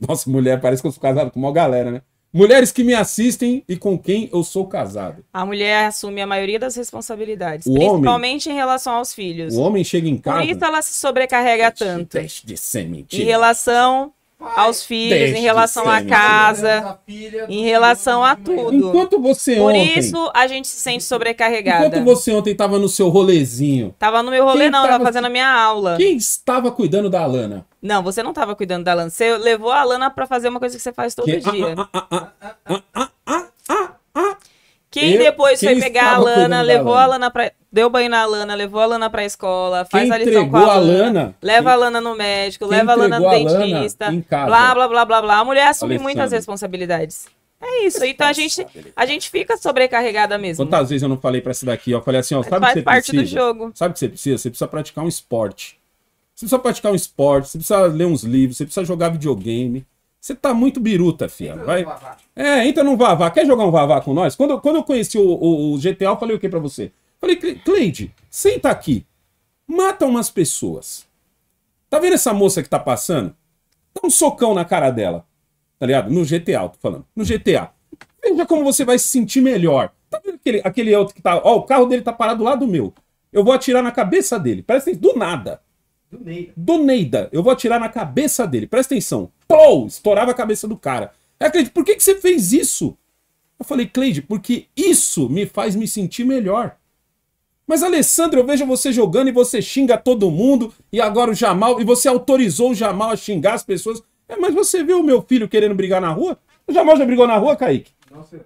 Nossa, mulher, parece que eu sou casado com uma galera, né? Mulheres que me assistem e com quem eu sou casado. A mulher assume a maioria das responsabilidades, o principalmente homem, em relação aos filhos. O homem chega em casa. Por isso ela se sobrecarrega tanto. Teste de semente. Em relação aos filhos, em relação à casa, em relação a tudo. Enquanto você Por ontem, isso a gente se sente sobrecarregada. Enquanto você ontem estava no seu rolezinho. Tava no meu rolê, não, tava, tava fazendo a minha aula. Quem estava cuidando da Alana? Não, você não estava cuidando da Alana. Você levou a Alana para fazer uma coisa que você faz todo que... dia. Ah, ah, ah, quem eu, depois quem foi pegar a Lana, levou a Lana pra. Deu banho na Lana, levou a Lana pra escola, faz quem a lição com a Lana, a Lana, Leva a Lana no médico, leva a Lana no dentista. blá, blá, blá, blá, blá. A mulher assume muitas responsabilidades. É isso. Então a gente, a gente fica sobrecarregada mesmo. Quantas vezes eu não falei pra essa daqui? Eu falei assim, ó, sabe o que você parte precisa? do jogo. Sabe o que você precisa? Você precisa praticar um esporte. Você precisa praticar um esporte, você precisa ler uns livros, você precisa jogar videogame. Você tá muito biruta, filha. Vai... É, entra num vavá. Quer jogar um vavá com nós? Quando, quando eu conheci o, o, o GTA, eu falei o que para você? Falei, Cleide, senta aqui. Mata umas pessoas. Tá vendo essa moça que tá passando? Dá um socão na cara dela. Tá ligado? No GTA, tô falando. No GTA. Veja como você vai se sentir melhor. Tá vendo aquele, aquele outro que tá. Ó, o carro dele tá parado lá do meu. Eu vou atirar na cabeça dele. atenção. do nada. Do Neida. Do Neida. Eu vou atirar na cabeça dele. Presta atenção plou, estourava a cabeça do cara. É, Cleide, por que, que você fez isso? Eu falei, Cleide, porque isso me faz me sentir melhor. Mas, Alessandro, eu vejo você jogando e você xinga todo mundo, e agora o Jamal, e você autorizou o Jamal a xingar as pessoas. É, mas você viu o meu filho querendo brigar na rua? O Jamal já brigou na rua, Kaique?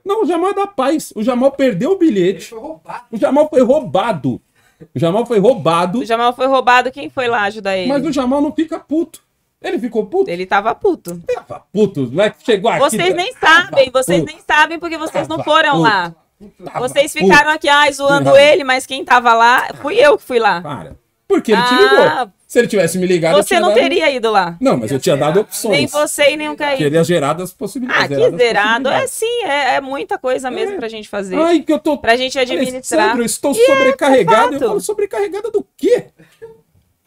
Não, o Jamal é da paz. O Jamal perdeu o bilhete. O Jamal foi roubado. O Jamal foi roubado. O Jamal foi roubado. Quem foi lá ajudar ele? Mas o Jamal não fica puto. Ele ficou puto? Ele tava puto. Tava puto, não é que chegou aqui. Vocês né? nem sabem, puto. vocês nem sabem porque vocês tava não foram puto. lá. Tava vocês ficaram aqui, ai, zoando tava. ele, mas quem tava lá, fui eu que fui lá. Para. Porque ele ah, te ligou. Se ele tivesse me ligado, você não dado... teria ido lá. Não, mas eu tinha dado opções. Nem você e nem o Caí. Teria gerado as possibilidades. Ah, que zerado. É sim, é, é, muita coisa mesmo é. pra gente fazer. Ai, que eu tô. Pra gente administrar. eu estou e sobrecarregado. É, eu falo, sobrecarregada do quê?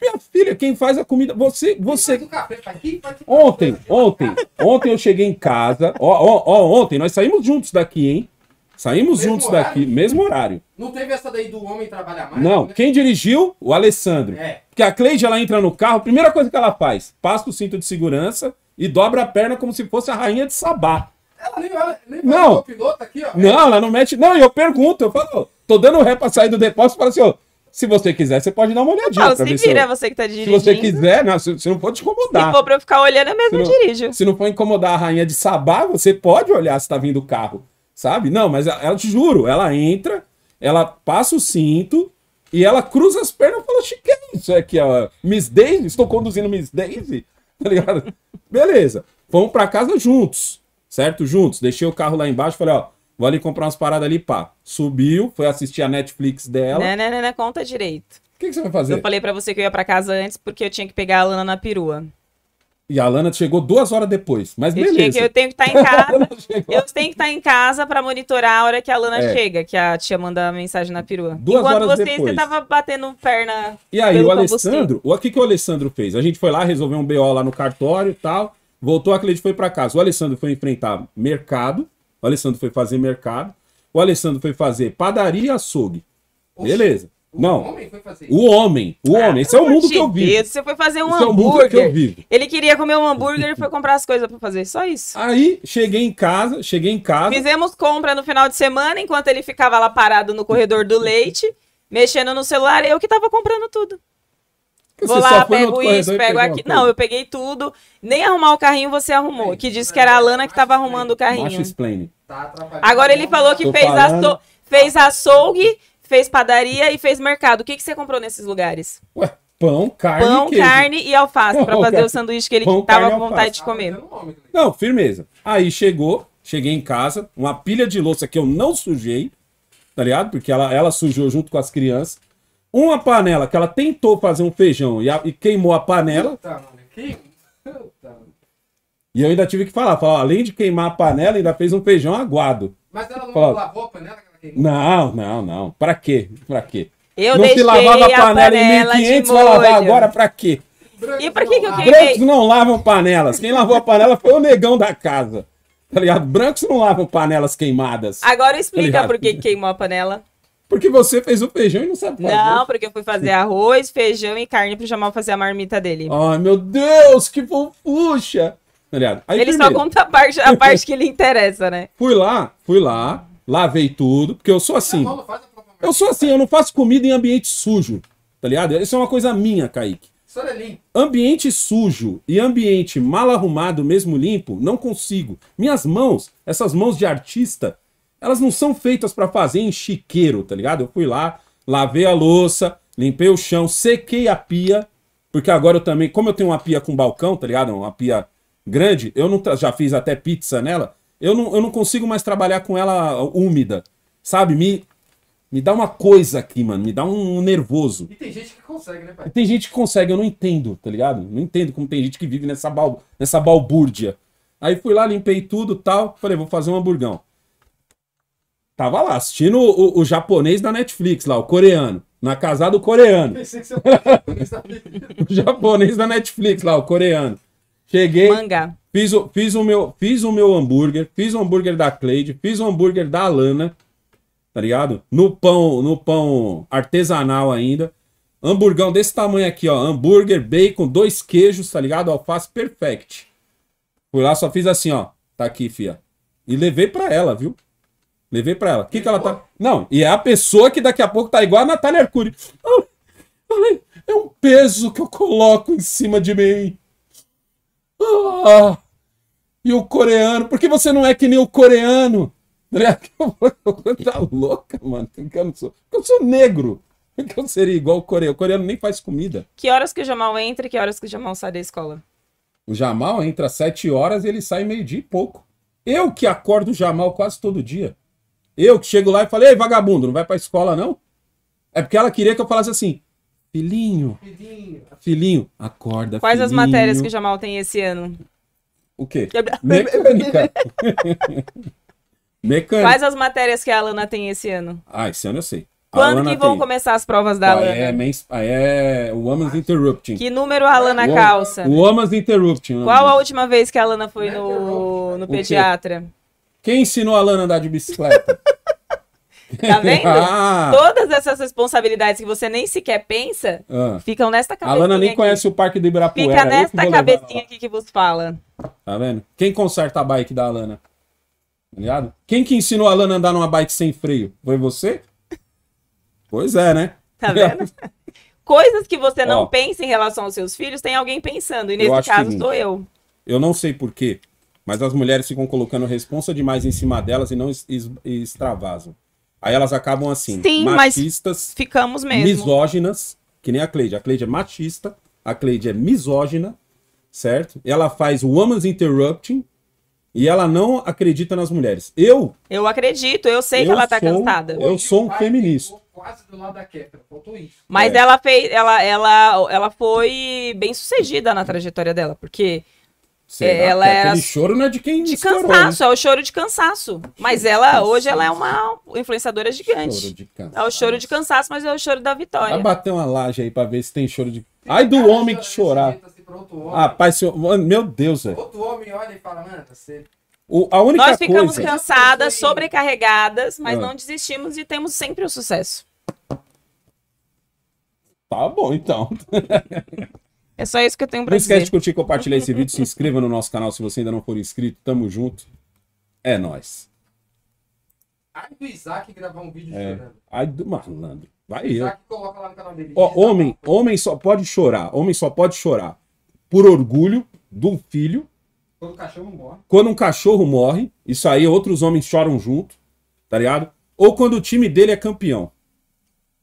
Minha filha, quem faz a comida. Você. você... aqui, ontem, ontem, ontem eu cheguei em casa. Ó, ó, ó, ontem nós saímos juntos daqui, hein? Saímos mesmo juntos horário? daqui, mesmo horário. Não teve essa daí do homem trabalhar mais? Não, quem dirigiu? O Alessandro. É. Porque a Cleide, ela entra no carro, primeira coisa que ela faz, passa o cinto de segurança e dobra a perna como se fosse a rainha de Sabá. Ela nem, ela, nem não. o piloto aqui, ó. Não, ela não mete... Não, eu pergunto, eu falo, tô dando ré pra sair do depósito, falo assim, ó, se você quiser, você pode dar uma olhadinha. Não, se vira, eu... você que tá dirigindo. Se você quiser, não, se, se não for te incomodar. Se for pra eu ficar olhando, eu mesmo se não, dirijo. Se não for incomodar a rainha de Sabá, você pode olhar se tá vindo o carro, sabe? Não, mas eu te juro, ela entra, ela passa o cinto e ela cruza as pernas e fala, chique, é isso aqui, ó, Miss Daisy, estou conduzindo Miss Daisy, tá ligado? Beleza, vamos pra casa juntos, certo? Juntos, deixei o carro lá embaixo, falei, ó, Vou ali comprar umas paradas ali, pá. Subiu, foi assistir a Netflix dela. Não, né, não, né, né, né, conta direito. O que, que, você vai fazer? Eu falei para você que eu ia para casa antes porque eu tinha que pegar a Lana na perua. E a Lana chegou duas horas depois, mas eu beleza. Eu tenho que estar tá em casa. eu tenho que estar tá em casa para monitorar a hora que a Lana é. chega, que a tia manda a mensagem na perua. Duas Enquanto horas você, depois. você tava batendo perna. E aí, o Alessandro, o que, que o Alessandro fez? A gente foi lá, resolveu um BO lá no cartório e tal. Voltou, aquele dia foi para casa. O Alessandro foi enfrentar mercado o Alessandro foi fazer mercado. O Alessandro foi fazer padaria e açougue. Oxi. Beleza. O não. Homem o homem. O ah, homem. É Esse é o mundo que eu vivo. você foi fazer um Esse hambúrguer. Ele queria comer um hambúrguer e foi comprar as coisas para fazer. Só isso. Aí, cheguei em casa, cheguei em casa. Fizemos compra no final de semana, enquanto ele ficava lá parado no corredor do leite, mexendo no celular, eu que tava comprando tudo. Vou lá, pego isso, pego aqui. Não, eu peguei tudo. Nem arrumar o carrinho você arrumou. que disse tá que era a Lana que tava arrumando o carrinho. Tá Agora ele falou que fez, aço... fez açougue, fez padaria e fez mercado. O que, que você comprou nesses lugares? Ué, pão, carne. Pão, e carne e alface para fazer o sanduíche que ele pão, tava carne, com vontade alface. de comer. Tá né? Não, firmeza. Aí chegou, cheguei em casa, uma pilha de louça que eu não sujei, tá ligado? Porque ela, ela sujou junto com as crianças uma panela que ela tentou fazer um feijão e, a, e queimou a panela. Puta, mano, que... Puta. E eu ainda tive que falar, falar, além de queimar a panela, ainda fez um feijão aguado. Mas ela não lavou a panela que ela queimou? Não, não, não. Pra quê? Pra quê? Eu não se lavava a panela, a panela em 1500, vai lavar agora pra quê? e pra que, que eu queimei? Brancos não lavam panelas. Quem lavou a panela foi o negão da casa. Tá ligado? Brancos não lavam panelas queimadas. Agora tá explica tá por que queimou a panela. Porque você fez o feijão e não sabe fazer. Não, porque eu fui fazer arroz, feijão e carne pro Jamal fazer a marmita dele. Ai, meu Deus, que fofucha! aí ele primeiro. só conta a parte, a parte que lhe interessa, né? Fui lá, fui lá, lavei tudo, porque eu sou assim. Eu sou assim, eu não faço comida em ambiente sujo, tá ligado? Isso é uma coisa minha, Kaique. É ambiente sujo e ambiente mal arrumado, mesmo limpo, não consigo. Minhas mãos, essas mãos de artista, elas não são feitas para fazer em chiqueiro, tá ligado? Eu fui lá, lavei a louça, limpei o chão, sequei a pia, porque agora eu também, como eu tenho uma pia com balcão, tá ligado? Uma pia grande, eu não já fiz até pizza nela, eu não, eu não consigo mais trabalhar com ela úmida, sabe? Me, me dá uma coisa aqui, mano, me dá um, um nervoso. E tem gente que consegue, né, pai? E tem gente que consegue, eu não entendo, tá ligado? Não entendo como tem gente que vive nessa, bal, nessa balbúrdia. Aí fui lá, limpei tudo tal, falei, vou fazer um hamburgão. Tava lá, assistindo o, o, japonês da Netflix, lá, o coreano. Na casa do coreano. o japonês da Netflix, lá, o coreano. Cheguei. Manga. Fiz o, fiz o, meu, fiz o meu hambúrguer, fiz o hambúrguer da Cleide, fiz o hambúrguer da Lana, tá ligado? No pão, no pão artesanal ainda. Hamburgão desse tamanho aqui, ó. Hambúrguer, bacon, dois queijos, tá ligado? Alface perfect. Fui lá, só fiz assim, ó. Tá aqui, fia. E levei pra ela, viu? Levei pra ela. O que, que ela tá. Não, e é a pessoa que daqui a pouco tá igual a Natália Arcuri. É um peso que eu coloco em cima de mim. Ah, e o coreano? Por que você não é que nem o coreano? Né? Tá louca, mano. Porque eu não sou. Porque eu sou negro. Porque eu seria igual o coreano. O coreano nem faz comida. Que horas que o Jamal entra e que horas que o Jamal sai da escola? O Jamal entra às 7 horas e ele sai meio-dia e pouco. Eu que acordo o Jamal quase todo dia. Eu que chego lá e falei, ei, vagabundo, não vai pra escola, não? É porque ela queria que eu falasse assim, filhinho, filhinho, filhinho acorda, Quais filhinho. as matérias que o Jamal tem esse ano? O quê? Mecânica. Mecânica. Quais as matérias que a Alana tem esse ano? Ah, esse ano eu sei. Quando que vão tem... começar as provas da ah, Alana? É ah, é, o ah, Woman's Interrupting. Que número a Alana calça? O Woman's Interrupting. Qual a última vez que a Alana foi no, no pediatra? Quem ensinou a Lana a andar de bicicleta? Tá vendo? Ah. Todas essas responsabilidades que você nem sequer pensa ah. ficam nesta cabecinha. A Lana nem aqui. conhece o parque do Ibirapuera. Fica nesta cabecinha aqui que vos fala. Tá vendo? Quem conserta a bike da Lana? Tá ligado? Quem que ensinou a Lana a andar numa bike sem freio? Foi você? pois é, né? Tá vendo? Coisas que você não Ó, pensa em relação aos seus filhos, tem alguém pensando. E nesse caso, sou eu. Eu não sei porquê, mas as mulheres ficam colocando responsa demais em cima delas e não es, es, extravasam. Aí elas acabam assim, Sim, machistas, ficamos mesmo. misóginas, que nem a Cleide. A Cleide é machista, a Cleide é misógina, certo? Ela faz woman's interrupting e ela não acredita nas mulheres. Eu? Eu acredito, eu sei eu que ela tá sou, cansada. Eu sou um feminista quase do lado da Ketra, faltou isso. Mas é. ela fez, ela, ela, ela foi bem sucedida na trajetória dela, porque Será? É, ela Porque era... choro não é de quem De estourou, né? cansaço, né? é o choro de cansaço. Mas ela cansaço. hoje ela é uma influenciadora gigante. Choro de cansaço. É o choro de cansaço, mas é o choro da vitória. Vai bater uma laje aí pra ver se tem choro de... Ai do homem que chorar. Ah, meu Deus, velho. Outro homem olha e fala, mano, você... O, a única Nós ficamos coisa... cansadas, sobrecarregadas, mas ah. não desistimos e temos sempre o sucesso. Tá bom, então. É só isso que eu tenho pra Não dizer. Não esquece de curtir, compartilhar esse vídeo, se inscreva no nosso canal se você ainda não for inscrito. Tamo junto. É nóis. Ai do Isaac gravar um vídeo é. chorando. Ai do malandro. Vai eu. coloca lá no canal dele. Ó, homem, homem só pode chorar. Homem só pode chorar por orgulho do filho. Quando um cachorro morre. Quando um cachorro morre, isso aí outros homens choram junto, tá ligado? Ou quando o time dele é campeão.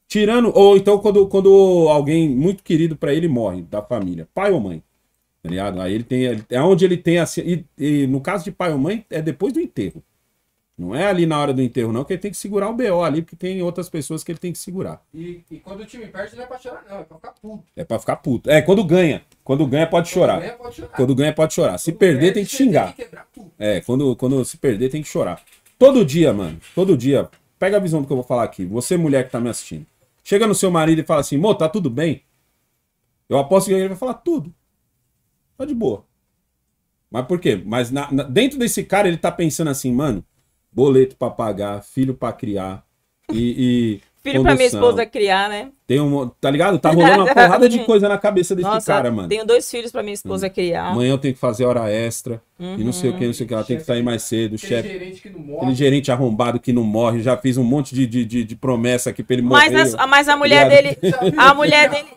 Tirando. Ou então quando, quando alguém muito querido para ele morre, da família, pai ou mãe. Tá ligado? Aí ele tem. É onde ele tem assim. E, e, no caso de pai ou mãe, é depois do enterro. Não é ali na hora do enterro, não, que ele tem que segurar o BO ali, porque tem outras pessoas que ele tem que segurar. E, e quando o time perde, não é pra chorar, não, é pra ficar puto. É pra ficar puto. É, quando ganha. Quando ganha, pode, quando chorar. ganha, pode chorar. Quando ganha, pode chorar. Quando se perder, perde, tem que xingar. Tem que é, quando, quando se perder, tem que chorar. Todo dia, mano. Todo dia. Pega a visão do que eu vou falar aqui. Você, mulher que tá me assistindo. Chega no seu marido e fala assim, amor, tá tudo bem? Eu aposto que ele vai falar tudo. Tá de boa. Mas por quê? Mas na, na, dentro desse cara ele tá pensando assim, mano, boleto pra pagar, filho pra criar, e, Filho condução. pra minha esposa criar, né? Tem um, tá ligado? Tá rolando uma porrada de coisa na cabeça desse Nossa, cara, mano. Tenho dois filhos pra minha esposa hum. criar. Amanhã eu tenho que fazer hora extra. Uhum. E não sei o que, não sei o que. Ela tem que sair mais cedo. Aquele chefe. gerente que não morre. Aquele gerente arrombado que não morre. Já fiz um monte de, de, de, de promessa aqui pra ele morrer. Mas, a, mas a mulher dele. A mulher dele.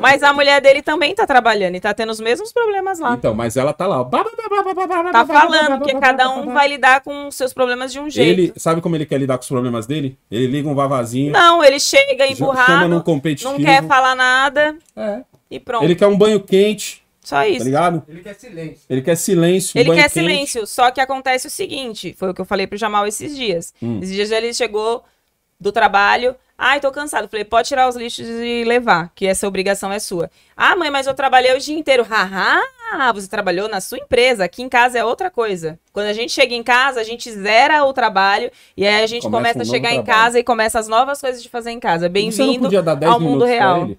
Mas a mulher dele também tá trabalhando e tá tendo os mesmos problemas lá. Então, mas ela tá lá. Tá falando que cada um vai lidar com os seus problemas de um jeito. Ele sabe como ele quer lidar com os problemas dele? Ele liga um vavazinho. Não, ele chega emburrado. Num competitivo. Não quer falar nada. É. E pronto. Ele quer um banho quente. Só tá isso. Tá ligado? Ele quer silêncio. Ele quer silêncio. Um ele quer quente. silêncio. Só que acontece o seguinte: foi o que eu falei pro Jamal esses dias. Hum. Esses dias ele chegou do trabalho. Ai, tô cansado. Falei, pode tirar os lixos e levar, que essa obrigação é sua. Ah, mãe, mas eu trabalhei o dia inteiro. Haha, você trabalhou na sua empresa. Aqui em casa é outra coisa. Quando a gente chega em casa, a gente zera o trabalho e aí a gente começa, começa um a chegar em casa e começa as novas coisas de fazer em casa. Bem-vindo ao mundo real.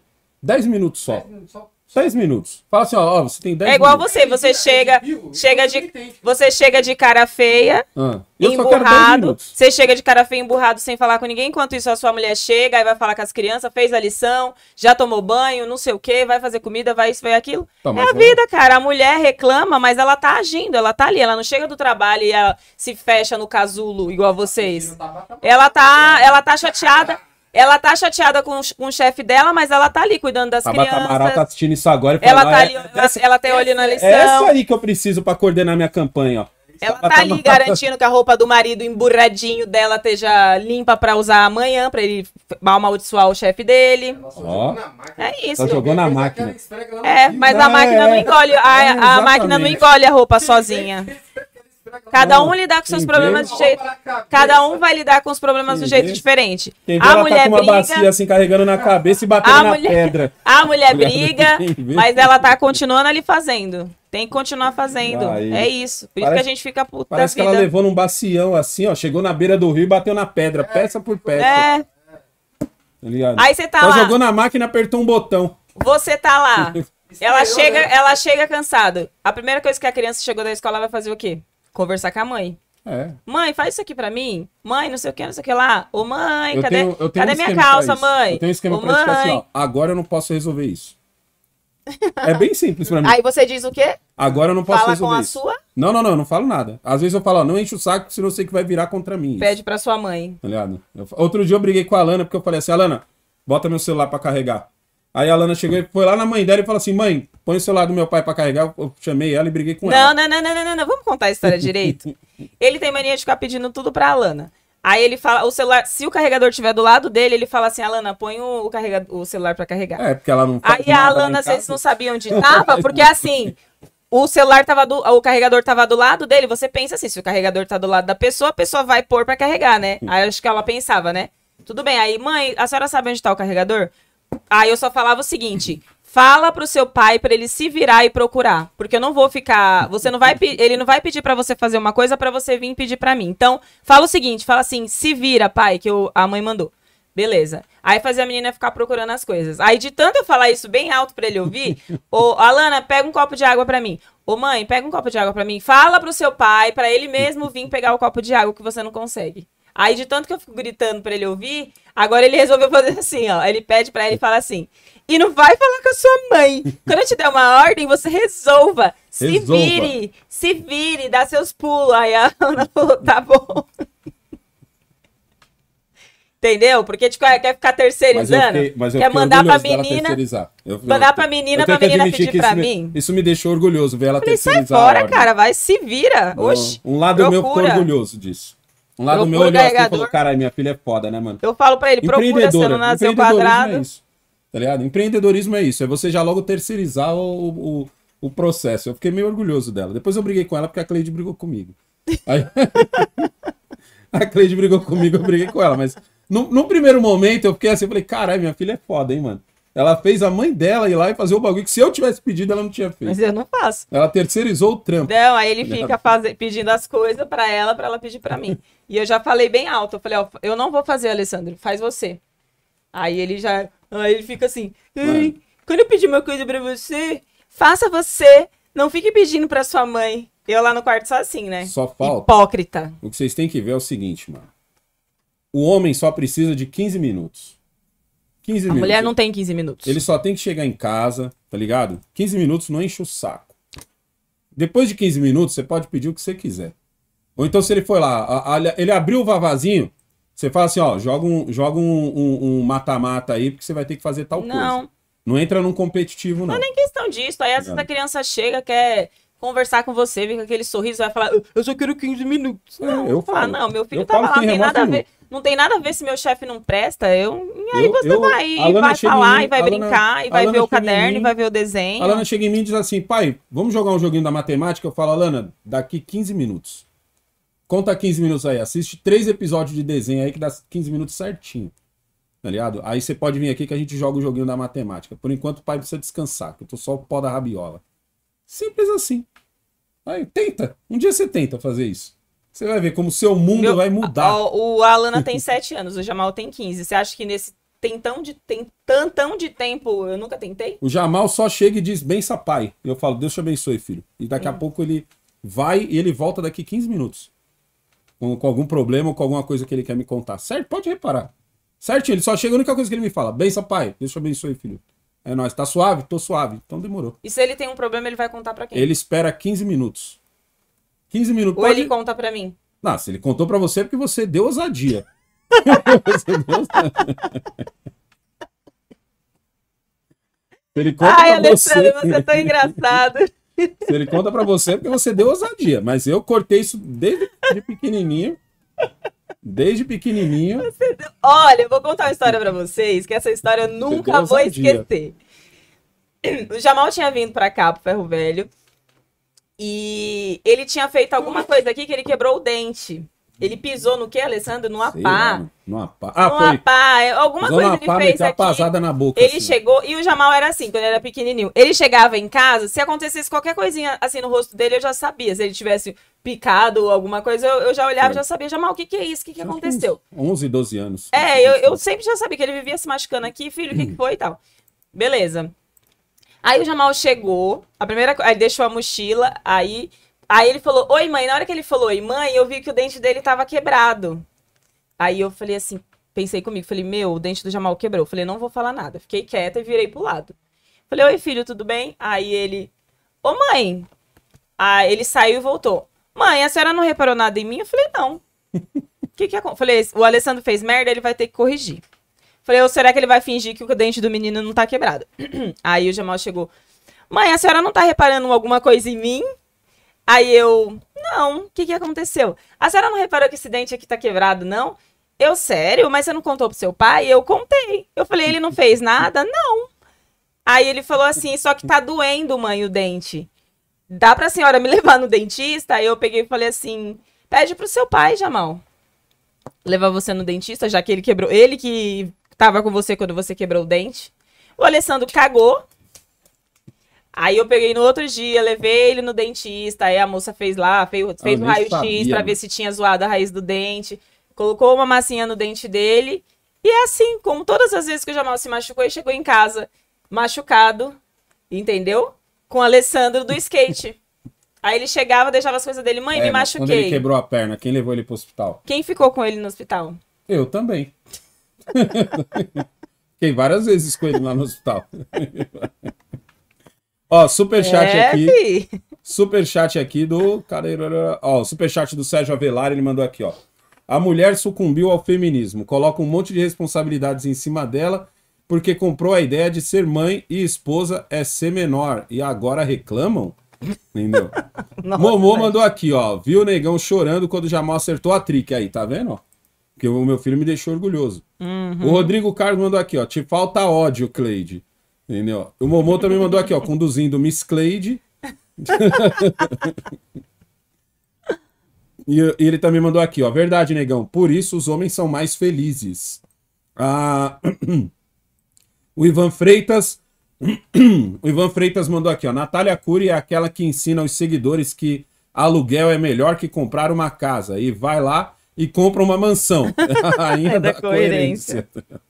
10 minutos só. 10 minutos só. 10 minutos. Fala assim, ó, ó você tem 10 É igual minutos. você, você é, chega, é chega de, você chega de cara feia, ah, emburrado, você chega de cara feia, emburrado, sem falar com ninguém, enquanto isso a sua mulher chega, aí vai falar com as crianças, fez a lição, já tomou banho, não sei o que, vai fazer comida, vai isso, vai aquilo. Tá, é a vida, cara, a mulher reclama, mas ela tá agindo, ela tá ali, ela não chega do trabalho e ela ah, se fecha no casulo, igual vocês. Tá ela tá, ela tá chateada ela tá chateada com, com o chefe dela, mas ela tá ali cuidando das Tabata tá crianças. Amaral tá assistindo isso agora e ela tá ah, ali, ela, é, é essa, ela tá olhando a é lição. É essa aí que eu preciso para coordenar minha campanha, ó. Ela tá, tá ali garantindo que a roupa do marido emburradinho dela esteja limpa para usar amanhã, para ele amaldiçoar o chefe dele. Ó, é isso. Só jogou na máquina. É, mas a máquina não engole a, a máquina não encolhe a roupa sozinha. Cada um lidar com seus problemas de jeito. Cada um vai lidar com os problemas do jeito diferente. a tá mulher uma briga, bacia assim carregando na cabeça e batendo na pedra. A mulher briga, mas ela tá continuando ali fazendo. Tem que continuar fazendo. Aí. É isso. Por parece, isso que a gente fica puta. Parece que ela levou num bacião assim, ó. Chegou na beira do rio e bateu na pedra, peça por peça. É. Tá ligado? Aí você tá Só lá. jogou na máquina apertou um botão. Você tá lá. ela, chega, ela chega cansada. A primeira coisa que a criança chegou da escola vai fazer o quê? conversar com a mãe. É. Mãe, faz isso aqui pra mim. Mãe, não sei o que, não sei o que lá. Ô, mãe, eu cadê, tenho, eu tenho cadê um minha calça, mãe? Eu tenho um esquema Ô, pra é assim, mãe. Assim, ó, agora eu não posso resolver isso. É bem simples pra mim. Aí você diz o quê? Agora eu não posso Fala resolver com a isso. sua? Não, não, não, eu não falo nada. Às vezes eu falo, ó, não enche o saco, senão eu sei que vai virar contra mim. Pede pra sua mãe. Tá ligado? Eu, outro dia eu briguei com a Alana, porque eu falei assim, Alana, bota meu celular pra carregar. Aí a Lana chegou e foi lá na mãe dela e falou assim: mãe, põe o celular do meu pai para carregar. Eu chamei ela e briguei com não, ela. Não, não, não, não, não, não. Vamos contar a história direito. ele tem mania de ficar pedindo tudo pra Alana. Aí ele fala, o celular, se o carregador estiver do lado dele, ele fala assim, Alana, ah, põe o, o, o celular para carregar. É, porque ela não Aí a Alana, vocês não sabiam onde tava, porque assim, o celular tava do, o carregador tava do lado dele, você pensa assim, se o carregador tá do lado da pessoa, a pessoa vai pôr para carregar, né? Aí acho que ela pensava, né? Tudo bem, aí, mãe, a senhora sabe onde tá o carregador? Aí eu só falava o seguinte: fala pro seu pai para ele se virar e procurar, porque eu não vou ficar, você não vai, ele não vai pedir para você fazer uma coisa para você vir pedir para mim. Então, fala o seguinte, fala assim: se vira, pai, que eu, a mãe mandou. Beleza. Aí fazia a menina ficar procurando as coisas. Aí de tanto eu falar isso bem alto para ele ouvir, ô Alana, pega um copo de água para mim. Ô mãe, pega um copo de água para mim. Fala pro seu pai para ele mesmo vir pegar o copo de água que você não consegue. Aí de tanto que eu fico gritando para ele ouvir, Agora ele resolveu fazer assim, ó. Ele pede para ele falar assim. E não vai falar com a sua mãe. Quando eu te der uma ordem, você resolva. Se resolva. vire, se vire, dá seus pulos. Aí a Ana falou, tá bom. Entendeu? Porque tipo, quer ficar terceirizando. Mas fiquei, quer mandar pra menina. Eu, mandar pra menina, pra menina pedir pra mim. Me, isso me deixou orgulhoso, ver ela falei, terceirizar. Sai fora, cara, vai, se vira. Oxi. Um lado procura. meu ficou orgulhoso disso. Um lado meu olhou assim e falou, caralho, minha filha é foda, né, mano? Eu falo pra ele, procura, você não nasceu é quadrado. É isso, tá ligado? Empreendedorismo é isso, é você já logo terceirizar o, o, o processo. Eu fiquei meio orgulhoso dela. Depois eu briguei com ela porque a Cleide brigou comigo. Aí... a Cleide brigou comigo, eu briguei com ela, mas no, no primeiro momento eu fiquei assim, eu falei, caralho, minha filha é foda, hein, mano? Ela fez a mãe dela ir lá e fazer o bagulho que se eu tivesse pedido, ela não tinha feito. Mas eu não faço. Ela terceirizou o trampo. Não, aí ele fica pedindo as coisas para ela, para ela pedir para mim. e eu já falei bem alto. Eu falei, ó, eu não vou fazer, Alessandro, faz você. Aí ele já. Aí ele fica assim. Quando eu pedir uma coisa pra você, faça você. Não fique pedindo pra sua mãe. Eu lá no quarto só assim, né? Só falta. Hipócrita. O que vocês têm que ver é o seguinte, mano. O homem só precisa de 15 minutos. 15 minutos. A mulher não tem 15 minutos. Ele só tem que chegar em casa, tá ligado? 15 minutos não enche o saco. Depois de 15 minutos, você pode pedir o que você quiser. Ou então, se ele foi lá, ele abriu o vavazinho, você fala assim, ó, joga um mata-mata joga um, um, um aí, porque você vai ter que fazer tal não. coisa. Não. Não entra num competitivo, não. Não é nem questão disso. Aí às vezes tá a criança chega, quer conversar com você, vir com aquele sorriso, vai falar, eu só quero 15 minutos. É, não, eu falo, falar, não, meu filho tava tá lá, não tem nada a ver. Não tem nada a ver se meu chefe não presta. Eu, e aí eu, você eu, vai e vai falar, mim, e vai Alana, brincar, e vai ver o caderno, mim, e vai ver o desenho. A Alana chega em mim e diz assim, pai, vamos jogar um joguinho da matemática? Eu falo, Alana, daqui 15 minutos. Conta 15 minutos aí, assiste três episódios de desenho aí que dá 15 minutos certinho tá ligado? Aí você pode vir aqui que a gente joga o joguinho da matemática. Por enquanto o pai precisa descansar, que eu tô só o pó da rabiola. Simples assim. Aí, tenta. Um dia você tenta fazer isso. Você vai ver como o seu mundo Meu, vai mudar. o Alana tem 7 anos, o Jamal tem 15. Você acha que nesse tentão de, tem, tantão de tempo eu nunca tentei? O Jamal só chega e diz, bença pai. Eu falo, Deus te abençoe, filho. E daqui hum. a pouco ele vai e ele volta daqui 15 minutos. Com, com, algum problema ou com alguma coisa que ele quer me contar. Certo? Pode reparar. Certo? Ele só chega, a única coisa que ele me fala, bença pai. Deus te abençoe, filho. É nóis, tá suave? Tô suave. Então demorou. E se ele tem um problema, ele vai contar pra quem? Ele espera 15 minutos. 15 minutos. Ou pode... ele conta pra mim? Não, se ele contou pra você é porque você deu ousadia. você deu ousadia. se ele conta Ai, pra você... você é tão engraçado. se ele conta pra você é porque você deu ousadia. Mas eu cortei isso desde de pequenininho. Desde pequenininho. Você... Olha, eu vou contar uma história para vocês, que essa história eu nunca vou esquecer. O Jamal tinha vindo para cá, pro Ferro Velho, e ele tinha feito alguma coisa aqui que ele quebrou o dente. Ele pisou no que, Alessandro? No apá. No apá. Ah, no foi. apá. É alguma pisou coisa apá, ele fez aqui. na boca. Ele assim. chegou, e o Jamal era assim, quando ele era pequenininho. Ele chegava em casa, se acontecesse qualquer coisinha assim no rosto dele, eu já sabia. Se ele tivesse picado ou alguma coisa, eu, eu já olhava e já sabia. Jamal, o que, que é isso? O que, que aconteceu? 11, 12 anos. É, eu, eu sempre já sabia que ele vivia se machucando aqui. Filho, o que, que hum. foi e tal. Beleza. Aí o Jamal chegou, a primeira, aí deixou a mochila, aí Aí ele falou, oi mãe. Na hora que ele falou, oi mãe, eu vi que o dente dele tava quebrado. Aí eu falei assim, pensei comigo, falei, meu, o dente do Jamal quebrou. Falei, não vou falar nada. Fiquei quieta e virei pro lado. Falei, oi filho, tudo bem? Aí ele, ô mãe. Aí ele saiu e voltou. Mãe, a senhora não reparou nada em mim? Eu falei, não. que que aconteceu? É falei, o Alessandro fez merda, ele vai ter que corrigir. Falei, ou será que ele vai fingir que o dente do menino não tá quebrado? Aí o Jamal chegou. Mãe, a senhora não tá reparando alguma coisa em mim? Aí eu, não, o que, que aconteceu? A senhora não reparou que esse dente aqui tá quebrado, não? Eu, sério? Mas você não contou pro seu pai? Eu contei. Eu falei, ele não fez nada? Não. Aí ele falou assim, só que tá doendo, mãe, o dente. Dá pra senhora me levar no dentista? Aí eu peguei e falei assim, pede pro seu pai, Jamal. Levar você no dentista, já que ele quebrou. Ele que tava com você quando você quebrou o dente. O Alessandro cagou, Aí eu peguei no outro dia, levei ele no dentista, aí a moça fez lá, fez, fez um raio-x pra ver né? se tinha zoado a raiz do dente, colocou uma massinha no dente dele. E é assim, como todas as vezes que o Jamal se machucou, ele chegou em casa machucado, entendeu? Com o Alessandro do skate. Aí ele chegava, deixava as coisas dele, mãe, é, me machuquei. Quando ele quebrou a perna, quem levou ele pro hospital? Quem ficou com ele no hospital? Eu também. Fiquei várias vezes com ele lá no hospital. Ó, superchat é, aqui. Fi. Superchat aqui do. Ó, superchat do Sérgio Avelar, ele mandou aqui, ó. A mulher sucumbiu ao feminismo, coloca um monte de responsabilidades em cima dela, porque comprou a ideia de ser mãe e esposa é ser menor. E agora reclamam? Entendeu? Nossa, Momô mandou aqui, ó. Viu o negão chorando quando já mal acertou a trick aí, tá vendo? Ó? Porque o meu filho me deixou orgulhoso. Uhum. O Rodrigo Carlos mandou aqui, ó. Te falta ódio, Cleide. Entendeu? O Momô também mandou aqui, ó, conduzindo Miss Cleide. e, e, ele também mandou aqui, ó, verdade, negão. Por isso os homens são mais felizes. Ah, o Ivan Freitas. o Ivan Freitas mandou aqui, ó. Natália Cury é aquela que ensina aos seguidores que aluguel é melhor que comprar uma casa. E vai lá e compra uma mansão. Ainda é da, da, coerência. coerência.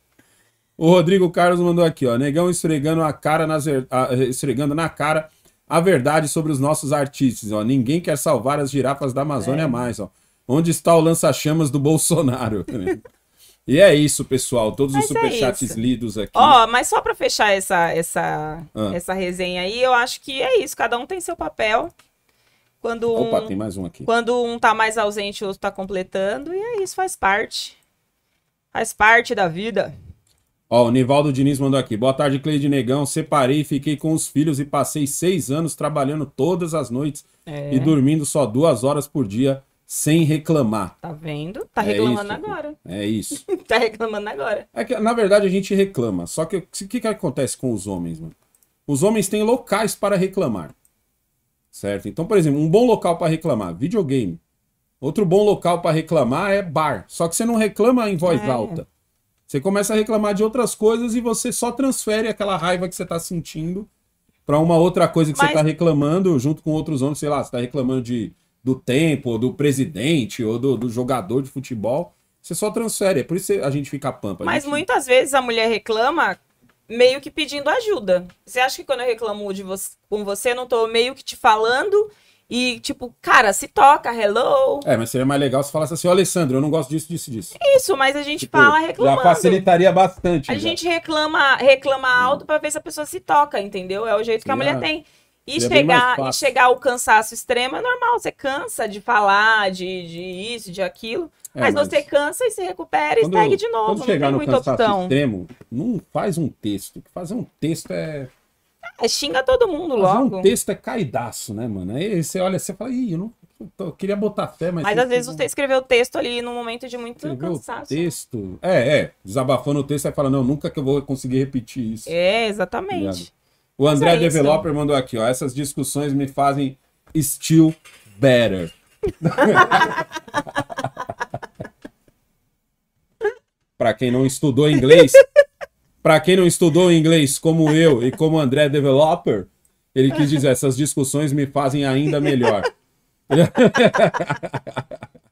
O Rodrigo Carlos mandou aqui, ó. Negão esfregando a cara nas, a, eh, esfregando na cara a verdade sobre os nossos artistas, ó. Ninguém quer salvar as girafas da Amazônia é. mais, ó. Onde está o lança-chamas do Bolsonaro? e é isso, pessoal. Todos mas os é superchats é lidos aqui. Ó, mas só para fechar essa essa ah. essa resenha aí, eu acho que é isso. Cada um tem seu papel. Quando um, Opa, tem mais um aqui. Quando um tá mais ausente, o outro tá completando. E é isso, faz parte. Faz parte da vida. Ó, o Nivaldo Diniz mandou aqui. Boa tarde, Cleide Negão. Separei, fiquei com os filhos e passei seis anos trabalhando todas as noites é. e dormindo só duas horas por dia sem reclamar. Tá vendo? Tá é reclamando é isso, agora. É isso. tá reclamando agora. É que, na verdade, a gente reclama. Só que o que, que acontece com os homens, mano? Os homens têm locais para reclamar. Certo? Então, por exemplo, um bom local para reclamar, videogame. Outro bom local para reclamar é bar. Só que você não reclama em voz é. alta. Você começa a reclamar de outras coisas e você só transfere aquela raiva que você está sentindo para uma outra coisa que Mas... você está reclamando junto com outros homens, sei lá, você está reclamando de, do tempo, ou do presidente, ou do, do jogador de futebol. Você só transfere, é por isso a gente fica pampa. Mas gente... muitas vezes a mulher reclama meio que pedindo ajuda. Você acha que quando eu reclamo de você, com você, eu não estou meio que te falando e, tipo, cara, se toca, hello. É, mas seria mais legal se falasse assim, ó, Alessandro, eu não gosto disso, disso, disso. Isso, mas a gente tipo, fala reclamando. Já facilitaria bastante. A já. gente reclama, reclama alto pra ver se a pessoa se toca, entendeu? É o jeito que a mulher é. tem. E chegar, e chegar ao cansaço extremo é normal, você cansa de falar, de, de isso, de aquilo. É, mas, mas, você cansa e se recupera quando, e segue de novo. Quando chegar no cansaço opção. extremo, não faz um texto. Fazer um texto é é, xinga todo mundo mas logo. Um texto é caidaço, né, mano? Aí você olha, você fala, ih, eu não eu queria botar fé, mas. Mas às vezes você escreveu o texto ali num momento de muito escreveu cansaço. Né? texto. É, é. Desabafando o texto, aí fala, não, nunca que eu vou conseguir repetir isso. É, exatamente. Tá o André é Developer isso. mandou aqui, ó. Essas discussões me fazem still better. Para quem não estudou inglês, para quem não estudou inglês como eu e como André é Developer, ele quis dizer: essas discussões me fazem ainda melhor.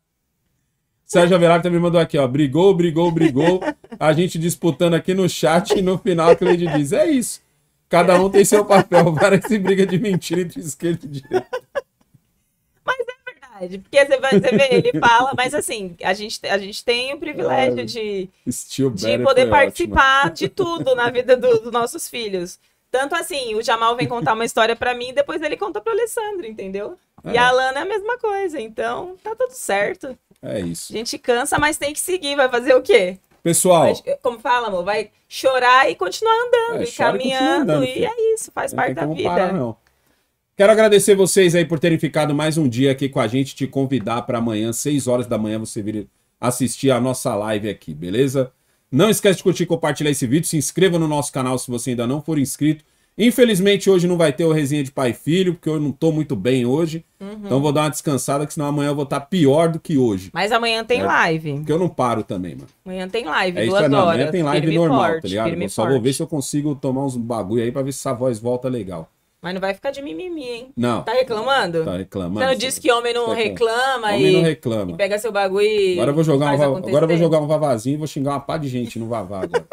Sérgio Avelar também mandou aqui, ó. Brigou, brigou, brigou. A gente disputando aqui no chat e no final a Cleide diz: é isso. Cada um tem seu papel. que se briga de mentira entre esquerda e direita. Mas verdade. Porque você, vai, você vê, ele fala, mas assim, a gente, a gente tem o privilégio ah, de, de poder participar ótimo. de tudo na vida do, dos nossos filhos. Tanto assim, o Jamal vem contar uma história para mim, depois ele conta pro Alessandro, entendeu? É. E a Alana é a mesma coisa, então tá tudo certo. É isso. A gente cansa, mas tem que seguir, vai fazer o quê? Pessoal. Vai, eh, como fala, amor, vai chorar e continuar andando, é, e caminhando, e, andando, e é isso, faz não parte da vida. Parar, não. Quero agradecer vocês aí por terem ficado mais um dia aqui com a gente, te convidar para amanhã, 6 horas da manhã, você vir assistir a nossa live aqui, beleza? Não esquece de curtir, compartilhar esse vídeo, se inscreva no nosso canal se você ainda não for inscrito. Infelizmente hoje não vai ter o resenha de pai e filho, porque eu não tô muito bem hoje. Uhum. Então vou dar uma descansada, que senão amanhã eu vou estar tá pior do que hoje. Mas amanhã tem é, live. Porque eu não paro também, mano. Amanhã tem live, é duas isso, é, horas. Amanhã tem live normal, tá forte, tá ligado? só forte. vou ver se eu consigo tomar uns bagulho aí pra ver se essa voz volta legal. Mas não vai ficar de mimimi, hein? Não. Tá reclamando? Tá reclamando. Você não disse que homem não reclama, aí homem e... não reclama. E pega seu bagulho e Agora eu vou jogar, um, agora vou jogar um vavazinho e vou xingar uma pá de gente no vavá.